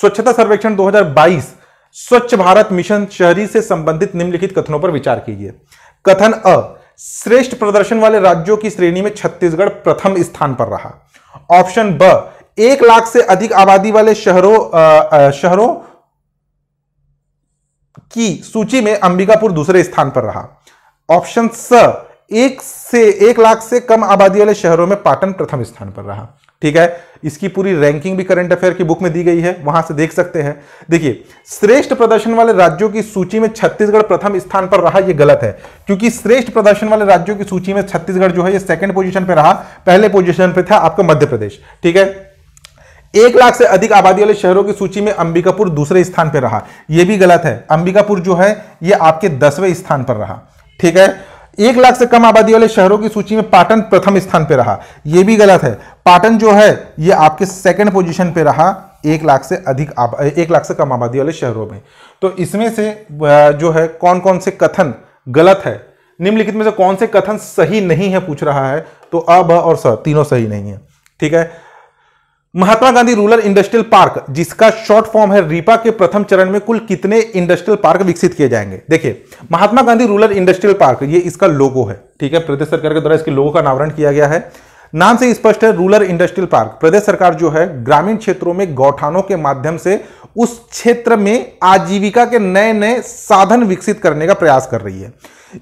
स्वच्छता सर्वेक्षण 2022 स्वच्छ भारत मिशन शहरी से संबंधित निम्नलिखित कथनों पर विचार कीजिए कथन अ श्रेष्ठ प्रदर्शन वाले राज्यों की श्रेणी में छत्तीसगढ़ प्रथम स्थान पर रहा ऑप्शन ब एक लाख से अधिक आबादी वाले शहरों शहरों की सूची में अंबिकापुर दूसरे स्थान पर रहा ऑप्शन स एक से एक लाख से कम आबादी वाले शहरों में पाटन प्रथम स्थान पर रहा ठीक है इसकी पूरी रैंकिंग भी करंट अफेयर की बुक में दी गई है वहां से देख सकते हैं देखिए श्रेष्ठ प्रदर्शन वाले राज्यों की सूची में छत्तीसगढ़ प्रथम स्थान पर रहा यह गलत है क्योंकि श्रेष्ठ प्रदर्शन वाले राज्यों की सूची में छत्तीसगढ़ जो है ये सेकंड पोजीशन पर रहा पहले पोजीशन पर था आपका मध्य प्रदेश ठीक है एक लाख से अधिक आबादी वाले शहरों की सूची में अंबिकापुर दूसरे स्थान पर रहा यह भी गलत है अंबिकापुर जो है यह आपके दसवें स्थान पर रहा ठीक है एक लाख से कम आबादी वाले शहरों की सूची में पाटन प्रथम स्थान पर रहा यह भी गलत है पाटन जो है यह आपके सेकंड पोजीशन पे रहा एक लाख से अधिक एक लाख से कम आबादी वाले शहरों में तो इसमें से जो है कौन कौन से कथन गलत है निम्नलिखित में से कौन से कथन सही नहीं है पूछ रहा है तो अ और स तीनों सही नहीं है ठीक है Mahatma Gandhi rural industrial park जिसका शॉर्ट फॉर्म है रीपा के प्रथम चरण में कुल कितने इंडस्ट्रियल पार्क विकसित किए जाएंगे देखिए Mahatma Gandhi rural industrial park ये इसका लोगो है ठीक है प्रदेश सरकार के द्वारा इसके लोगो का अनावरण किया गया है नाम से स्पष्ट है रूरल इंडस्ट्रियल पार्क प्रदेश सरकार जो है ग्रामीण क्षेत्रों में गौठानों के माध्यम से उस क्षेत्र में आजीविका के नए नए साधन विकसित करने का प्रयास कर रही है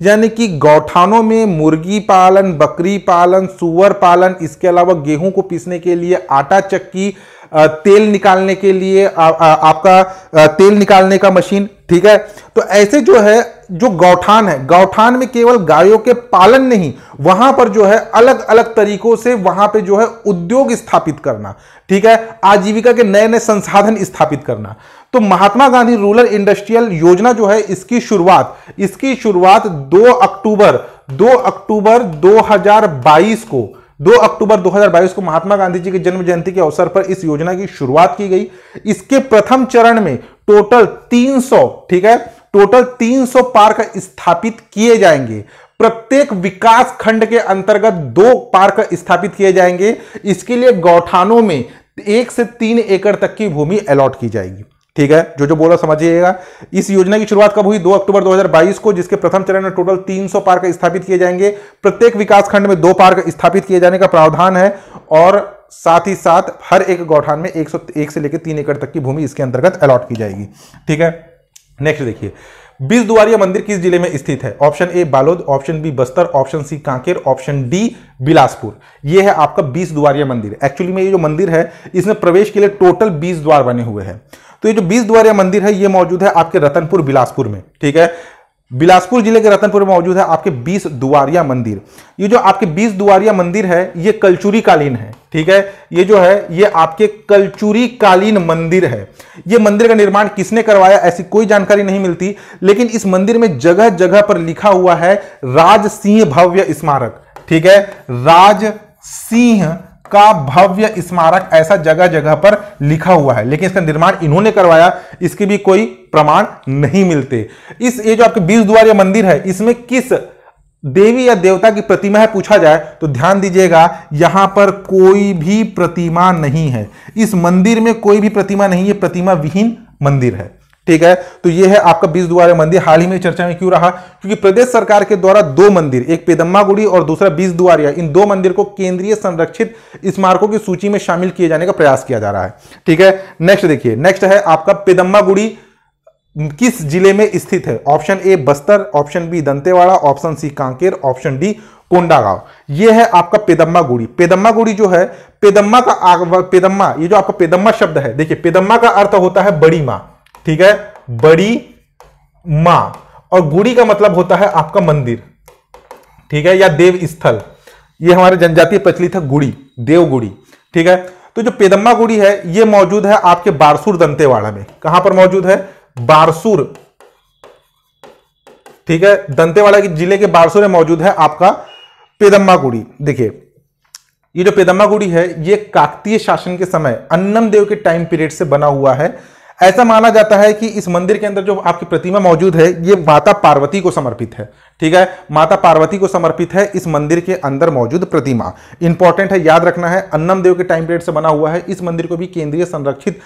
यानी कि गौठानों में मुर्गी पालन बकरी पालन सुअर पालन इसके अलावा गेहूं को पीसने के लिए आटा चक्की तेल निकालने के लिए आ, आ, आपका तेल निकालने का मशीन ठीक है तो ऐसे जो है जो गौठान है गौठान में केवल गायों के पालन नहीं वहां पर जो है अलग अलग तरीकों से वहां पे जो है उद्योग स्थापित करना ठीक है आजीविका के नए नए संसाधन स्थापित करना तो महात्मा गांधी रूरल इंडस्ट्रियल योजना जो है इसकी शुरुआत इसकी शुरुआत 2 अक्टूबर 2 अक्टूबर 2022 को 2 अक्टूबर 2022 को महात्मा गांधी जी की जन्म जयंती के अवसर पर इस योजना की शुरुआत की गई इसके प्रथम चरण में टोटल 300 ठीक है टोटल 300 पार्क स्थापित किए जाएंगे प्रत्येक विकास खंड के अंतर्गत दो पार्क स्थापित किए जाएंगे इसके लिए गौठानों में एक से तीन एकड़ तक की भूमि अलॉट की जाएगी ठीक है जो जो बोला समझिएगा इस योजना की शुरुआत कब हुई 2 अक्टूबर 2022 को जिसके प्रथम चरण में टोटल 300 पार्क स्थापित किए जाएंगे प्रत्येक विकासखंड में दो पार्क स्थापित किए जाने का प्रावधान है और साथ ही साथ हर एक गौठान में एक, एक से लेकर तीन एकड़ तक की भूमि इसके अंतर्गत अलॉट की जाएगी ठीक है नेक्स्ट देखिए बीस दुआरिया मंदिर किस जिले में स्थित है option A Balod option B Bastar option C Kanker option D Bilaspur यह है आपका बीस दुआरिया मंदिर एक्चुअली में ये जो मंदिर है इसमें प्रवेश के लिए टोटल बीस द्वार बने हुए हैं तो ये जो बीस द्वारिया मंदिर है ये मौजूद है आपके रतनपुर बिलासपुर में ठीक है बिलासपुर जिले के रतनपुर में मौजूद है आपके बीस दुआरिया मंदिर ये जो आपके बीस द्वारिया मंदिर है ये कलचुरी कालीन है ठीक है ये जो है ये आपके कलचुरी कालीन मंदिर है ये मंदिर का निर्माण किसने करवाया ऐसी कोई जानकारी नहीं मिलती लेकिन इस मंदिर में जगह जगह पर लिखा हुआ है राज सिंह भव्य स्मारक ठीक है राज सिंह का भव्य स्मारक ऐसा जगह जगह पर लिखा हुआ है लेकिन इसका निर्माण इन्होंने करवाया इसके भी कोई प्रमाण नहीं मिलते इस ये जो आपके बीस द्वार मंदिर है इसमें किस देवी या देवता की प्रतिमा है पूछा जाए तो ध्यान दीजिएगा यहां पर कोई भी प्रतिमा नहीं है इस मंदिर में कोई भी प्रतिमा नहीं है प्रतिमा विहीन मंदिर है ठीक है तो ये है आपका बीस द्वारे मंदिर हाल ही में चर्चा में क्यों रहा क्योंकि प्रदेश सरकार के द्वारा दो मंदिर एक पेदम्मागुड़ी और दूसरा बीस द्वारिया इन दो मंदिर को केंद्रीय संरक्षित स्मारकों की सूची में शामिल किए जाने का प्रयास किया जा रहा है ठीक है नेक्स्ट देखिए नेक्स्ट है आपका पेदम्मागुड़ी किस जिले में स्थित है option A Bastar option B Dantewada option C Kanker option D Kondagaon ये है आपका पेदम्मा गुड़ी पेदम्मा गुड़ी जो है पेदम्मा का पेदम्मा ये जो आपका पेदम्मा शब्द है देखिए पेदम्मा का अर्थ होता है बड़ी माँ ठीक है बड़ी मां और गुड़ी का मतलब होता है आपका मंदिर ठीक है या देव स्थल ये हमारे जनजातीय प्रचलित है गुड़ी देवगुड़ी ठीक है तो जो पेदम्मा गुड़ी है ये मौजूद है आपके बारसूर दंतेवाड़ा में कहां पर मौजूद है बारसूर ठीक है दंतेवाड़ा के जिले के बारसूर में मौजूद है आपका पेदम्मा गुड़ी देखिए ये जो पेदम्मा गुड़ी है ये काकतीय शासन के समय अन्नम देव के टाइम पीरियड से बना हुआ है ऐसा माना जाता है कि इस मंदिर के अंदर जो आपकी प्रतिमा मौजूद है ये माता पार्वती को समर्पित है ठीक है माता पार्वती को समर्पित है इस मंदिर के अंदर मौजूद प्रतिमा इंपॉर्टेंट है याद रखना है अन्नम देव के टाइम पीरियड से बना हुआ है इस मंदिर को भी केंद्रीय संरक्षित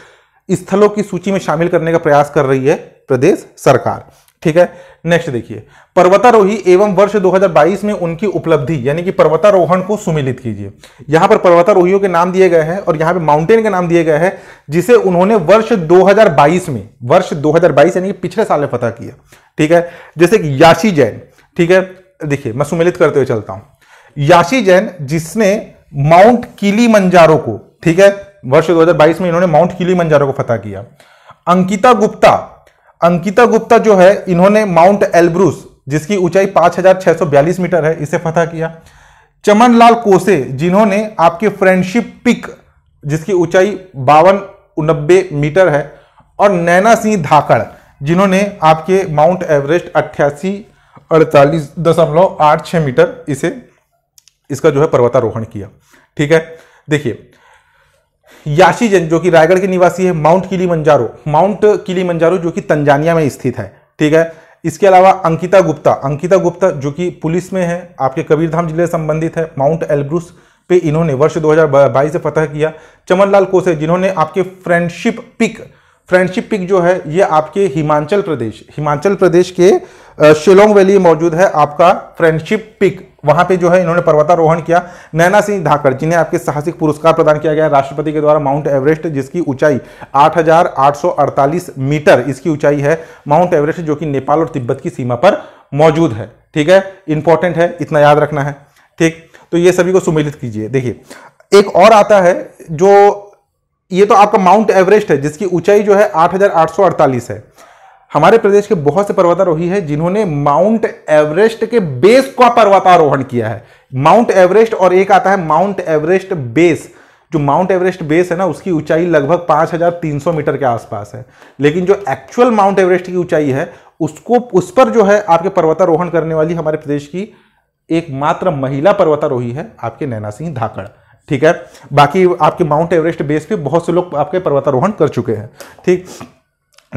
स्थलों की सूची में शामिल करने का प्रयास कर रही है प्रदेश सरकार ठीक है नेक्स्ट देखिए पर्वतारोही एवं वर्ष 2022 में उनकी उपलब्धि यानी कि पर्वतारोहण को सुमिलित कीजिए यहां पर पर्वतारोहियों के नाम दिए गए हैं और यहां पे माउंटेन के नाम दिए गए हैं जिसे उन्होंने वर्ष 2022 में वर्ष 2022 यानी कि पिछले साल में पता किया ठीक है जैसे कि याशी जैन ठीक है देखिए मैं सुमिलित करते हुए चलता हूं याशी जैन जिसने माउंट किली मंजारो को ठीक है वर्ष दो में इन्होंने माउंट किली मंजारो को फतह किया अंकिता गुप्ता अंकिता गुप्ता जो है इन्होंने माउंट एल्ब्रूस जिसकी ऊंचाई 5642 मीटर है इसे फतह किया चमन लाल कोसे जिन्होंने आपके फ्रेंडशिप पिक जिसकी ऊंचाई बावन नब्बे मीटर है और नैना सिंह धाकड़ जिन्होंने आपके माउंट एवरेस्ट अट्ठासी अड़तालीस दशमलव आठ छः मीटर इसे इसका जो है पर्वतारोहण किया ठीक है देखिए याशी जो कि रायगढ़ के निवासी है माउंट किली मंजारो माउंट किली मंजारो जो कि तंजानिया में स्थित है ठीक है इसके अलावा अंकिता गुप्ता अंकिता गुप्ता जो कि पुलिस में है आपके कबीरधाम जिले से संबंधित है माउंट एल्ब्रूस पे इन्होंने वर्ष 2022 से फतह किया चमनलाल कोसे जिन्होंने आपके फ्रेंडशिप पिक फ्रेंडशिप पिक जो है ये आपके हिमाचल प्रदेश हिमाचल प्रदेश के शिलोंग वैली मौजूद है आपका फ्रेंडशिप पिक वहां पे जो है इन्होंने पर्वतारोहण किया नैना सिंह धाकड़ जिन्हें आपके साहसिक पुरस्कार प्रदान किया गया राष्ट्रपति के द्वारा माउंट एवरेस्ट जिसकी ऊंचाई 8,848 मीटर इसकी ऊंचाई है माउंट एवरेस्ट जो कि नेपाल और तिब्बत की सीमा पर मौजूद है ठीक है इंपॉर्टेंट है इतना याद रखना है ठीक तो ये सभी को सुमिलित कीजिए देखिए एक और आता है जो ये तो आपका माउंट एवरेस्ट है जिसकी ऊंचाई जो है आठ है हमारे प्रदेश के बहुत से पर्वतारोही हैं जिन्होंने माउंट एवरेस्ट के बेस का पर्वतारोहण किया है माउंट एवरेस्ट और एक आता है माउंट एवरेस्ट बेस जो माउंट एवरेस्ट बेस है ना उसकी ऊंचाई लगभग 5,300 मीटर के आसपास है लेकिन जो एक्चुअल माउंट एवरेस्ट की ऊंचाई है उसको उस पर जो है आपके पर्वतारोहण करने वाली हमारे प्रदेश की एकमात्र महिला पर्वतारोही है आपके नैना सिंह धाकड़ ठीक है बाकी आपके माउंट एवरेस्ट बेस पे बहुत से लोग आपके पर्वतारोहण कर चुके हैं ठीक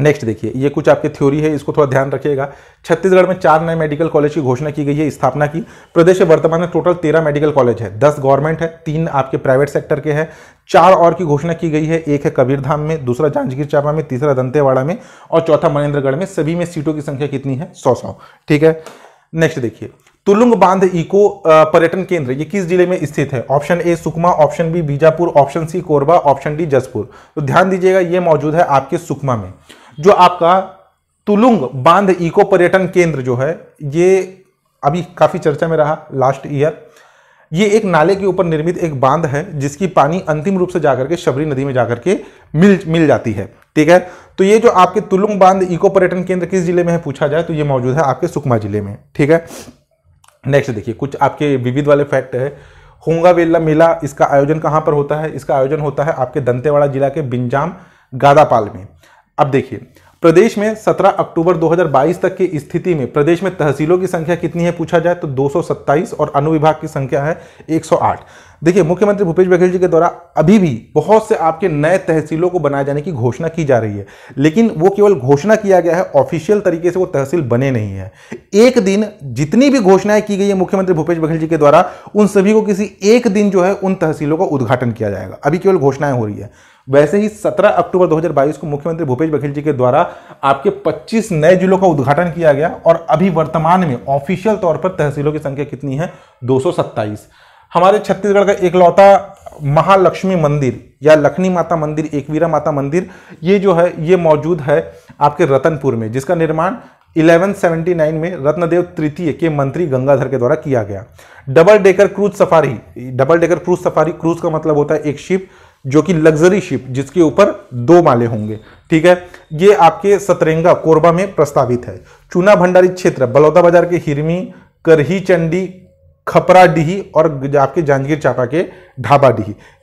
नेक्स्ट देखिए ये कुछ आपके थ्योरी है इसको थोड़ा ध्यान रखिएगा छत्तीसगढ़ में चार नए मेडिकल कॉलेज की घोषणा की गई है स्थापना की प्रदेश में वर्तमान में टोटल तेरह मेडिकल कॉलेज है दस गवर्नमेंट है तीन आपके प्राइवेट सेक्टर के हैं चार और की घोषणा की गई है एक है कबीरधाम में दूसरा जांजगीर चांपा में तीसरा दंतेवाड़ा में और चौथा महेंद्रगढ़ में सभी में सीटों की संख्या कितनी है सौ सौ ठीक है नेक्स्ट देखिए तुलुंग बांध इको पर्यटन केंद्र ये किस जिले में स्थित है option A Sukma option B Bijapur option C Korba option D Jashpur तो ध्यान दीजिएगा ये मौजूद है आपके सुकमा में जो आपका तुलुंग बांध इको पर्यटन केंद्र जो है ये अभी काफ़ी चर्चा में रहा लास्ट ईयर ये एक नाले के ऊपर निर्मित एक बांध है जिसकी पानी अंतिम रूप से जाकर के शबरी नदी में जाकर के मिल मिल जाती है ठीक है तो ये जो आपके तुलुंग बांध इको पर्यटन केंद्र किस जिले में है पूछा जाए तो ये मौजूद है आपके सुकमा जिले में ठीक है नेक्स्ट देखिए कुछ आपके विविध वाले फैक्ट है होंगा वेला मेला इसका आयोजन कहाँ पर होता है इसका आयोजन होता है आपके दंतेवाड़ा जिला के बिंजाम गादापाल में अब देखिए प्रदेश में 17 अक्टूबर 2022 तक की स्थिति में प्रदेश में तहसीलों की संख्या कितनी है पूछा जाए तो 227 और अनुविभाग की संख्या है 108 देखिए मुख्यमंत्री भूपेश बघेल जी के द्वारा अभी भी बहुत से आपके नए तहसीलों को बनाए जाने की घोषणा की जा रही है लेकिन वो केवल घोषणा किया गया है ऑफिशियल तरीके से वो तहसील बने नहीं है एक दिन जितनी भी घोषणाएं की गई है मुख्यमंत्री भूपेश बघेल जी के द्वारा उन सभी को किसी एक दिन जो है उन तहसीलों का उद्घाटन किया जाएगा अभी केवल घोषणाएं हो रही है वैसे ही 17 अक्टूबर 2022 को मुख्यमंत्री भूपेश बघेल जी के द्वारा आपके 25 नए जिलों का उद्घाटन किया गया और अभी वर्तमान में ऑफिशियल तौर पर तहसीलों की संख्या कितनी है दो हमारे छत्तीसगढ़ का एकलौता महालक्ष्मी मंदिर या लखनी माता मंदिर एकवीरा माता मंदिर ये जो है ये मौजूद है आपके रतनपुर में जिसका निर्माण 1179 में रत्नदेव तृतीय के मंत्री गंगाधर के द्वारा किया गया double decker cruise safari double decker cruise safari cruise का मतलब होता है एक शिप जो कि लग्जरी शिप जिसके ऊपर दो माले होंगे ठीक है ये आपके सतरेंगा कोरबा में प्रस्तावित है चूना भंडारी क्षेत्र बलौदा बाजार के हिरमी करही चंडी खपरा खपराडीही और आपके जांजगीर चांपा के ढाबा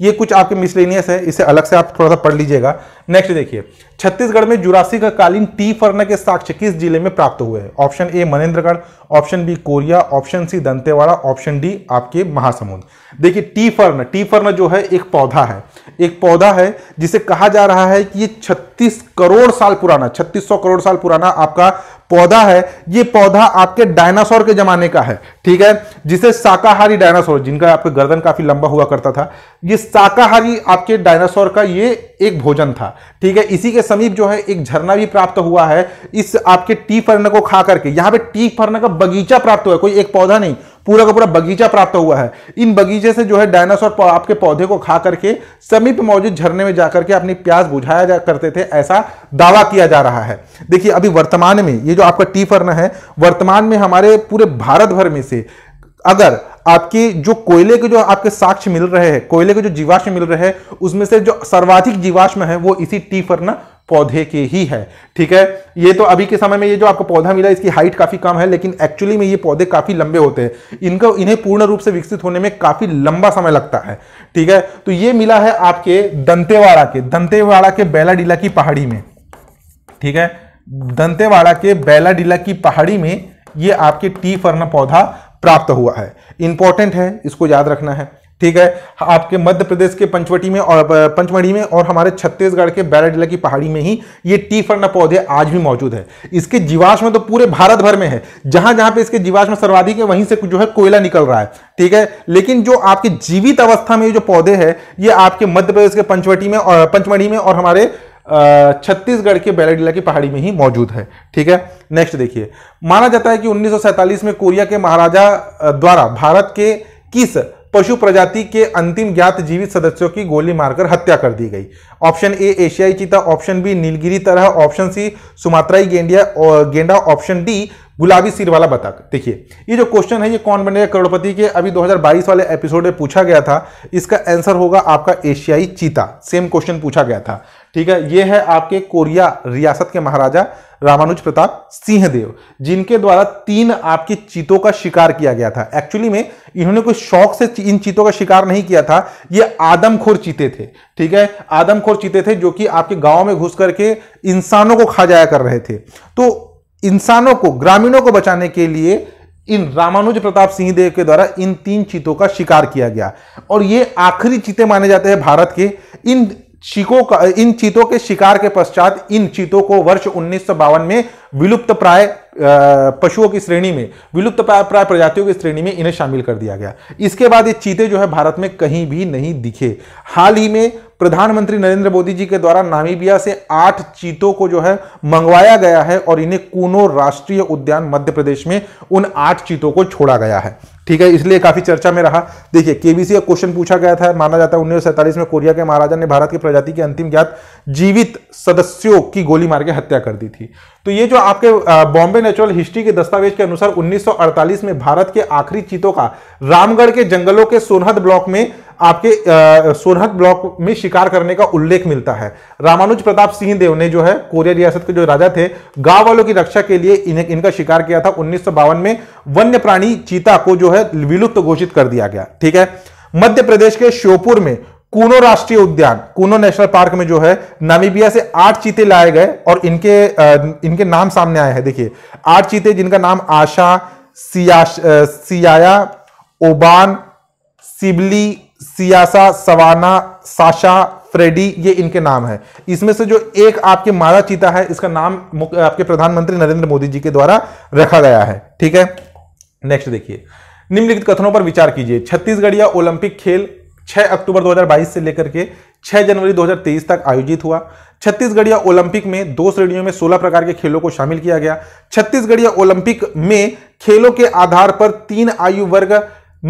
ये कुछ आपके मिसलेनियस है इसे अलग से आप थोड़ा सा पढ़ लीजिएगा नेक्स्ट देखिए छत्तीसगढ़ में जुरासी का कालीन टी फरना के साक्ष्य किस जिले में प्राप्त हुए हैं option A Manendragarh option B Koriya option C Dantewada option D आपके महासमुंद देखिए टी फर्न टी फर्न जो है एक पौधा है एक पौधा है जिसे कहा जा रहा है कि ये 36 करोड़ साल पुराना 3600 करोड़ साल पुराना आपका पौधा है ये पौधा आपके डायनासोर के जमाने का है ठीक है जिसे शाकाहारी डायनासोर जिनका आपके गर्दन काफी लंबा हुआ करता करता था ये शाकाहारी आपके डायनासोर का ये एक भोजन था ठीक है इसी के समीप जो है एक झरना भी प्राप्त हुआ है इस आपके टी फर्न को खा करके यहाँ पे टी फर्न का बगीचा प्राप्त हुआ है कोई एक पौधा नहीं पूरा का पूरा बगीचा प्राप्त हुआ है इन बगीचे से जो है डायनासोर आपके पौधे को खा करके समीप मौजूद झरने में जाकर के अपनी प्यास बुझाया जा करते थे ऐसा दावा किया जा रहा है देखिए अभी वर्तमान में ये जो आपका टी फर्न है वर्तमान में हमारे पूरे भारत भर में से अगर आपकी जो कोयले के जो आपके साक्ष्य मिल रहे हैं कोयले के जो जीवाश्म मिल रहे हैं उसमें से जो सर्वाधिक जीवाश्म है वो इसी टी फरना पौधे के ही है ठीक है ये तो अभी के समय में ये जो आपको पौधा मिला इसकी हाइट काफी कम है लेकिन एक्चुअली में ये पौधे काफी लंबे होते हैं इनको इन्हें पूर्ण रूप से विकसित होने में काफी लंबा समय लगता है ठीक है तो ये मिला है आपके दंतेवाड़ा के दंतेवाड़ा के बेलाडीला की पहाड़ी में ठीक है दंतेवाड़ा के बैलाडीला की पहाड़ी में ये आपके टी फरना पौधा प्राप्त हुआ है इंपॉर्टेंट है इसको याद रखना है ठीक है आपके मध्य प्रदेश के पंचवटी में और पंचमढ़ी में और हमारे छत्तीसगढ़ के बैराडीला की पहाड़ी में ही ये टी फर्ण पौधे आज भी मौजूद है इसके जीवाश्म तो पूरे भारत भर में है जहां जहां पे इसके जीवाश्म सर्वाधिक है वहीं से जो है कोयला निकल रहा है ठीक है लेकिन जो आपके जीवित अवस्था में जो पौधे है ये आपके मध्य प्रदेश के पंचवटी में और पंचमढ़ी में और हमारे छत्तीसगढ़ के बैलाडीला की पहाड़ी में ही मौजूद है ठीक है नेक्स्ट देखिए माना जाता है कि 1947 में कोरिया के महाराजा द्वारा भारत के किस पशु प्रजाति के अंतिम ज्ञात जीवित सदस्यों की गोली मारकर हत्या कर दी गई ऑप्शन ए एशियाई चीता ऑप्शन बी नीलगिरी तरह ऑप्शन सी सुमात्राई गेंडिया और गेंडा ऑप्शन डी गुलाबी सिर वाला बतख देखिए ये जो क्वेश्चन है ये कौन बनेगा करोड़पति के अभी 2022 वाले एपिसोड में पूछा गया था इसका आंसर होगा आपका एशियाई चीता सेम क्वेश्चन पूछा गया था ठीक है ये है आपके कोरिया रियासत के महाराजा रामानुज प्रताप सिंहदेव जिनके द्वारा तीन आपकी चीतों का शिकार किया गया था एक्चुअली में इन्होंने कोई शौक से इन चीतों का शिकार नहीं किया था ये आदमखोर चीते थे ठीक है आदमखोर चीते थे जो कि आपके गांव में घुस करके इंसानों को खा जाया कर रहे थे तो इंसानों को ग्रामीणों को बचाने के लिए इन रामानुज प्रताप सिंहदेव के द्वारा इन तीन चीतों का शिकार किया गया और ये आखिरी चीते माने जाते हैं भारत के इन चीकों का इन चीतों के शिकार के पश्चात इन चीतों को वर्ष उन्नीस में विलुप्त प्राय पशुओं की श्रेणी में विलुप्त प्राय प्रजातियों की श्रेणी में इन्हें शामिल कर दिया गया इसके बाद ये चीते जो है भारत में कहीं भी नहीं दिखे हाल ही में प्रधानमंत्री नरेंद्र मोदी जी के द्वारा नामीबिया से आठ चीतों को जो है मंगवाया गया है और इन्हें कूनो राष्ट्रीय उद्यान मध्य प्रदेश में उन आठ चीतों को छोड़ा गया है ठीक है इसलिए काफ़ी चर्चा में रहा देखिए केबीसी का क्वेश्चन पूछा गया था माना जाता है उन्नीस में कोरिया के महाराजा ने भारत की प्रजाति के अंतिम ज्ञात जीवित सदस्यों की गोली मार के हत्या कर दी थी तो ये जो आपके बॉम्बे नेचुरल हिस्ट्री के दस्तावेज के अनुसार 1948 में भारत के आखिरी चीतों का रामगढ़ के जंगलों के सोनहद ब्लॉक में आपके सोनहत ब्लॉक में शिकार करने का उल्लेख मिलता है रामानुज प्रताप सिंह देव ने जो है कोरिया रियासत के जो राजा थे गांव वालों की रक्षा के लिए इन्हें इनका शिकार किया था उन्नीस में वन्य प्राणी चीता को जो है विलुप्त घोषित कर दिया गया ठीक है मध्य प्रदेश के श्योपुर में कूनो राष्ट्रीय उद्यान कूनो नेशनल पार्क में जो है नामीबिया से आठ चीते लाए गए और इनके इनके नाम सामने आए हैं देखिए आठ चीते जिनका नाम आशा सियाश सियाया ओबान सिबली सियासा सवाना साशा फ्रेडी ये इनके नाम है इसमें से जो एक आपके मादा चीता है इसका नाम आपके प्रधानमंत्री नरेंद्र मोदी जी के द्वारा रखा गया है ठीक है नेक्स्ट देखिए निम्नलिखित कथनों पर विचार कीजिए छत्तीसगढ़िया ओलंपिक खेल 6 अक्टूबर 2022 से लेकर के 6 जनवरी 2023 तक आयोजित हुआ छत्तीसगढ़िया ओलंपिक में दो श्रेणियों में 16 प्रकार के खेलों को शामिल किया गया छत्तीसगढ़िया ओलंपिक में खेलों के आधार पर तीन आयु वर्ग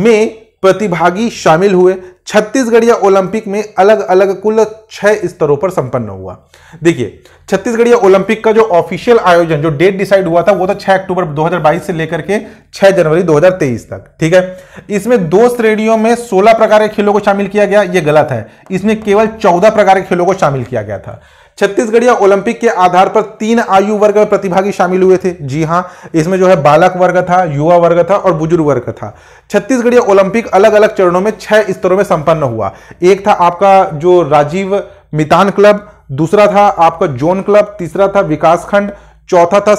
में प्रतिभागी शामिल हुए छत्तीसगढ़िया ओलंपिक में अलग अलग कुल छह स्तरों पर संपन्न हुआ देखिए छत्तीसगढ़िया ओलंपिक का जो ऑफिशियल आयोजन जो डेट डिसाइड हुआ था वो था 6 अक्टूबर 2022 से लेकर के 6 जनवरी 2023 तक ठीक है इसमें दो श्रेणियों में 16 प्रकार के खेलों को शामिल किया गया ये गलत है इसमें केवल चौदह प्रकार के खेलों को शामिल किया गया था छत्तीसगढ़िया ओलंपिक के आधार पर तीन आयु वर्ग में प्रतिभागी शामिल हुए थे जी हाँ इसमें जो है बालक वर्ग था युवा वर्ग था और बुजुर्ग वर्ग था छत्तीसगढ़िया ओलंपिक अलग अलग चरणों में छह स्तरों में संपन्न हुआ एक था आपका जो राजीव मितान क्लब दूसरा था आपका जोन क्लब तीसरा था विकासखंड चौथा था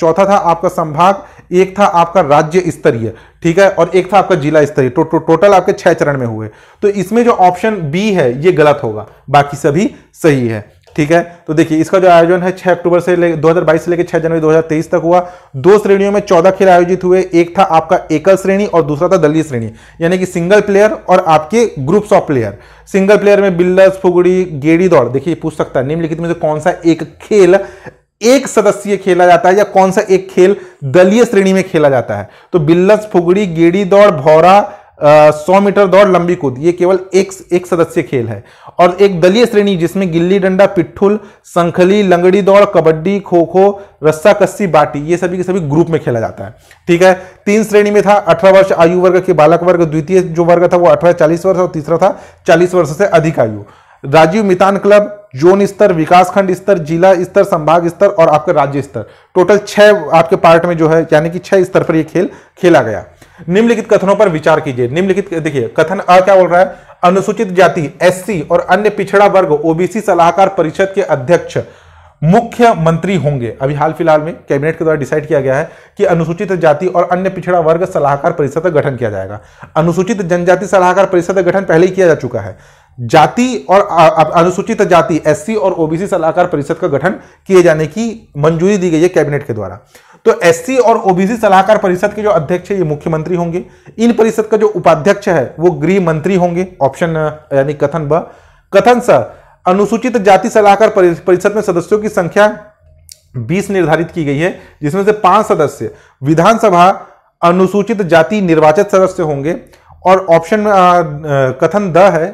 चौथा था आपका संभाग एक था आपका राज्य स्तरीय ठीक है और एक था आपका जिला स्तरीय टो, टो, टोटल आपके छह चरण में हुए तो इसमें जो ऑप्शन बी है ये गलत होगा बाकी सभी सही है ठीक है तो देखिए इसका जो आयोजन है 6 अक्टूबर से ले 2022 से लेकर 6 जनवरी 2023 तक हुआ दो श्रेणियों में 14 खेल आयोजित हुए एक था आपका एकल श्रेणी और दूसरा था दलीय श्रेणी यानी कि सिंगल प्लेयर और आपके groups of player single player में बिल्लस फुगड़ी गेड़ी दौड़ देखिए पूछ सकता है निम्नलिखित में से कौन सा एक खेल एक सदस्यीय खेला जाता है या कौन सा एक खेल दलीय श्रेणी में खेला जाता है तो बिल्लस फुगड़ी गेड़ी दौड़ भौरा सौ मीटर दौड़ लंबी कूद ये केवल एक एक सदस्य खेल है और एक दलीय श्रेणी जिसमें गिल्ली डंडा पिट्ठुल संखली लंगड़ी दौड़ कबड्डी खो खो रस्सा कस्सी बाटी ये सभी के सभी ग्रुप में खेला जाता है ठीक है तीन श्रेणी में था अठारह वर्ष आयु वर्ग के बालक वर्ग द्वितीय जो वर्ग था वो अठारह चालीस वर्ष और तीसरा था चालीस वर्ष से अधिक आयु राजीव मितान क्लब जोन स्तर विकासखंड स्तर जिला स्तर संभाग स्तर और आपका राज्य स्तर टोटल छह आपके पार्ट में जो है यानी कि छह स्तर पर यह खेल खेला गया निम्नलिखित कथनों पर विचार कीजिए निम्नलिखित देखिए कथन अ क्या बोल रहा है अनुसूचित जाति एससी और अन्य पिछड़ा वर्ग ओबीसी सलाहकार परिषद के अध्यक्ष मुख्यमंत्री होंगे अभी हाल फिलहाल में कैबिनेट के द्वारा डिसाइड किया गया है कि अनुसूचित जाति और अन्य पिछड़ा वर्ग सलाहकार परिषद का गठन किया जाएगा अनुसूचित जनजाति सलाहकार परिषद का गठन पहले ही किया जा चुका है जाति और अनुसूचित जाति एससी और ओबीसी सलाहकार परिषद का गठन किए जाने की मंजूरी दी गई है कैबिनेट के द्वारा तो एससी और ओबीसी सलाहकार परिषद के जो अध्यक्ष है ये मुख्यमंत्री होंगे इन परिषद का जो उपाध्यक्ष है वो गृह मंत्री होंगे ऑप्शन यानी कथन ब कथन स अनुसूचित जाति सलाहकार परिषद में सदस्यों की संख्या 20 निर्धारित की गई है जिसमें से पांच सदस्य विधानसभा अनुसूचित जाति निर्वाचित सदस्य होंगे और ऑप्शन कथन द है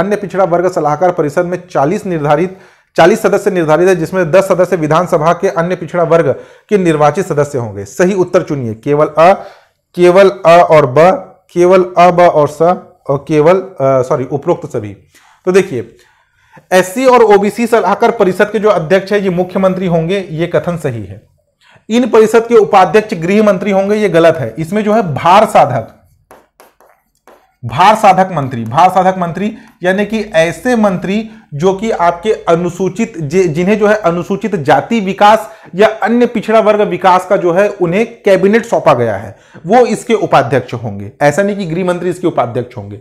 अन्य पिछड़ा वर्ग सलाहकार परिषद में 40 निर्धारित 40 सदस्य निर्धारित है जिसमें 10 सदस्य विधानसभा के अन्य पिछड़ा वर्ग के निर्वाचित सदस्य होंगे सही उत्तर चुनिए केवल अ केवल अ और ब केवल अ ब और स और केवल सॉरी उपरोक्त सभी तो देखिए एस और ओबीसी सलाहकार परिषद के जो अध्यक्ष है ये मुख्यमंत्री होंगे ये कथन सही है इन परिषद के उपाध्यक्ष गृह मंत्री होंगे ये गलत है इसमें जो है भार साधक भार साधक मंत्री भार साधक मंत्री यानी कि ऐसे मंत्री जो कि आपके अनुसूचित जिन्हें जो है अनुसूचित जाति विकास या अन्य पिछड़ा वर्ग विकास का जो है उन्हें कैबिनेट सौंपा गया है वो इसके उपाध्यक्ष होंगे ऐसा नहीं कि गृह मंत्री इसके उपाध्यक्ष होंगे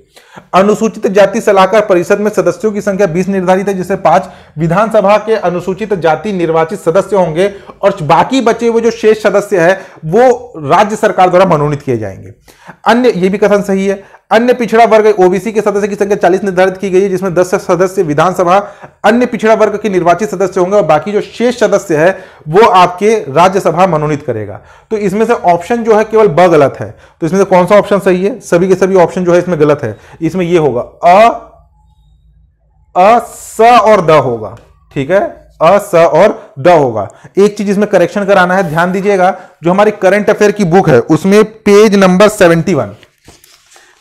अनुसूचित जाति सलाहकार परिषद में सदस्यों की संख्या बीस निर्धारित है जिससे पांच विधानसभा के अनुसूचित जाति निर्वाचित सदस्य होंगे और बाकी बचे हुए जो शेष सदस्य है वो राज्य सरकार द्वारा मनोनीत किए जाएंगे अन्य ये भी कथन सही है अन्य पिछड़ा वर्ग ओबीसी के सदस्य की संख्या चालीस निर्धारित की गई है जिसमें दस सदस्य विधानसभा लोकसभा अन्य पिछड़ा वर्ग के निर्वाचित सदस्य होंगे और बाकी जो शेष सदस्य है वो आपके राज्यसभा मनोनीत करेगा तो इसमें से ऑप्शन जो है केवल ब गलत है तो इसमें से कौन सा ऑप्शन सही है सभी के सभी ऑप्शन जो है इसमें गलत है इसमें यह होगा अ स और द होगा ठीक है अ स और द होगा एक चीज इसमें करेक्शन कराना है ध्यान दीजिएगा जो हमारी करंट अफेयर की बुक है उसमें page number seventy one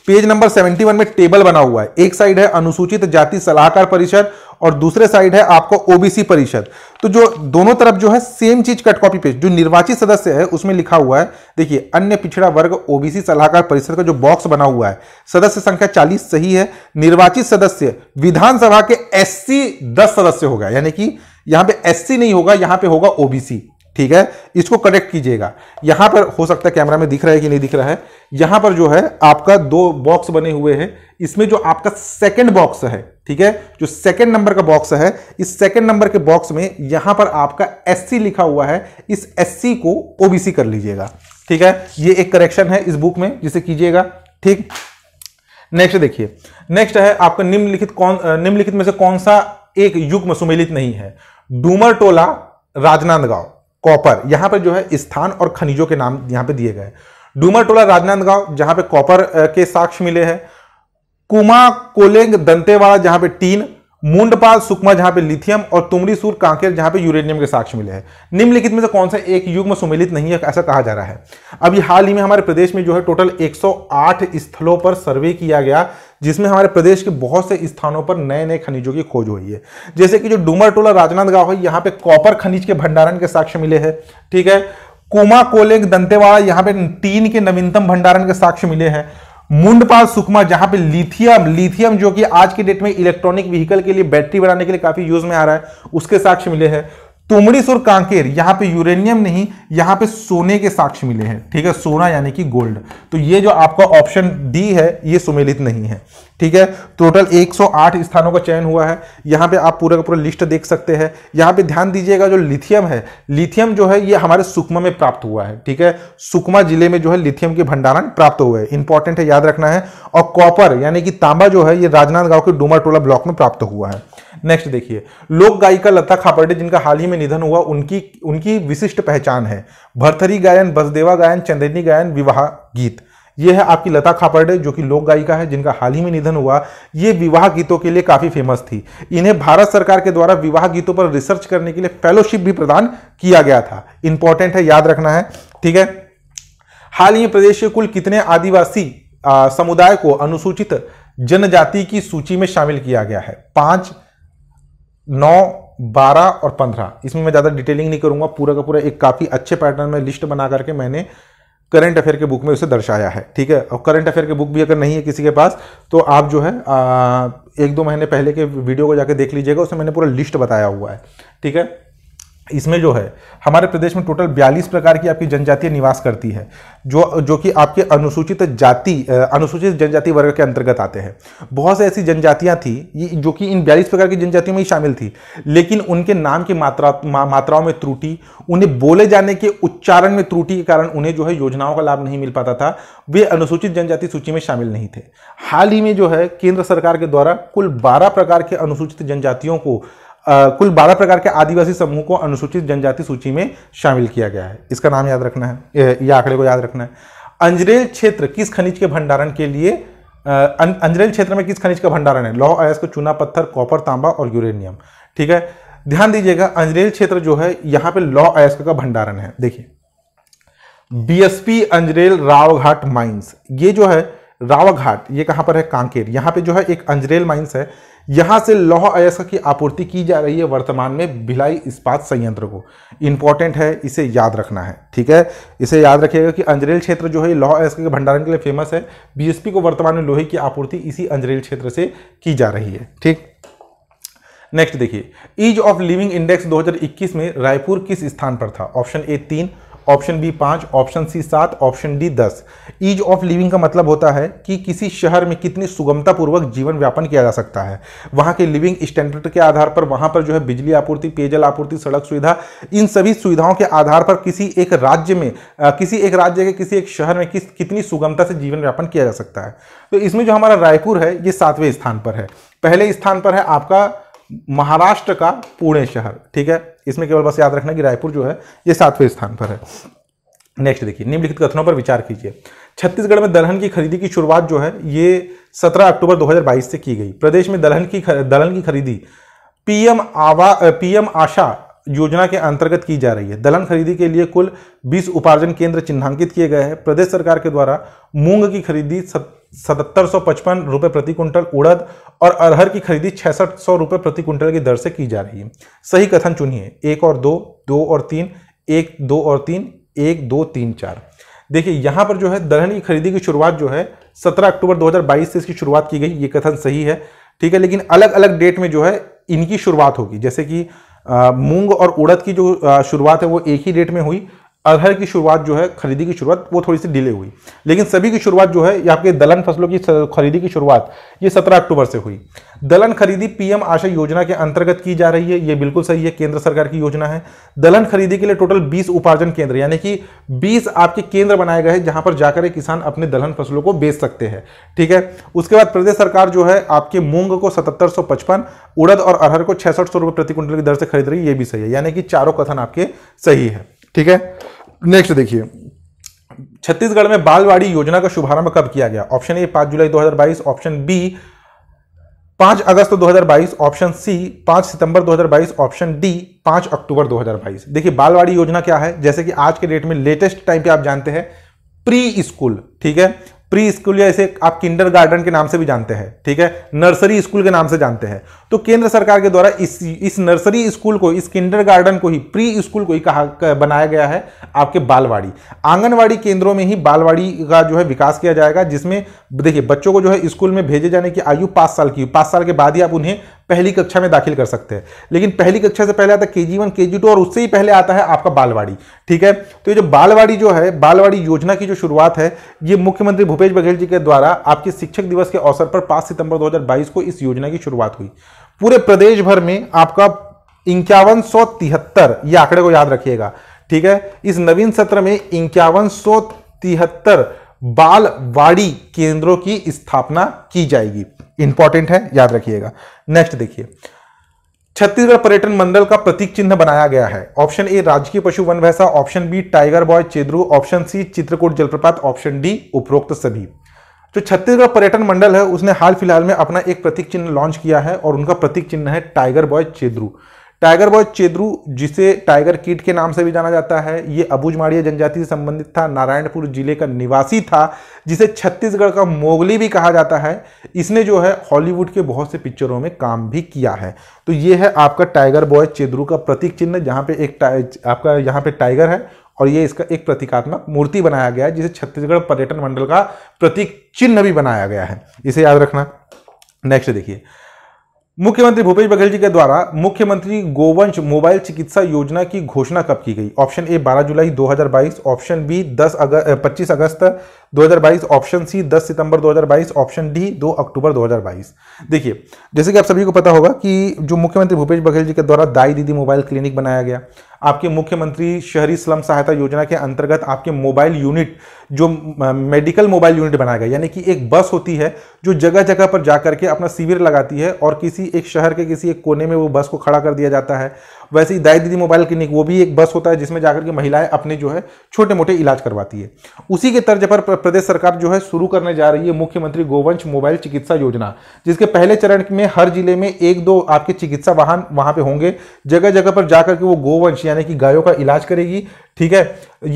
page number 71 में टेबल बना हुआ है एक साइड है अनुसूचित जाति सलाहकार परिषद और दूसरे साइड है आपको ओबीसी परिषद तो जो दोनों तरफ जो है सेम चीज कट कॉपी पेज जो निर्वाचित सदस्य है उसमें लिखा हुआ है देखिए अन्य पिछड़ा वर्ग ओबीसी सलाहकार परिषद का जो बॉक्स बना हुआ है सदस्य संख्या 40 सही है निर्वाचित सदस्य विधानसभा के एस 10 सदस्य होगा यानी कि यहां पर एस नहीं होगा यहां पर होगा ओबीसी ठीक है इसको करेक्ट कीजिएगा यहां पर हो सकता है कैमरा में दिख रहा है कि नहीं दिख रहा है यहां पर जो है आपका दो बॉक्स बने हुए हैं इसमें जो आपका सेकंड बॉक्स है ठीक है जो सेकंड नंबर का बॉक्स है इस सेकंड नंबर के बॉक्स में यहां पर आपका एससी लिखा हुआ है इस एससी को ओबीसी कर लीजिएगा ठीक है ये एक करेक्शन है इस बुक में जिसे कीजिएगा ठीक नेक्स्ट देखिए नेक्स्ट है आपका निम्नलिखित कौन निम्नलिखित में से कौन सा एक युग्म सुमेलित नहीं है डूमर टोला राजनांदगांव कॉपर यहां पर जो है स्थान और खनिजों के नाम यहां पे दिए गए डूमरटोला राजनांदगांव जहां पे कॉपर के साक्ष्य मिले हैं कुमा कोलेंग दंतेवाड़ा जहां पे टीन मुंडपाल सुकमा जहां पे लिथियम और तुमरीसूर कांकेर जहां पे यूरेनियम के साक्ष्य मिले हैं निम्नलिखित में से कौन सा एक युग में सुमेलित नहीं है ऐसा कहा जा रहा है अभी हाल ही में हमारे प्रदेश में जो है टोटल 108 स्थलों पर सर्वे किया गया जिसमें हमारे प्रदेश के बहुत से स्थानों पर नए नए खनिजों की खोज हुई है जैसे कि जो टोला राजनांदगांव है यहाँ पे कॉपर खनिज के भंडारण के साक्ष्य मिले हैं ठीक है कुमा कोलेग दंतेवाड़ा यहाँ पे टीन के नवीनतम भंडारण के साक्ष्य मिले हैं मुंडपाल सुकमा जहां पे लिथियम लिथियम जो कि आज के डेट में इलेक्ट्रॉनिक व्हीकल के लिए बैटरी बनाने के लिए काफी यूज में आ रहा है उसके साक्ष्य मिले हैं तुमड़िस और कांकेर यहां पे यूरेनियम नहीं यहां पे सोने के साक्ष मिले हैं ठीक है सोना यानी कि गोल्ड तो ये जो आपका ऑप्शन डी है ये सुमेलित नहीं है ठीक है टोटल 108 स्थानों का चयन हुआ है यहां पे आप पूरा का पूरा लिस्ट देख सकते हैं यहाँ पे ध्यान दीजिएगा जो लिथियम है लिथियम जो है ये हमारे सुकमा में प्राप्त हुआ है ठीक है सुकमा जिले में जो है लिथियम के भंडारण प्राप्त हुआ है इंपॉर्टेंट है याद रखना है और कॉपर यानी कि तांबा जो है ये राजनांदगांव के टोला ब्लॉक में प्राप्त हुआ है नेक्स्ट देखिए लोक गायिका लता खापर्डे जिनका हाल ही में निधन हुआ उनकी उनकी विशिष्ट पहचान है भरथरी गायन बसदेवा गायन चंदनी गायन विवाह गीत ये है आपकी लता खापर्डे जो कि लोक गायिका है जिनका हाल ही में निधन हुआ ये विवाह गीतों के लिए काफ़ी फेमस थी इन्हें भारत सरकार के द्वारा विवाह गीतों पर रिसर्च करने के लिए फेलोशिप भी प्रदान किया गया था इंपॉर्टेंट है याद रखना है ठीक है हाल ही प्रदेश के कुल कितने आदिवासी समुदाय को अनुसूचित जनजाति की सूची में शामिल किया गया है पांच नौ बारह और पंद्रह इसमें मैं ज़्यादा डिटेलिंग नहीं करूँगा पूरा का पूरा एक काफ़ी अच्छे पैटर्न में लिस्ट बना करके मैंने करंट अफेयर के बुक में उसे दर्शाया है ठीक है और करंट अफेयर के बुक भी अगर नहीं है किसी के पास तो आप जो है आ, एक दो महीने पहले के वीडियो को जाके देख लीजिएगा उसमें मैंने पूरा लिस्ट बताया हुआ है ठीक है इसमें जो है हमारे प्रदेश में टोटल 42 प्रकार की आपकी जनजातीय निवास करती है जो जो कि आपके अनुसूचित जाति अनुसूचित जनजाति वर्ग के अंतर्गत आते हैं बहुत से ऐसी जनजातियां थी जो कि इन 42 प्रकार की जनजातियों में ही शामिल थी लेकिन उनके नाम की मात्रा मा, मात्राओं में त्रुटि उन्हें बोले जाने के उच्चारण में त्रुटि के कारण उन्हें जो है योजनाओं का लाभ नहीं मिल पाता था वे अनुसूचित जनजाति सूची में शामिल नहीं थे हाल ही में जो है केंद्र सरकार के द्वारा कुल बारह प्रकार के अनुसूचित जनजातियों को कुल 12 प्रकार के आदिवासी समूह को अनुसूचित जनजाति सूची में शामिल किया गया है इसका नाम याद रखना है ये आंकड़े को याद रखना है अंजरेल क्षेत्र किस खनिज के भंडारण के लिए अं, अंजरेल क्षेत्र में किस खनिज का भंडारण है लौह अयस्क चूना पत्थर कॉपर तांबा और यूरेनियम ठीक है ध्यान दीजिएगा अंजरेल क्षेत्र जो है यहाँ पे लौह अयस्क का भंडारण है देखिए बीएसपी अंजरेल रावघाट माइंस ये जो है रावघाट ये कहाँ पर है कांकेर यहाँ पे जो है एक अंजरेल माइंस है यहाँ से लौह अयस्क की आपूर्ति की जा रही है वर्तमान में भिलाई इस्पात संयंत्र को इम्पॉर्टेंट है इसे याद रखना है ठीक है इसे याद रखिएगा कि अंजरेल क्षेत्र जो है लौह अयस्क के भंडारण के लिए फेमस है बीएसपी को वर्तमान में लोहे की आपूर्ति इसी अंजरेल क्षेत्र से की जा रही है ठीक नेक्स्ट देखिए ईज ऑफ लिविंग इंडेक्स 2021 में रायपुर किस स्थान पर था ऑप्शन ए तीन ऑप्शन बी पाँच ऑप्शन सी सात ऑप्शन डी दस ईज ऑफ लिविंग का मतलब होता है कि किसी शहर में कितनी सुगमतापूर्वक जीवन व्यापन किया जा सकता है वहाँ के लिविंग स्टैंडर्ड के आधार पर वहाँ पर जो है बिजली आपूर्ति पेयजल आपूर्ति सड़क सुविधा इन सभी सुविधाओं के आधार पर किसी एक राज्य में किसी एक राज्य के किसी एक शहर में किस कितनी सुगमता से जीवन व्यापन किया जा सकता है तो इसमें जो हमारा रायपुर है ये सातवें स्थान पर है पहले स्थान पर है आपका महाराष्ट्र का पुणे शहर ठीक है इसमें केवल बस याद रखना कि रायपुर जो है ये सातवें स्थान पर है नेक्स्ट देखिए निम्नलिखित कथनों पर विचार कीजिए छत्तीसगढ़ में दलहन की खरीदी की शुरुआत जो है ये 17 अक्टूबर 2022 से की गई प्रदेश में दलहन की दलहन की खरीदी पीएम आवा पीएम आशा योजना के अंतर्गत की जा रही है दलहन खरीदी के लिए कुल 20 उपार्जन केंद्र चिन्हांकित किए गए हैं प्रदेश सरकार के द्वारा मूंग की खरीदी सतहत्तर सौ पचपन रुपये प्रति क्विंटल उड़द और अरहर की खरीदी छसठ सौ रुपये प्रति क्विंटल की दर से की जा रही है सही कथन चुनिए एक और दो दो और तीन एक दो और तीन एक दो तीन चार देखिए यहाँ पर जो है दलहन की खरीदी की शुरुआत जो है 17 अक्टूबर 2022 से इसकी शुरुआत की गई ये कथन सही है ठीक है लेकिन अलग अलग डेट में जो है इनकी शुरुआत होगी जैसे कि मूंग और उड़द की जो शुरुआत है वो एक ही डेट में हुई अरहर की शुरुआत जो है खरीदी की शुरुआत वो थोड़ी सी डिले हुई लेकिन सभी की शुरुआत जो है यहाँ आपके दलहन फसलों की खरीदी की शुरुआत ये 17 अक्टूबर से हुई दलहन खरीदी पीएम आशा योजना के अंतर्गत की जा रही है ये बिल्कुल सही है केंद्र सरकार की योजना है दलहन खरीदी के लिए टोटल 20 उपार्जन केंद्र यानी कि 20 आपके केंद्र बनाए गए हैं जहां पर जाकर किसान अपने दलहन फसलों को बेच सकते हैं ठीक है उसके बाद प्रदेश सरकार जो है आपके मूंग को सतहत्तर उड़द और अरहर को छियासठ प्रति क्विंटल की दर से खरीद रही है ये भी सही है यानी कि चारों कथन आपके सही है ठीक है नेक्स्ट देखिए छत्तीसगढ़ में बालवाड़ी योजना का शुभारंभ कब किया गया ऑप्शन ए पांच जुलाई 2022 ऑप्शन बी पांच अगस्त 2022 ऑप्शन सी पांच सितंबर 2022 ऑप्शन डी पांच अक्टूबर 2022 देखिए बालवाड़ी योजना क्या है जैसे कि आज के डेट में लेटेस्ट टाइम पे आप जानते हैं प्री स्कूल ठीक है प्री स्कूल या इसे आप किंडर गार्डन के नाम से भी जानते हैं ठीक है नर्सरी स्कूल के नाम से जानते हैं तो केंद्र सरकार के द्वारा इस इस नर्सरी स्कूल को इस किंडर गार्डन को ही प्री स्कूल को ही कहा बनाया गया है आपके बालवाड़ी आंगनवाड़ी केंद्रों में ही बालवाड़ी का जो है विकास किया जाएगा जिसमें देखिए बच्चों को जो है स्कूल में भेजे जाने की आयु पाँच साल की पाँच साल के बाद ही आप उन्हें पहली कक्षा में दाखिल कर सकते हैं लेकिन पहली कक्षा से पहले आता है के जी वन के जी टू और उससे ही पहले आता है आपका बालवाड़ी ठीक है तो ये जो बालवाड़ी जो है बालवाड़ी योजना की जो शुरुआत है ये मुख्यमंत्री भूपेश बघेल जी के द्वारा आपके शिक्षक दिवस के अवसर पर पाँच सितंबर दो को इस योजना की शुरुआत हुई पूरे प्रदेश भर में आपका इक्यावन सौ तिहत्तर ये आंकड़े को याद रखिएगा ठीक है इस नवीन सत्र में इक्यावन सौ तिहत्तर बालवाड़ी केंद्रों की स्थापना की जाएगी इंपॉर्टेंट है याद रखिएगा नेक्स्ट देखिए छत्तीसगढ़ पर्यटन मंडल का प्रतीक चिन्ह बनाया गया है ऑप्शन ए राजकीय पशु वन भैंसा option B tiger boy Chendru option C Chitrakoot जलप्रपात ऑप्शन डी उपरोक्त सभी जो तो छत्तीसगढ़ पर्यटन मंडल है उसने हाल फिलहाल में अपना एक प्रतीक चिन्ह लॉन्च किया है और उनका प्रतीक चिन्ह है tiger boy Chedru tiger boy Chedru जिसे टाइगर कीट के नाम से भी जाना जाता है ये अबूजमाड़िया जनजाति से संबंधित था नारायणपुर जिले का निवासी था जिसे छत्तीसगढ़ का मोगली भी कहा जाता है इसने जो है हॉलीवुड के बहुत से पिक्चरों में काम भी किया है तो ये है आपका टाइगर बॉय चेद्रू का प्रतीक चिन्ह जहाँ पे एक आपका यहाँ पे टाइगर है और ये इसका एक प्रतीकात्मक मूर्ति बनाया गया है जिसे छत्तीसगढ़ पर्यटन मंडल का प्रतीक चिन्ह भी बनाया गया है इसे याद रखना नेक्स्ट देखिए मुख्यमंत्री भूपेश बघेल जी के द्वारा मुख्यमंत्री गोवंश मोबाइल चिकित्सा योजना की घोषणा कब की गई ऑप्शन ए 12 जुलाई 2022 ऑप्शन बी 10 अगस्त 25 अगस्त 2022 ऑप्शन सी 10 सितंबर 2022 ऑप्शन डी 2 अक्टूबर 2022 देखिए जैसे कि आप सभी को पता होगा कि जो मुख्यमंत्री भूपेश बघेल जी के द्वारा दाई दीदी मोबाइल क्लिनिक बनाया गया आपके मुख्यमंत्री शहरी स्लम सहायता योजना के अंतर्गत आपके मोबाइल यूनिट जो मेडिकल मोबाइल यूनिट बनाया गया यानी कि एक बस होती है जो जगह जगह पर जाकर के अपना शिविर लगाती है और किसी एक शहर के किसी एक कोने में वो बस को खड़ा कर दिया जाता है वैसे ही दाई दीदी मोबाइल क्लिनिक वो भी एक बस होता है जिसमें जाकर के महिलाएं अपने जो है छोटे मोटे इलाज करवाती है उसी के तर्ज पर प्रदेश सरकार जो है शुरू करने जा रही है मुख्यमंत्री गोवंश मोबाइल चिकित्सा योजना जिसके पहले चरण में हर जिले में एक दो आपके चिकित्सा वाहन वहां पर होंगे जगह जगह पर जाकर के वो गोवंश यानी कि गायों का इलाज करेगी ठीक है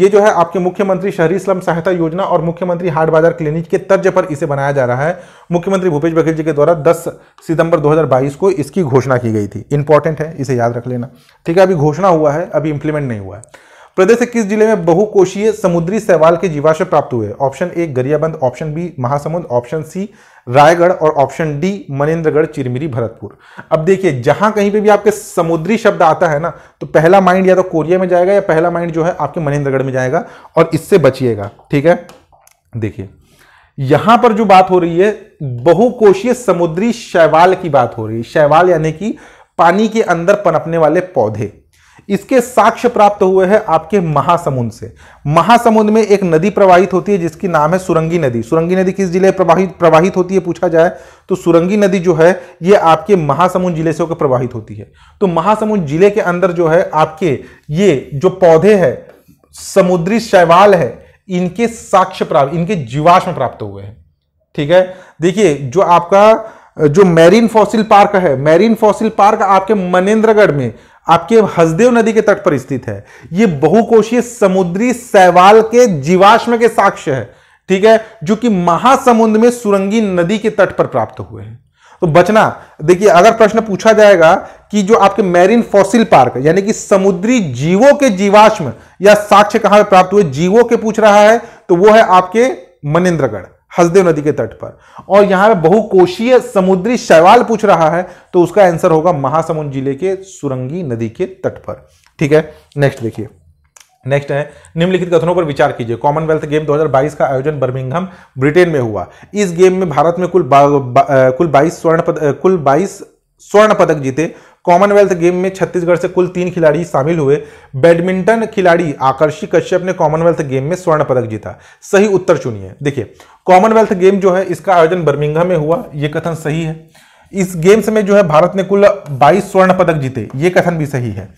ये जो है आपके मुख्यमंत्री शहरी स्लम सहायता योजना और मुख्यमंत्री हाट बाजार क्लिनिक के तर्ज पर इसे बनाया जा रहा है मुख्यमंत्री भूपेश बघेल जी के द्वारा 10 सितंबर 2022 को इसकी घोषणा की गई थी इंपॉर्टेंट है इसे याद रख लेना ठीक है अभी घोषणा हुआ है अभी इंप्लीमेंट नहीं हुआ है प्रदेश के किस जिले में बहुकोशीय समुद्री सवाल के जीवाश्म प्राप्त हुए option A Gariaband option B Mahasamund option C Raigarh और ऑप्शन डी मनेन्द्रगढ़ चिरमिरी भरतपुर अब देखिए जहां कहीं पे भी आपके समुद्री शब्द आता है ना तो पहला माइंड या तो कोरिया में जाएगा या पहला माइंड जो है आपके मनेन्द्रगढ़ में जाएगा और इससे बचिएगा ठीक है देखिए यहां पर जो बात हो रही है बहुकोशीय समुद्री शैवाल की बात हो रही है शैवाल यानी कि पानी के अंदर पनपने वाले पौधे इसके साक्ष्य प्राप्त हुए हैं आपके महासमुंद से महासमुंद में एक नदी प्रवाहित होती है जिसकी नाम है सुरंगी नदी सुरंगी नदी किस जिले प्रवाहित प्रवाहित होती है पूछा जाए तो सुरंगी नदी जो है ये आपके महासमुंद जिले से होकर प्रवाहित होती है तो महासमुंद जिले के अंदर जो है आपके ये जो पौधे हैं समुद्री शैवाल है इनके साक्ष्य प्राप्त इनके जीवाश्म प्राप्त हुए हैं ठीक है देखिए जो आपका जो मैरीन फॉसिल पार्क है मैरीन फॉसिल पार्क आपके मनेन्द्रगढ़ में आपके हसदेव नदी के तट पर स्थित है यह बहुकोशीय समुद्री सैवाल के जीवाश्म के साक्ष्य है ठीक है जो कि महासमुंद में सुरंगी नदी के तट पर प्राप्त हुए हैं तो बचना देखिए अगर प्रश्न पूछा जाएगा कि जो आपके मैरिन फॉसिल पार्क यानी कि समुद्री जीवों के जीवाश्म या साक्ष्य कहां पर प्राप्त हुए जीवों के पूछ रहा है तो वो है आपके मनेन्द्रगढ़ हसदेव नदी के तट पर और यहां बहुकोशीय समुद्री शैवाल पूछ रहा है तो उसका आंसर होगा महासमुंद जिले के सुरंगी नदी के तट पर ठीक है नेक्स्ट देखिए नेक्स्ट है निम्नलिखित कथनों पर विचार कीजिए कॉमनवेल्थ गेम 2022 का आयोजन बर्मिंगहम ब्रिटेन में हुआ इस गेम में भारत में कुल बा, बा, कुल 22 स्वर्ण पद, कुल 22 स्वर्ण पदक जीते कॉमनवेल्थ गेम में छत्तीसगढ़ से कुल तीन खिलाड़ी शामिल हुए बैडमिंटन खिलाड़ी आकर्षी कश्यप ने कॉमनवेल्थ गेम में स्वर्ण पदक जीता सही उत्तर चुनिए देखिए कॉमनवेल्थ गेम जो है इसका आयोजन बर्मिंगा में हुआ ये कथन सही है इस गेम्स में जो है भारत ने कुल 22 स्वर्ण पदक जीते ये कथन भी सही है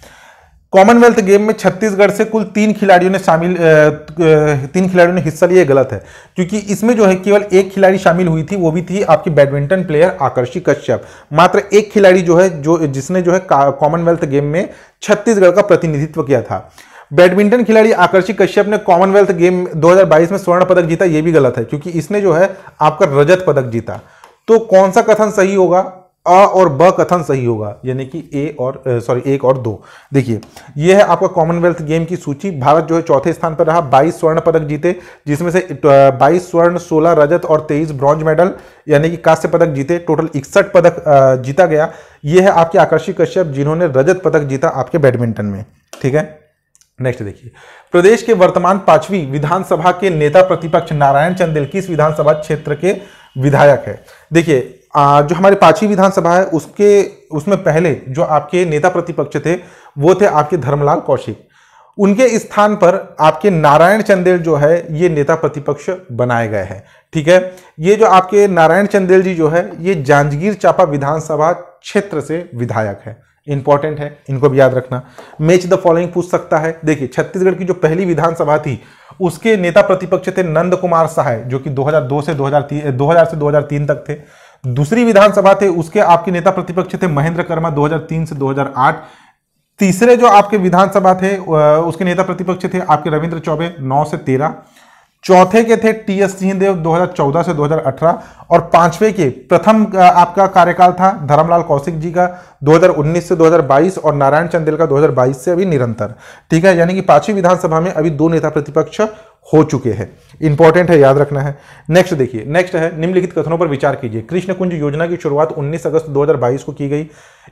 कॉमनवेल्थ गेम में छत्तीसगढ़ से कुल तीन खिलाड़ियों ने शामिल तीन खिलाड़ियों ने हिस्सा लिया गलत है क्योंकि इसमें जो है केवल एक खिलाड़ी शामिल हुई थी वो भी थी आपकी बैडमिंटन प्लेयर आकर्षी कश्यप मात्र एक खिलाड़ी जो है जो जिसने जो है कॉमनवेल्थ गेम में छत्तीसगढ़ का प्रतिनिधित्व किया था बैडमिंटन खिलाड़ी आकर्षी कश्यप ने कॉमनवेल्थ गेम 2022 में स्वर्ण पदक जीता ये भी गलत है क्योंकि इसने जो है आपका रजत पदक जीता तो कौन सा कथन सही होगा अ और ब कथन सही होगा यानी कि ए और सॉरी एक और दो देखिए यह है आपका कॉमनवेल्थ गेम की सूची भारत जो है चौथे स्थान पर रहा 22 स्वर्ण पदक जीते जिसमें से 22 स्वर्ण 16 रजत और 23 ब्रॉन्ज मेडल यानी कि कांस्य पदक जीते टोटल इकसठ पदक जीता गया यह है आपके आकर्षी कश्यप जिन्होंने रजत पदक जीता आपके बैडमिंटन में ठीक है नेक्स्ट देखिए प्रदेश के वर्तमान पांचवी विधानसभा के नेता प्रतिपक्ष नारायण चंदेल किस विधानसभा क्षेत्र के विधायक है देखिए आ, जो हमारे पांचवी विधानसभा है उसके उसमें पहले जो आपके नेता प्रतिपक्ष थे वो थे आपके धर्मलाल कौशिक उनके स्थान पर आपके नारायण चंदेल जो है ये नेता प्रतिपक्ष बनाए गए हैं ठीक है ये जो आपके नारायण चंदेल जी जो है ये जांजगीर चापा विधानसभा क्षेत्र से विधायक है इंपॉर्टेंट है इनको भी याद रखना मैच द फॉलोइंग पूछ सकता है देखिए छत्तीसगढ़ की जो पहली विधानसभा थी उसके नेता प्रतिपक्ष थे नंद कुमार सहाय जो कि 2002 से 2003 2000 से 2003 तक थे दूसरी विधानसभा थे उसके आपके नेता प्रतिपक्ष थे महेंद्र कर्मा 2003 से 2008 तीसरे जो आपके विधानसभा थे उसके नेता प्रतिपक्ष थे आपके रविंद्र चौबे 9 से 13 चौथे के थे टी एस सिंहदेव 2014 से 2018 और पांचवे के प्रथम आपका कार्यकाल था धर्मलाल कौशिक जी का 2019 से 2022 और नारायण चंदेल का 2022 से अभी निरंतर ठीक है यानी कि पांचवी विधानसभा में अभी दो नेता प्रतिपक्ष हो चुके हैं इंपॉर्टेंट है याद रखना है नेक्स्ट देखिए नेक्स्ट है निम्नलिखित कथनों पर विचार कीजिए कृष्ण कुंज योजना की शुरुआत 19 अगस्त 2022 को की गई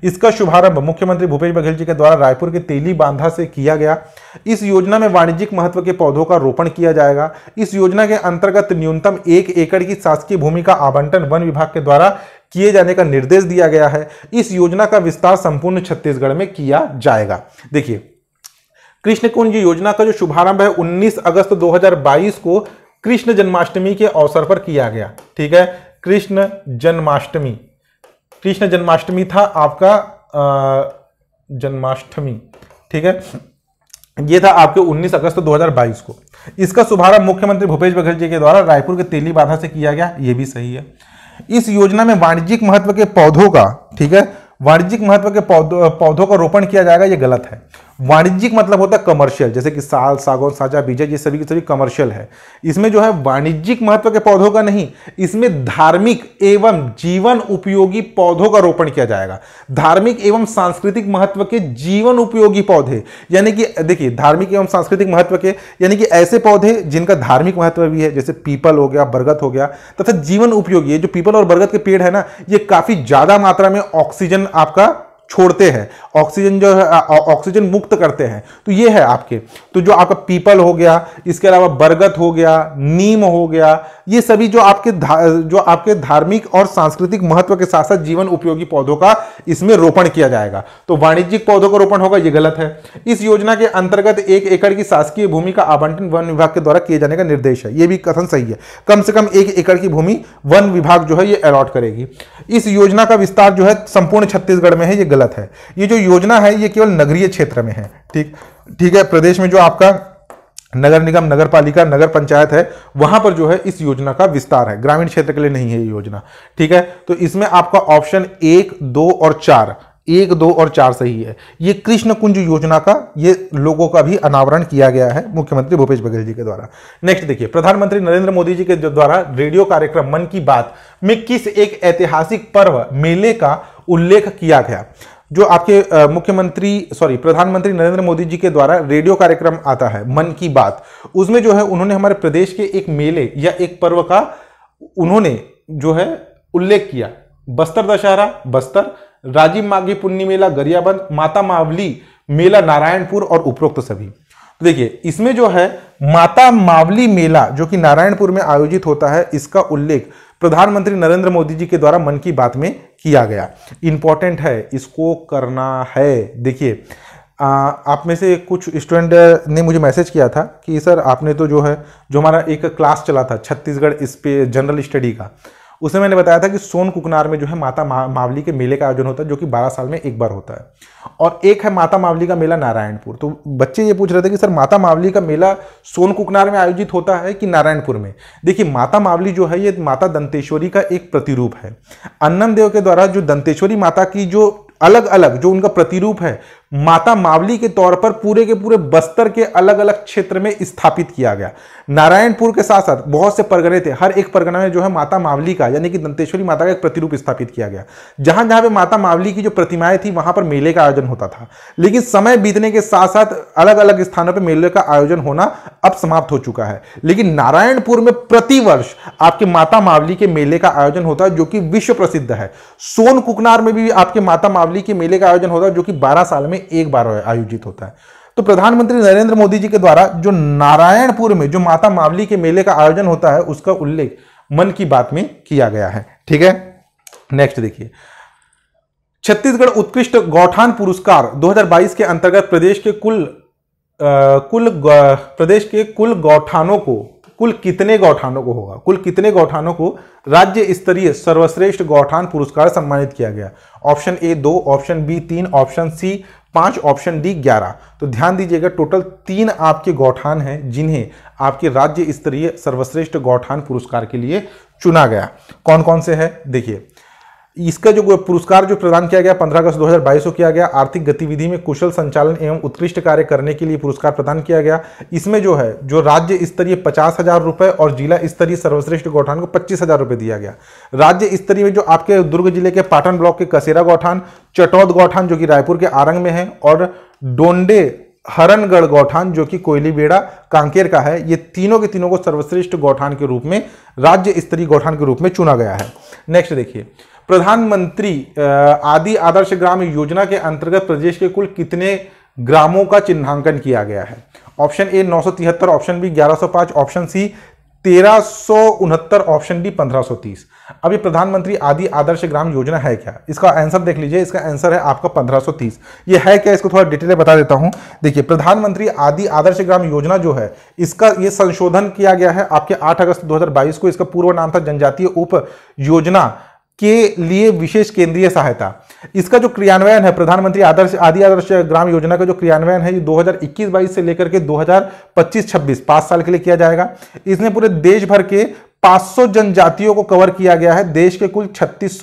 इसका शुभारंभ मुख्यमंत्री भूपेश बघेल जी के द्वारा रायपुर के तेली बांधा से किया गया इस योजना में वाणिज्यिक महत्व के पौधों का रोपण किया जाएगा इस योजना के अंतर्गत न्यूनतम एक एकड़ की शासकीय भूमि का आवंटन वन विभाग के द्वारा किए जाने का निर्देश दिया गया है इस योजना का विस्तार संपूर्ण छत्तीसगढ़ में किया जाएगा देखिए कृष्ण कुंज योजना का जो शुभारंभ है 19 अगस्त 2022 को कृष्ण जन्माष्टमी के अवसर पर किया गया ठीक है कृष्ण जन्माष्टमी कृष्ण जन्माष्टमी था आपका जन्माष्टमी ठीक है ये था आपके 19 अगस्त 2022 को इसका शुभारंभ मुख्यमंत्री भूपेश बघेल जी के द्वारा रायपुर के तेली बाधा से किया गया ये भी सही है इस योजना में वाणिज्यिक महत्व के पौधों का ठीक है वाणिज्यिक महत्व के पौधों पौधों का रोपण किया जाएगा ये गलत है वाणिज्यिक मतलब होता है कमर्शियल जैसे कि साल सागौन साजा बीजा ये सभी की सभी कमर्शियल है इसमें जो है वाणिज्यिक महत्व के पौधों का नहीं इसमें धार्मिक एवं जीवन उपयोगी पौधों का रोपण किया जाएगा धार्मिक एवं सांस्कृतिक महत्व के जीवन उपयोगी पौधे यानी कि देखिए धार्मिक एवं सांस्कृतिक महत्व के यानी कि ऐसे पौधे जिनका धार्मिक महत्व भी है जैसे पीपल हो गया बरगद हो गया तथा जीवन उपयोगी जो पीपल और बरगद के पेड़ है ना ये काफ़ी ज़्यादा मात्रा में ऑक्सीजन आपका छोड़ते हैं ऑक्सीजन जो है ऑक्सीजन मुक्त करते हैं तो ये है आपके तो जो आपका पीपल हो गया इसके अलावा बरगद हो गया नीम हो गया ये सभी जो आपके जो आपके धार्मिक और सांस्कृतिक महत्व के साथ साथ जीवन उपयोगी पौधों का इसमें रोपण किया जाएगा तो वाणिज्यिक पौधों का रोपण होगा ये गलत है इस योजना के अंतर्गत एक एकड़ की शासकीय भूमि का आवंटन वन विभाग के द्वारा किए जाने का निर्देश है ये भी कथन सही है कम से कम एक एकड़ की भूमि वन विभाग जो है ये अलॉट करेगी इस योजना का विस्तार जो है संपूर्ण छत्तीसगढ़ में है ये गलत है ये जो योजना है ये केवल नगरीय क्षेत्र में है ठीक ठीक है प्रदेश में जो आपका नगर निगम नगर पालिका नगर पंचायत है वहां पर जो है इस योजना का विस्तार है ग्रामीण क्षेत्र के लिए नहीं है ये योजना ठीक है तो इसमें आपका ऑप्शन एक दो और चार एक दो और चार सही है ये कृष्ण कुंज योजना का ये लोगों का भी अनावरण किया गया है मुख्यमंत्री भूपेश बघेल जी के द्वारा नेक्स्ट देखिए प्रधानमंत्री नरेंद्र मोदी जी के द्वारा रेडियो कार्यक्रम मन की बात में किस एक ऐतिहासिक पर्व मेले का उल्लेख किया गया जो आपके मुख्यमंत्री सॉरी प्रधानमंत्री नरेंद्र मोदी जी के द्वारा रेडियो कार्यक्रम आता है मन की बात उसमें जो है उन्होंने हमारे प्रदेश के एक मेले या एक पर्व का उन्होंने जो है उल्लेख किया बस्तर दशहरा बस्तर राजीव माघी पुन्नी मेला गरियाबंद माता मावली मेला नारायणपुर और उपरोक्त सभी तो देखिए इसमें जो है माता मावली मेला जो कि नारायणपुर में आयोजित होता है इसका उल्लेख प्रधानमंत्री नरेंद्र मोदी जी के द्वारा मन की बात में किया गया इंपॉर्टेंट है इसको करना है देखिए आप में से कुछ स्टूडेंट ने मुझे मैसेज किया था कि सर आपने तो जो है जो हमारा एक क्लास चला था छत्तीसगढ़ इस पे जनरल स्टडी का उसमें मैंने बताया था कि सोन कुकनार में जो है माता मा, मावली के मेले का आयोजन होता है जो कि 12 साल में एक बार होता है और एक है माता मावली का मेला नारायणपुर तो बच्चे ये पूछ रहे थे कि सर माता मावली का मेला सोन कुकनार में आयोजित होता है कि नारायणपुर में देखिए माता मावली जो है ये माता दंतेश्वरी का एक प्रतिरूप है अन्नम देव के द्वारा जो दंतेश्वरी माता की जो अलग अलग जो उनका प्रतिरूप है माता मावली के तौर पर पूरे के पूरे बस्तर के अलग अलग क्षेत्र में स्थापित किया गया नारायणपुर के साथ साथ बहुत से परगने थे हर एक परगना में जो है माता मावली का यानी कि दंतेश्वरी माता का एक प्रतिरूप स्थापित किया गया जहां जहां पे माता मावली की जो प्रतिमाएं थी वहां पर मेले का आयोजन होता था लेकिन समय बीतने के साथ साथ अलग अलग स्थानों पर मेले का आयोजन होना अब समाप्त हो चुका है लेकिन नारायणपुर में प्रतिवर्ष आपके माता मावली के मेले का आयोजन होता है जो कि विश्व प्रसिद्ध है सोन कुकनार में भी आपके माता मावली के मेले का आयोजन होता है जो कि बारह साल में में एक बार आयोजित होता है तो प्रधानमंत्री नरेंद्र मोदी जी के द्वारा जो नारायणपुर में जो माता मावली के मेले का आयोजन होता है उसका उल्लेख मन की बात में किया गया है ठीक है नेक्स्ट देखिए छत्तीसगढ़ उत्कृष्ट गौठान पुरस्कार 2022 के अंतर्गत प्रदेश के कुल आ, कुल प्रदेश के कुल गौठानों को कुल कितने गौठानों को होगा कुल कितने गौठानों को राज्य स्तरीय सर्वश्रेष्ठ गौठान पुरस्कार सम्मानित किया गया ऑप्शन ए दो ऑप्शन बी तीन ऑप्शन सी पांच ऑप्शन डी ग्यारह तो ध्यान दीजिएगा टोटल तीन आपके गौठान हैं जिन्हें आपके राज्य स्तरीय सर्वश्रेष्ठ गौठान पुरस्कार के लिए चुना गया कौन कौन से है देखिए इसका जो पुरस्कार जो प्रदान किया गया 15 अगस्त 2022 को किया गया आर्थिक गतिविधि में कुशल संचालन एवं उत्कृष्ट कार्य करने के लिए पुरस्कार प्रदान किया गया इसमें जो है जो राज्य स्तरीय पचास हजार रुपये और जिला स्तरीय सर्वश्रेष्ठ गौठान को पच्चीस हजार रुपये दिया गया राज्य स्तरीय में जो आपके दुर्ग जिले के पाटन ब्लॉक के कसेरा गौठान चटौद गौठान जो कि रायपुर के आरंग में है और डोंडे हरनगढ़ गौठान जो कि कोयली बेड़ा कांकेर का है ये तीनों के तीनों को सर्वश्रेष्ठ गौठान के रूप में राज्य स्तरीय गौठान के रूप में चुना गया है नेक्स्ट देखिए प्रधानमंत्री आदि आदर्श ग्राम योजना के अंतर्गत प्रदेश के कुल कितने ग्रामों का चिन्हांकन किया गया है ऑप्शन ए नौ ऑप्शन बी 1105 ऑप्शन सी तेरह ऑप्शन डी 1530 अभी प्रधानमंत्री आदि आदर्श ग्राम योजना है क्या इसका आंसर देख लीजिए इसका आंसर है आपका 1530 ये है क्या इसको थोड़ा डिटेल में बता देता हूं देखिए प्रधानमंत्री आदि आदर्श ग्राम योजना जो है इसका ये संशोधन किया गया है आपके 8 अगस्त 2022 को इसका पूर्व नाम था जनजातीय उप योजना के लिए विशेष केंद्रीय सहायता इसका जो क्रियान्वयन है प्रधानमंत्री आदर्श आदि आदर्श ग्राम योजना का जो क्रियान्वयन है ये 2021-22 से लेकर के 2025-26 पांच साल के लिए किया जाएगा इसमें पूरे देश भर के 500 जनजातियों को कवर किया गया है देश के कुल छत्तीस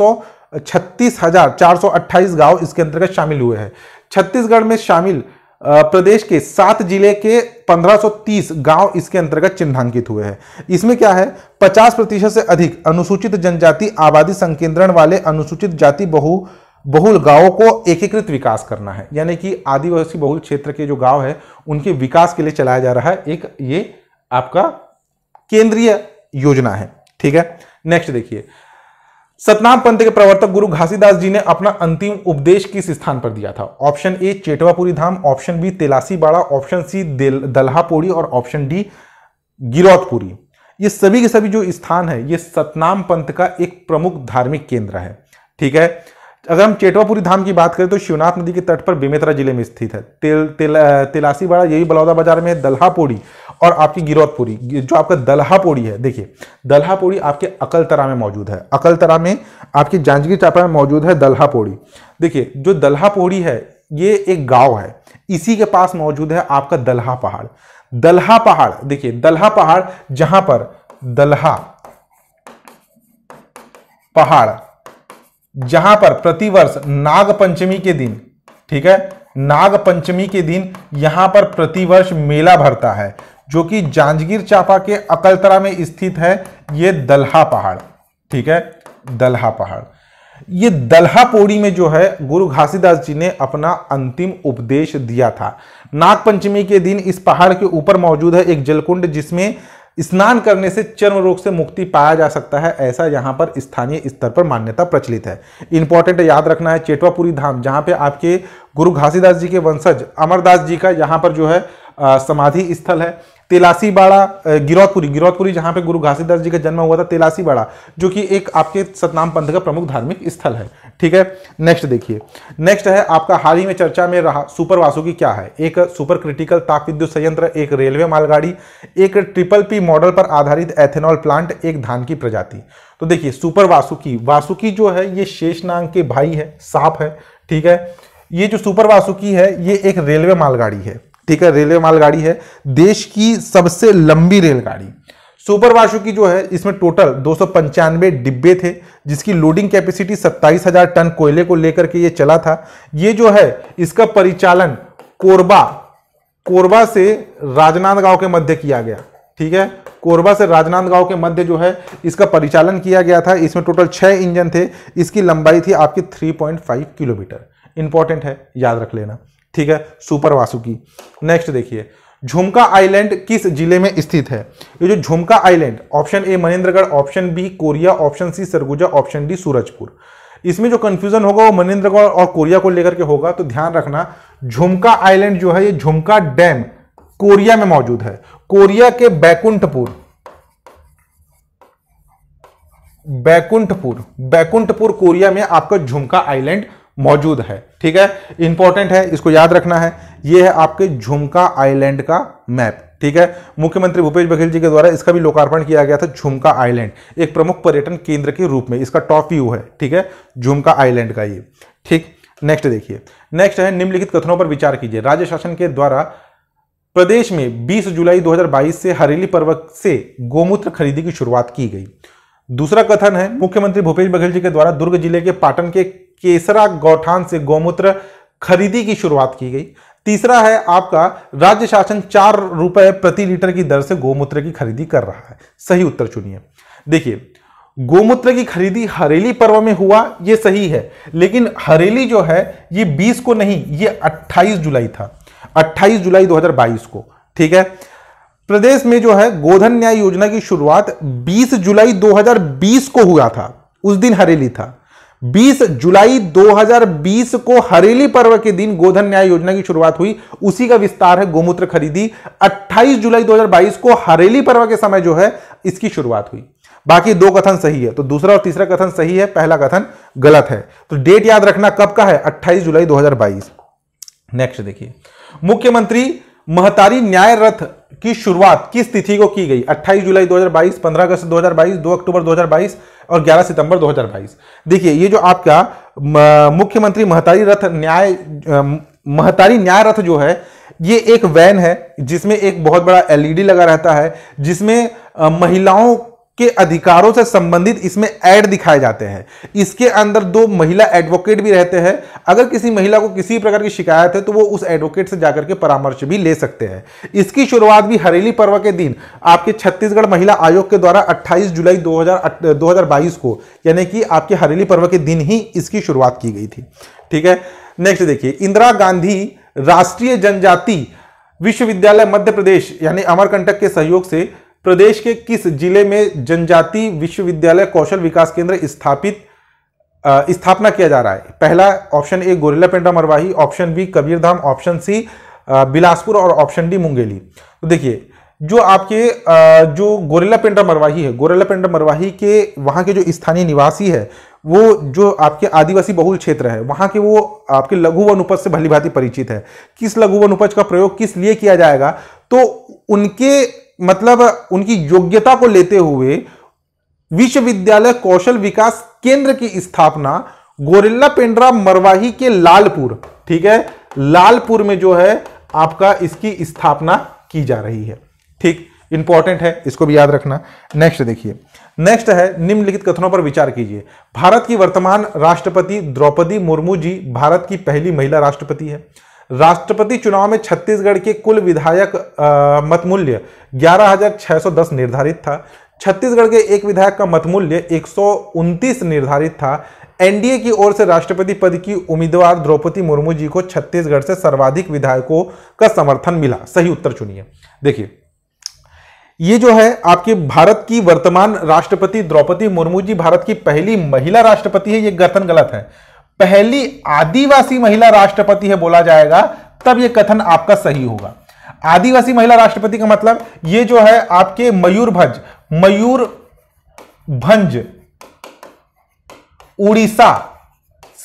छत्तीस हजार चार सौ अट्ठाईस गांव इसके अंतर्गत शामिल हुए हैं छत्तीसगढ़ में शामिल प्रदेश के सात जिले के 1530 गांव इसके अंतर्गत चिन्हांकित हुए हैं इसमें क्या है 50 प्रतिशत से अधिक अनुसूचित जनजाति आबादी संकेंद्रण वाले अनुसूचित जाति बहु बहुल गांवों को एकीकृत विकास करना है यानी कि आदिवासी बहुल क्षेत्र के जो गांव है उनके विकास के लिए चलाया जा रहा है एक ये आपका केंद्रीय योजना है ठीक है नेक्स्ट देखिए सतनाम पंथ के प्रवर्तक गुरु घासीदास जी ने अपना अंतिम उपदेश किस स्थान पर दिया था option A Chetwapuri Dham option B Telasi Bada option सी दलहापोड़ी और ऑप्शन डी गिरौतपुरी ये सभी के सभी जो स्थान है ये सतनाम पंथ का एक प्रमुख धार्मिक केंद्र है ठीक है अगर हम चेटवापुरी धाम की बात करें तो शिवनाथ नदी के तट पर बेमेतरा जिले में स्थित है तेल तेल तेलासी बाड़ा यही बलौदा बाजार में है दल्हापोड़ी और आपकी गिरौतपुरी जो आपका दल्हापोड़ी है देखिए दल्हापोड़ी आपके अकलतरा में मौजूद है अकलतरा में आपकी जांजगीर चापा में मौजूद है दल्हापोड़ी देखिए जो दल्हापोड़ी है ये एक गाँव है इसी के पास मौजूद है आपका दल्हा पहाड़ दल्हा पहाड़ देखिए दल्हा पहाड़ जहां पर दल्हा पहाड़ जहां पर प्रतिवर्ष नाग पंचमी के दिन ठीक है नाग पंचमी के दिन यहां पर प्रतिवर्ष मेला भरता है जो कि जांजगीर चांपा के अकलतरा में स्थित है ये दल्हा पहाड़ ठीक है दल्हा पहाड़ ये दल्हा पौड़ी में जो है गुरु घासीदास जी ने अपना अंतिम उपदेश दिया था नागपंचमी के दिन इस पहाड़ के ऊपर मौजूद है एक जलकुंड जिसमें स्नान करने से चर्म रोग से मुक्ति पाया जा सकता है ऐसा यहाँ पर स्थानीय स्तर पर मान्यता प्रचलित है इंपॉर्टेंट याद रखना है चेटवापुरी धाम जहाँ पे आपके गुरु घासीदास जी के वंशज अमरदास जी का यहाँ पर जो है समाधि स्थल है तेलासी बाड़ा गिरौतपुरी गिरौतपुरी जहाँ पे गुरु घासीदास जी का जन्म हुआ था तेलासी बाड़ा जो कि एक आपके सतनाम पंथ का प्रमुख धार्मिक स्थल है ठीक है नेक्स्ट देखिए नेक्स्ट है आपका हाल ही में चर्चा में रहा सुपर वासुकी क्या है एक सुपर क्रिटिकल ताप विद्युत संयंत्र एक रेलवे मालगाड़ी एक ट्रिपल पी मॉडल पर आधारित एथेनॉल प्लांट एक धान की प्रजाति तो देखिए सुपर वासुकी वासुकी जो है ये शेषनाग के भाई है साफ है ठीक है ये जो सुपर वासुकी है ये एक रेलवे मालगाड़ी है ठीक है रेलवे मालगाड़ी है देश की सबसे लंबी रेलगाड़ी सुपर वाशु की जो है इसमें टोटल दो डिब्बे थे जिसकी लोडिंग कैपेसिटी 27,000 टन कोयले को लेकर के ये चला था ये जो है इसका परिचालन कोरबा कोरबा से राजनांदगांव के मध्य किया गया ठीक है कोरबा से राजनांदगांव के मध्य जो है इसका परिचालन किया गया था इसमें टोटल छः इंजन थे इसकी लंबाई थी आपकी 3.5 किलोमीटर इंपॉर्टेंट है याद रख लेना ठीक है सुपर वासु की नेक्स्ट देखिए झुमका आइलैंड किस जिले में स्थित है ये जो Jhumka island option A Manendragarh option B Koriya option C Surguja option D Surajpur इसमें जो कन्फ्यूजन होगा वो मनेन्द्रगढ़ और कोरिया को लेकर के होगा तो ध्यान रखना झुमका आइलैंड जो है ये झुमका डैम कोरिया में मौजूद है कोरिया के बैकुंठपुर बैकुंठपुर बैकुंठपुर कोरिया में आपका झुमका आइलैंड मौजूद है ठीक है इंपॉर्टेंट है इसको याद रखना है ये है आपके झुमका आइलैंड का मैप ठीक है मुख्यमंत्री भूपेश बघेल जी के द्वारा इसका भी लोकार्पण किया गया था झुमका आइलैंड एक प्रमुख पर्यटन केंद्र के रूप में इसका टॉप व्यू है ठीक है झुमका आइलैंड का ये ठीक नेक्स्ट देखिए नेक्स्ट है निम्नलिखित कथनों पर विचार कीजिए राज्य शासन के द्वारा प्रदेश में 20 जुलाई 2022 से हरेली पर्व से गोमूत्र खरीदी की शुरुआत की गई दूसरा कथन है मुख्यमंत्री भूपेश बघेल जी के द्वारा दुर्ग जिले के पाटन के केसरा गौठान से गौमूत्र खरीदी की शुरुआत की गई तीसरा है आपका राज्य शासन चार रुपए प्रति लीटर की दर से गोमूत्र की खरीदी कर रहा है सही उत्तर चुनिए देखिए गोमूत्र की खरीदी हरेली पर्व में हुआ ये सही है लेकिन हरेली जो है ये 20 को नहीं ये 28 जुलाई था 28 जुलाई 2022 को ठीक है प्रदेश में जो है गोधन न्याय योजना की शुरुआत 20 जुलाई 2020 को हुआ था उस दिन हरेली था 20 जुलाई 2020 को हरेली पर्व के दिन गोधन न्याय योजना की शुरुआत हुई उसी का विस्तार है गोमूत्र खरीदी 28 जुलाई 2022 को हरेली पर्व के समय जो है इसकी शुरुआत हुई बाकी दो कथन सही है तो दूसरा और तीसरा कथन सही है पहला कथन गलत है तो डेट याद रखना कब का है 28 जुलाई 2022 नेक्स्ट देखिए मुख्यमंत्री महतारी न्याय रथ की शुरुआत किस तिथि को की गई 28 जुलाई 2022, 15 अगस्त 2022, 2 अक्टूबर 2022 और 11 सितंबर 2022। देखिए ये जो आपका मुख्यमंत्री महतारी रथ न्याय महतारी न्याय रथ जो है ये एक वैन है जिसमें एक बहुत बड़ा एलईडी लगा रहता है जिसमें महिलाओं के अधिकारों से संबंधित इसमें ऐड दिखाए जाते हैं इसके अंदर दो महिला एडवोकेट भी रहते हैं अगर किसी महिला को किसी प्रकार की शिकायत है तो वो उस एडवोकेट से जाकर के परामर्श भी ले सकते हैं इसकी शुरुआत भी हरेली पर्व के दिन आपके छत्तीसगढ़ महिला आयोग के द्वारा 28 जुलाई 2000 2022 को यानी कि आपके हरेली पर्व के दिन ही इसकी शुरुआत की गई थी ठीक है नेक्स्ट देखिए इंदिरा गांधी राष्ट्रीय जनजाति विश्वविद्यालय मध्य प्रदेश यानी अमरकंटक के सहयोग से प्रदेश के किस जिले में जनजाति विश्वविद्यालय कौशल विकास केंद्र स्थापित स्थापना किया जा रहा है पहला option A Gaurela Pendra Marwahi option B Kabirdham option C Bilaspur और ऑप्शन डी मुंगेली तो देखिए जो आपके जो गोरेला पेंडा मरवाही है गोरेला पेंडा मरवाही के वहाँ के जो स्थानीय निवासी है वो जो आपके आदिवासी बहुल क्षेत्र है वहाँ के वो आपके लघु वन उपज से भली भांति परिचित है किस लघु वन उपज का प्रयोग किस लिए किया जाएगा तो उनके मतलब उनकी योग्यता को लेते हुए विश्वविद्यालय कौशल विकास केंद्र की स्थापना गोरिल्ला पेंड्रा मरवाही के लालपुर ठीक है लालपुर में जो है आपका इसकी स्थापना की जा रही है ठीक इंपॉर्टेंट है इसको भी याद रखना नेक्स्ट देखिए नेक्स्ट है निम्नलिखित कथनों पर विचार कीजिए भारत की वर्तमान राष्ट्रपति द्रौपदी मुर्मू जी भारत की पहली महिला राष्ट्रपति है राष्ट्रपति चुनाव में छत्तीसगढ़ के कुल विधायक मतमूल्य 11,610 निर्धारित था छत्तीसगढ़ के एक विधायक का मतमूल्य एक निर्धारित था एनडीए की ओर से राष्ट्रपति पद की उम्मीदवार द्रौपदी मुर्मू जी को छत्तीसगढ़ से सर्वाधिक विधायकों का समर्थन मिला सही उत्तर चुनिए देखिए ये जो है आपके भारत की वर्तमान राष्ट्रपति द्रौपदी मुर्मू जी भारत की पहली महिला राष्ट्रपति है ये गठन गलत है पहली आदिवासी महिला राष्ट्रपति है बोला जाएगा तब यह कथन आपका सही होगा आदिवासी महिला राष्ट्रपति का मतलब यह जो है आपके मयूर भंज मयूर भंज उड़ीसा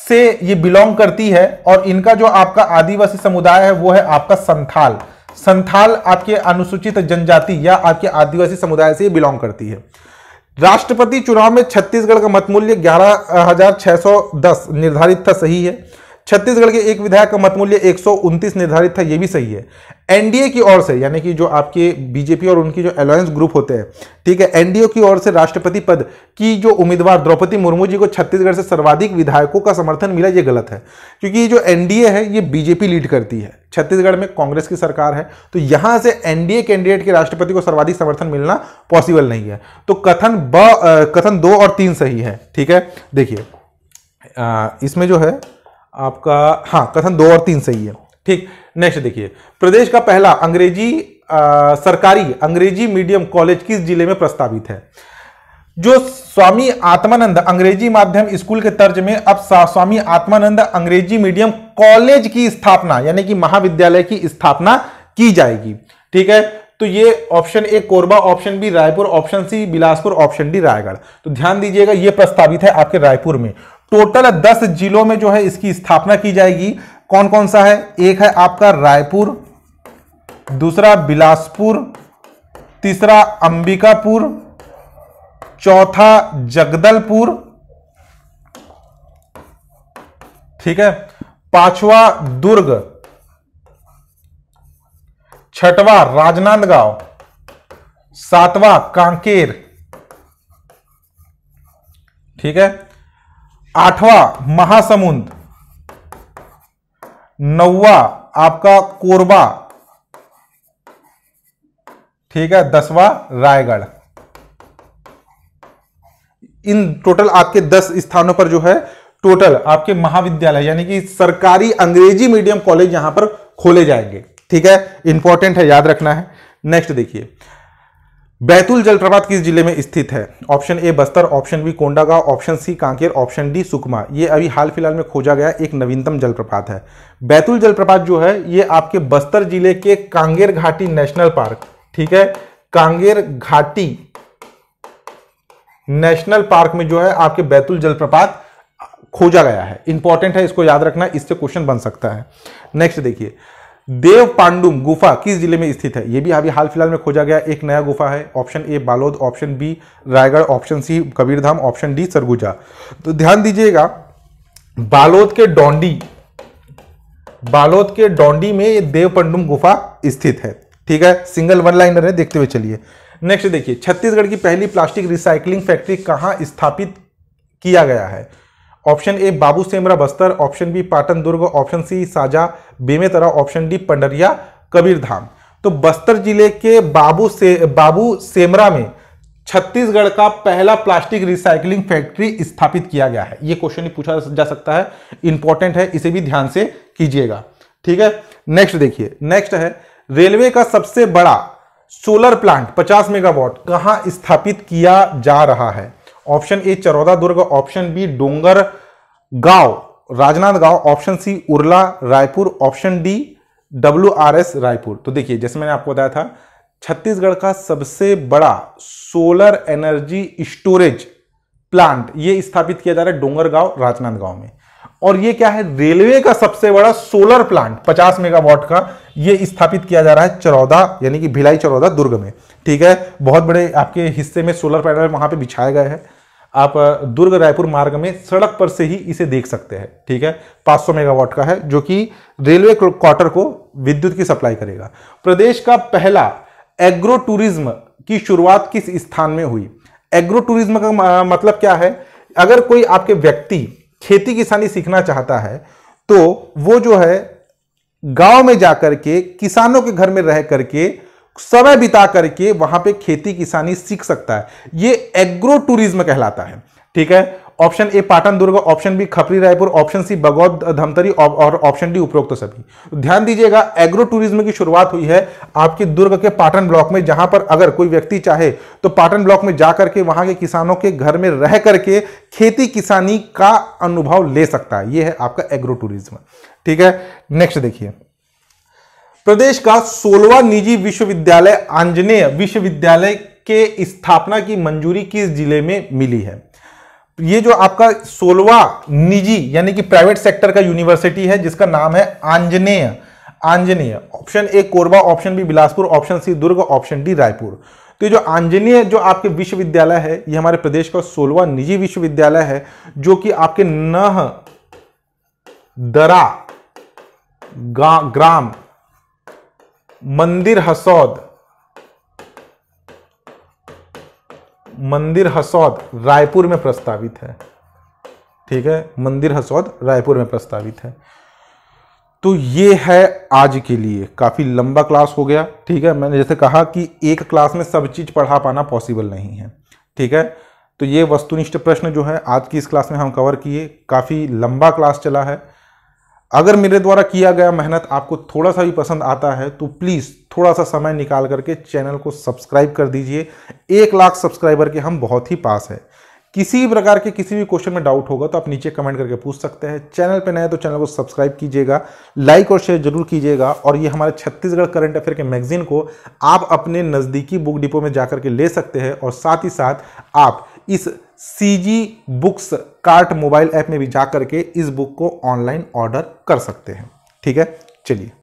से ये बिलोंग करती है और इनका जो आपका आदिवासी समुदाय है वो है आपका संथाल संथाल आपके अनुसूचित जनजाति या आपके आदिवासी समुदाय से बिलोंग करती है राष्ट्रपति चुनाव में छत्तीसगढ़ का मतमूल्य ग्यारह निर्धारित था सही है छत्तीसगढ़ के एक विधायक का मत मूल्य एक निर्धारित था यह भी सही है एनडीए की ओर से यानी कि जो आपके बीजेपी और उनकी जो अलायंस ग्रुप होते हैं ठीक है एनडीए की ओर से राष्ट्रपति पद की जो उम्मीदवार द्रौपदी मुर्मू जी को छत्तीसगढ़ से सर्वाधिक विधायकों का समर्थन मिला ये गलत है क्योंकि जो एनडीए है ये बीजेपी लीड करती है छत्तीसगढ़ में कांग्रेस की सरकार है तो यहां से एनडीए कैंडिडेट के राष्ट्रपति को सर्वाधिक समर्थन मिलना पॉसिबल नहीं है तो कथन ब कथन दो और तीन सही है ठीक है देखिए इसमें जो है आपका हाँ कथन दो और तीन सही है ठीक नेक्स्ट देखिए प्रदेश का पहला अंग्रेजी आ, सरकारी अंग्रेजी मीडियम कॉलेज किस जिले में प्रस्तावित है जो स्वामी आत्मानंद अंग्रेजी माध्यम स्कूल के तर्ज में अब स्वामी आत्मानंद अंग्रेजी मीडियम कॉलेज की स्थापना यानी कि महाविद्यालय की स्थापना की जाएगी ठीक है तो ये option A Korba option B Raipur option C Bilaspur option D Raigarh तो ध्यान दीजिएगा ये प्रस्तावित है आपके रायपुर में टोटल दस जिलों में जो है इसकी स्थापना की जाएगी कौन कौन सा है एक है आपका रायपुर दूसरा बिलासपुर तीसरा अंबिकापुर चौथा जगदलपुर ठीक है पांचवा दुर्ग छठवा राजनांदगांव सातवां कांकेर ठीक है आठवा महासमुंद नौवा आपका कोरबा ठीक है दसवा रायगढ़ इन टोटल आपके दस स्थानों पर जो है टोटल आपके महाविद्यालय यानी कि सरकारी अंग्रेजी मीडियम कॉलेज यहां पर खोले जाएंगे ठीक है इंपॉर्टेंट है याद रखना है नेक्स्ट देखिए बैतूल जलप्रपात किस जिले में स्थित है option A Bastar option B Kondagaon option C Kanker option D Sukma ये अभी हाल फिलहाल में खोजा गया एक नवीनतम जलप्रपात है बैतूल जलप्रपात जो है ये आपके बस्तर जिले के कांगेर घाटी नेशनल पार्क ठीक है कांगेर घाटी नेशनल पार्क में जो है आपके बैतूल जलप्रपात खोजा गया है इंपॉर्टेंट है इसको याद रखना इससे क्वेश्चन बन सकता है नेक्स्ट देखिए देव पांडुम गुफा किस जिले में स्थित है यह भी अभी हाल फिलहाल में खोजा गया एक नया गुफा है option A Balod option B Raigarh option C Kabirdham option D Surguja तो ध्यान दीजिएगा बालोद के डोंडी बालोद के डोंडी में ये देव पांडुम गुफा स्थित है ठीक है सिंगल वन लाइनर है देखते हुए चलिए नेक्स्ट देखिए छत्तीसगढ़ की पहली प्लास्टिक रिसाइकलिंग फैक्ट्री कहां स्थापित किया गया है option A Babu Semra Bastar option B Patan Durg option C Saja Bemetara option D Pandariya Kabirdham तो बस्तर जिले के बाबू से बाबू सेमरा में छत्तीसगढ़ का पहला प्लास्टिक रिसाइकलिंग फैक्ट्री स्थापित किया गया है ये क्वेश्चन ही पूछा जा सकता है इंपॉर्टेंट है इसे भी ध्यान से कीजिएगा ठीक है नेक्स्ट देखिए नेक्स्ट है रेलवे का सबसे बड़ा सोलर प्लांट 50 मेगावाट कहाँ स्थापित किया जा रहा है option A Charoda Durg option B Dongargaon Rajnandgaon option C Urla Raipur option D W R S Raipur तो देखिए जैसे मैंने आपको बताया था छत्तीसगढ़ का सबसे बड़ा सोलर एनर्जी स्टोरेज प्लांट ये स्थापित किया जा रहा है डोंगरगांव राजनांदगांव में और ये क्या है रेलवे का सबसे बड़ा सोलर प्लांट 50 मेगावाट का ये स्थापित किया जा रहा है चरौदा यानी कि भिलाई चरौदा दुर्ग में ठीक है बहुत बड़े आपके हिस्से में सोलर पैनल वहां पे बिछाए गए हैं आप दुर्ग रायपुर मार्ग में सड़क पर से ही इसे देख सकते हैं ठीक है 500 मेगावाट का है जो कि रेलवे क्वार्टर को विद्युत की सप्लाई करेगा प्रदेश का पहला एग्रो टूरिज्म की शुरुआत किस स्थान में हुई एग्रो टूरिज्म का मतलब क्या है अगर कोई आपके व्यक्ति खेती किसानी सीखना चाहता है तो वो जो है गांव में जाकर के किसानों के घर में रह करके समय बिता करके वहां पे खेती किसानी सीख सकता है ये एग्रो टूरिज्म कहलाता है ठीक है option A Patan Durg option B Khapri Raipur option C Bagaud Dhamtari और ऑप्शन डी उपरोक्त सभी ध्यान दीजिएगा एग्रो टूरिज्म की शुरुआत हुई है आपके दुर्ग के पाटन ब्लॉक में जहां पर अगर कोई व्यक्ति चाहे तो पाटन ब्लॉक में जाकर के वहां के किसानों के घर में रह करके खेती किसानी का अनुभव ले सकता है यह है आपका एग्रो टूरिज्म ठीक है नेक्स्ट देखिए प्रदेश का सोलवा निजी विश्वविद्यालय आंजनेय विश्वविद्यालय के स्थापना की मंजूरी किस जिले में मिली है ये जो आपका सोलवा निजी यानी कि प्राइवेट सेक्टर का यूनिवर्सिटी है जिसका नाम है Anjaneya Anjaneya option A Korba option B Bilaspur option C Durg option D Raipur तो जो आंजनेय जो आपके विश्वविद्यालय है ये हमारे प्रदेश का सोलवा निजी विश्वविद्यालय है जो कि आपके नह दरा ग्राम मंदिर हसौद मंदिर हसौद रायपुर में प्रस्तावित है ठीक है मंदिर हसौद रायपुर में प्रस्तावित है तो ये है आज के लिए काफ़ी लंबा क्लास हो गया ठीक है मैंने जैसे कहा कि एक क्लास में सब चीज़ पढ़ा पाना पॉसिबल नहीं है ठीक है तो ये वस्तुनिष्ठ प्रश्न जो है आज की इस क्लास में हम कवर किए काफ़ी लंबा क्लास चला है अगर मेरे द्वारा किया गया मेहनत आपको थोड़ा सा भी पसंद आता है तो प्लीज़ थोड़ा सा समय निकाल करके चैनल को सब्सक्राइब कर दीजिए एक लाख सब्सक्राइबर के हम बहुत ही पास है किसी भी प्रकार के किसी भी क्वेश्चन में डाउट होगा तो आप नीचे कमेंट करके पूछ सकते हैं चैनल पर नए तो चैनल को सब्सक्राइब कीजिएगा लाइक और शेयर जरूर कीजिएगा और ये हमारे छत्तीसगढ़ करंट अफेयर के मैगजीन को आप अपने नज़दीकी बुक डिपो में जाकर के ले सकते हैं और साथ ही साथ आप इस C G books cart mobile app में भी जा करके इस बुक को ऑनलाइन ऑर्डर कर सकते हैं ठीक है चलिए